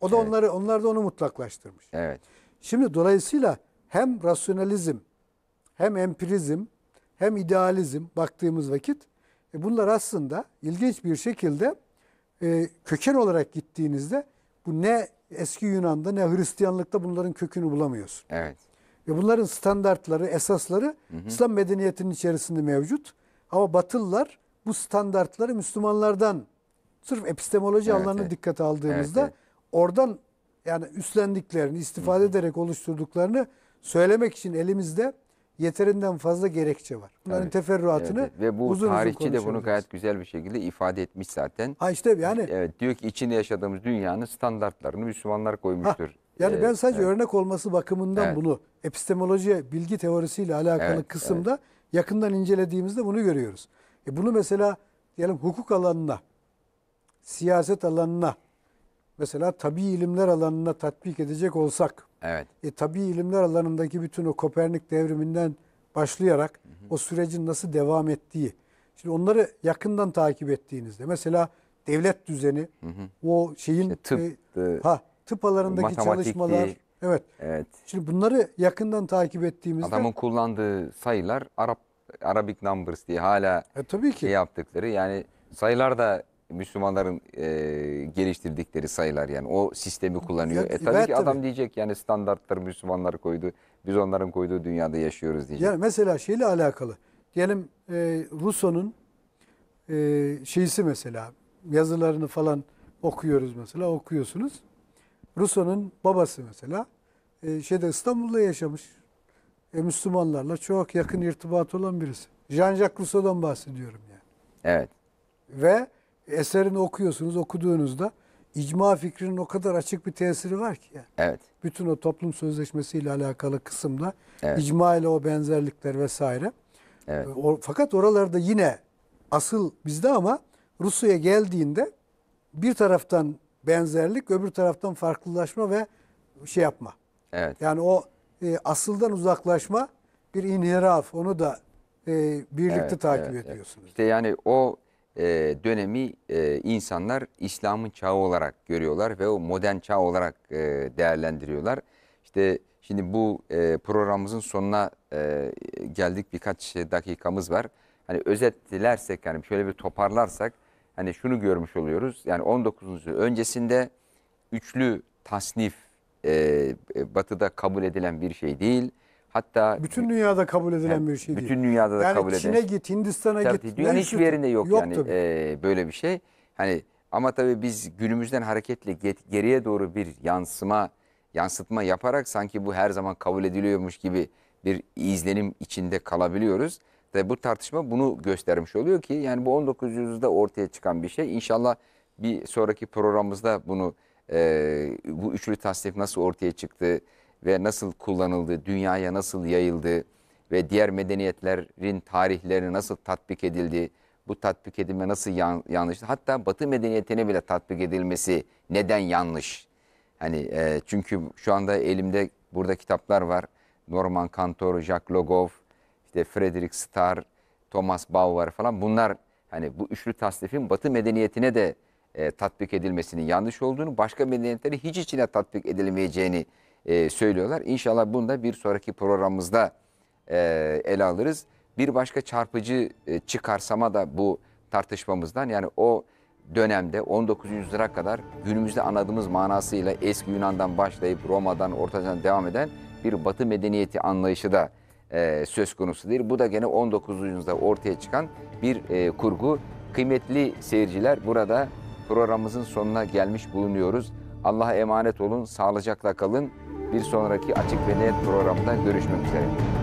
O da evet. onları onlar da onu mutlaklaştırmış. Evet. Şimdi dolayısıyla hem rasyonalizm hem empirizm hem idealizm baktığımız vakit e bunlar aslında ilginç bir şekilde e, köken olarak gittiğinizde bu ne eski Yunan'da ne Hristiyanlıkta bunların kökünü bulamıyorsun. Evet. Ve bunların standartları, esasları hı hı. İslam medeniyetinin içerisinde mevcut. Ama Batılılar bu standartları Müslümanlardan sırf epistemoloji evet, alanını evet. dikkate aldığımızda evet, evet. oradan yani üstlendiklerini, istifade hı hı. ederek oluşturduklarını söylemek için elimizde yeterinden fazla gerekçe var. Bunların evet. teferruatını evet, evet. ve bu uzun tarihçi uzun de bunu gayet güzel bir şekilde ifade etmiş zaten. Ha işte yani evet diyor ki içinde yaşadığımız dünyanın standartlarını Müslümanlar koymuştur. Ha, yani ee, ben sadece evet. örnek olması bakımından evet. bunu epistemoloji bilgi teorisiyle alakalı evet, kısımda evet. yakından incelediğimizde bunu görüyoruz. E bunu mesela diyelim hukuk alanına, siyaset alanına, mesela tabi ilimler alanına tatbik edecek olsak Evet. E, tabii ilimler alanındaki bütün o Kopernik devriminden başlayarak hı hı. o sürecin nasıl devam ettiği. Şimdi onları yakından takip ettiğinizde mesela devlet düzeni hı hı. o şeyin işte tıp, e, e ha tıp alanındaki çalışmalar evet. evet. Şimdi bunları yakından takip ettiğimizde adamın kullandığı sayılar Arap Arabic numbers diye hala e, tabii ki. şey yaptıkları yani sayılar da Müslümanların e, geliştirdikleri sayılar yani o sistemi kullanıyor. Ya, e tabii ki adam tabii. diyecek yani standartları Müslümanlar koydu. Biz onların koyduğu dünyada yaşıyoruz diyecek. Yani mesela şeyle alakalı. Diyelim e, Rousseau'nun e, şeysi mesela yazılarını falan okuyoruz mesela okuyorsunuz. Rousseau'nun babası mesela e, şeyde İstanbul'da yaşamış. E, Müslümanlarla çok yakın irtibat olan birisi. Jean-Jacques Rousseau'dan bahsediyorum yani. Evet. Ve eserini okuyorsunuz, okuduğunuzda icma fikrinin o kadar açık bir tesiri var ki. Yani. Evet. Bütün o toplum sözleşmesiyle alakalı kısımda evet. icma ile o benzerlikler vesaire. Evet. Ee, o, fakat oralarda yine asıl bizde ama Rusya'ya geldiğinde bir taraftan benzerlik, öbür taraftan farklılaşma ve şey yapma. Evet. Yani o e, asıldan uzaklaşma bir inhiraf. Onu da e, birlikte evet, takip evet, ediyorsunuz. Evet. İşte yani o e, dönemi e, insanlar İslam'ın çağı olarak görüyorlar ve o modern çağ olarak e, değerlendiriyorlar. İşte şimdi bu programımızın sonuna geldik birkaç şey, dakikamız var. Hani özetlersek yani şöyle bir toparlarsak hani şunu görmüş oluyoruz. Yani 19. öncesinde üçlü tasnif batıda kabul edilen bir şey değil Hatta bütün dünyada kabul edilen bir şey bütün değil. Bütün dünyada da yani kabul edilen. Yani Çin'e git, Hindistan'a git. Tabii, dünyanın hiçbir yerinde yok, yok yani e, böyle bir şey. Hani ama tabii biz günümüzden hareketle geriye doğru bir yansıma, yansıtma yaparak sanki bu her zaman kabul ediliyormuş gibi bir izlenim içinde kalabiliyoruz. Ve bu tartışma bunu göstermiş oluyor ki yani bu 1900'de ortaya çıkan bir şey. İnşallah bir sonraki programımızda bunu e, bu üçlü tasnif nasıl ortaya çıktı, ve nasıl kullanıldı, dünyaya nasıl yayıldı ve diğer medeniyetlerin tarihlerini nasıl tatbik edildi, bu tatbik edilme nasıl yan, yanlış, hatta Batı medeniyetine bile tatbik edilmesi neden yanlış? Hani e, çünkü şu anda elimde burada kitaplar var. Norman Cantor, Jacques Logov, işte Frederick Starr, Thomas Bauer falan bunlar hani bu üçlü tasnifin Batı medeniyetine de e, tatbik edilmesinin yanlış olduğunu, başka medeniyetleri hiç içine tatbik edilmeyeceğini e, söylüyorlar. İnşallah bunu da bir sonraki programımızda e, ele alırız. Bir başka çarpıcı e, çıkarsama da bu tartışmamızdan yani o dönemde 1900 yüzyıla kadar günümüzde anladığımız manasıyla eski Yunan'dan başlayıp Roma'dan ortadan devam eden bir batı medeniyeti anlayışı da e, söz konusu değil. Bu da gene 19. yüzyılda ortaya çıkan bir e, kurgu. Kıymetli seyirciler burada programımızın sonuna gelmiş bulunuyoruz. Allah'a emanet olun, sağlıcakla kalın. Bir sonraki Açık ve Net programında görüşmek üzere.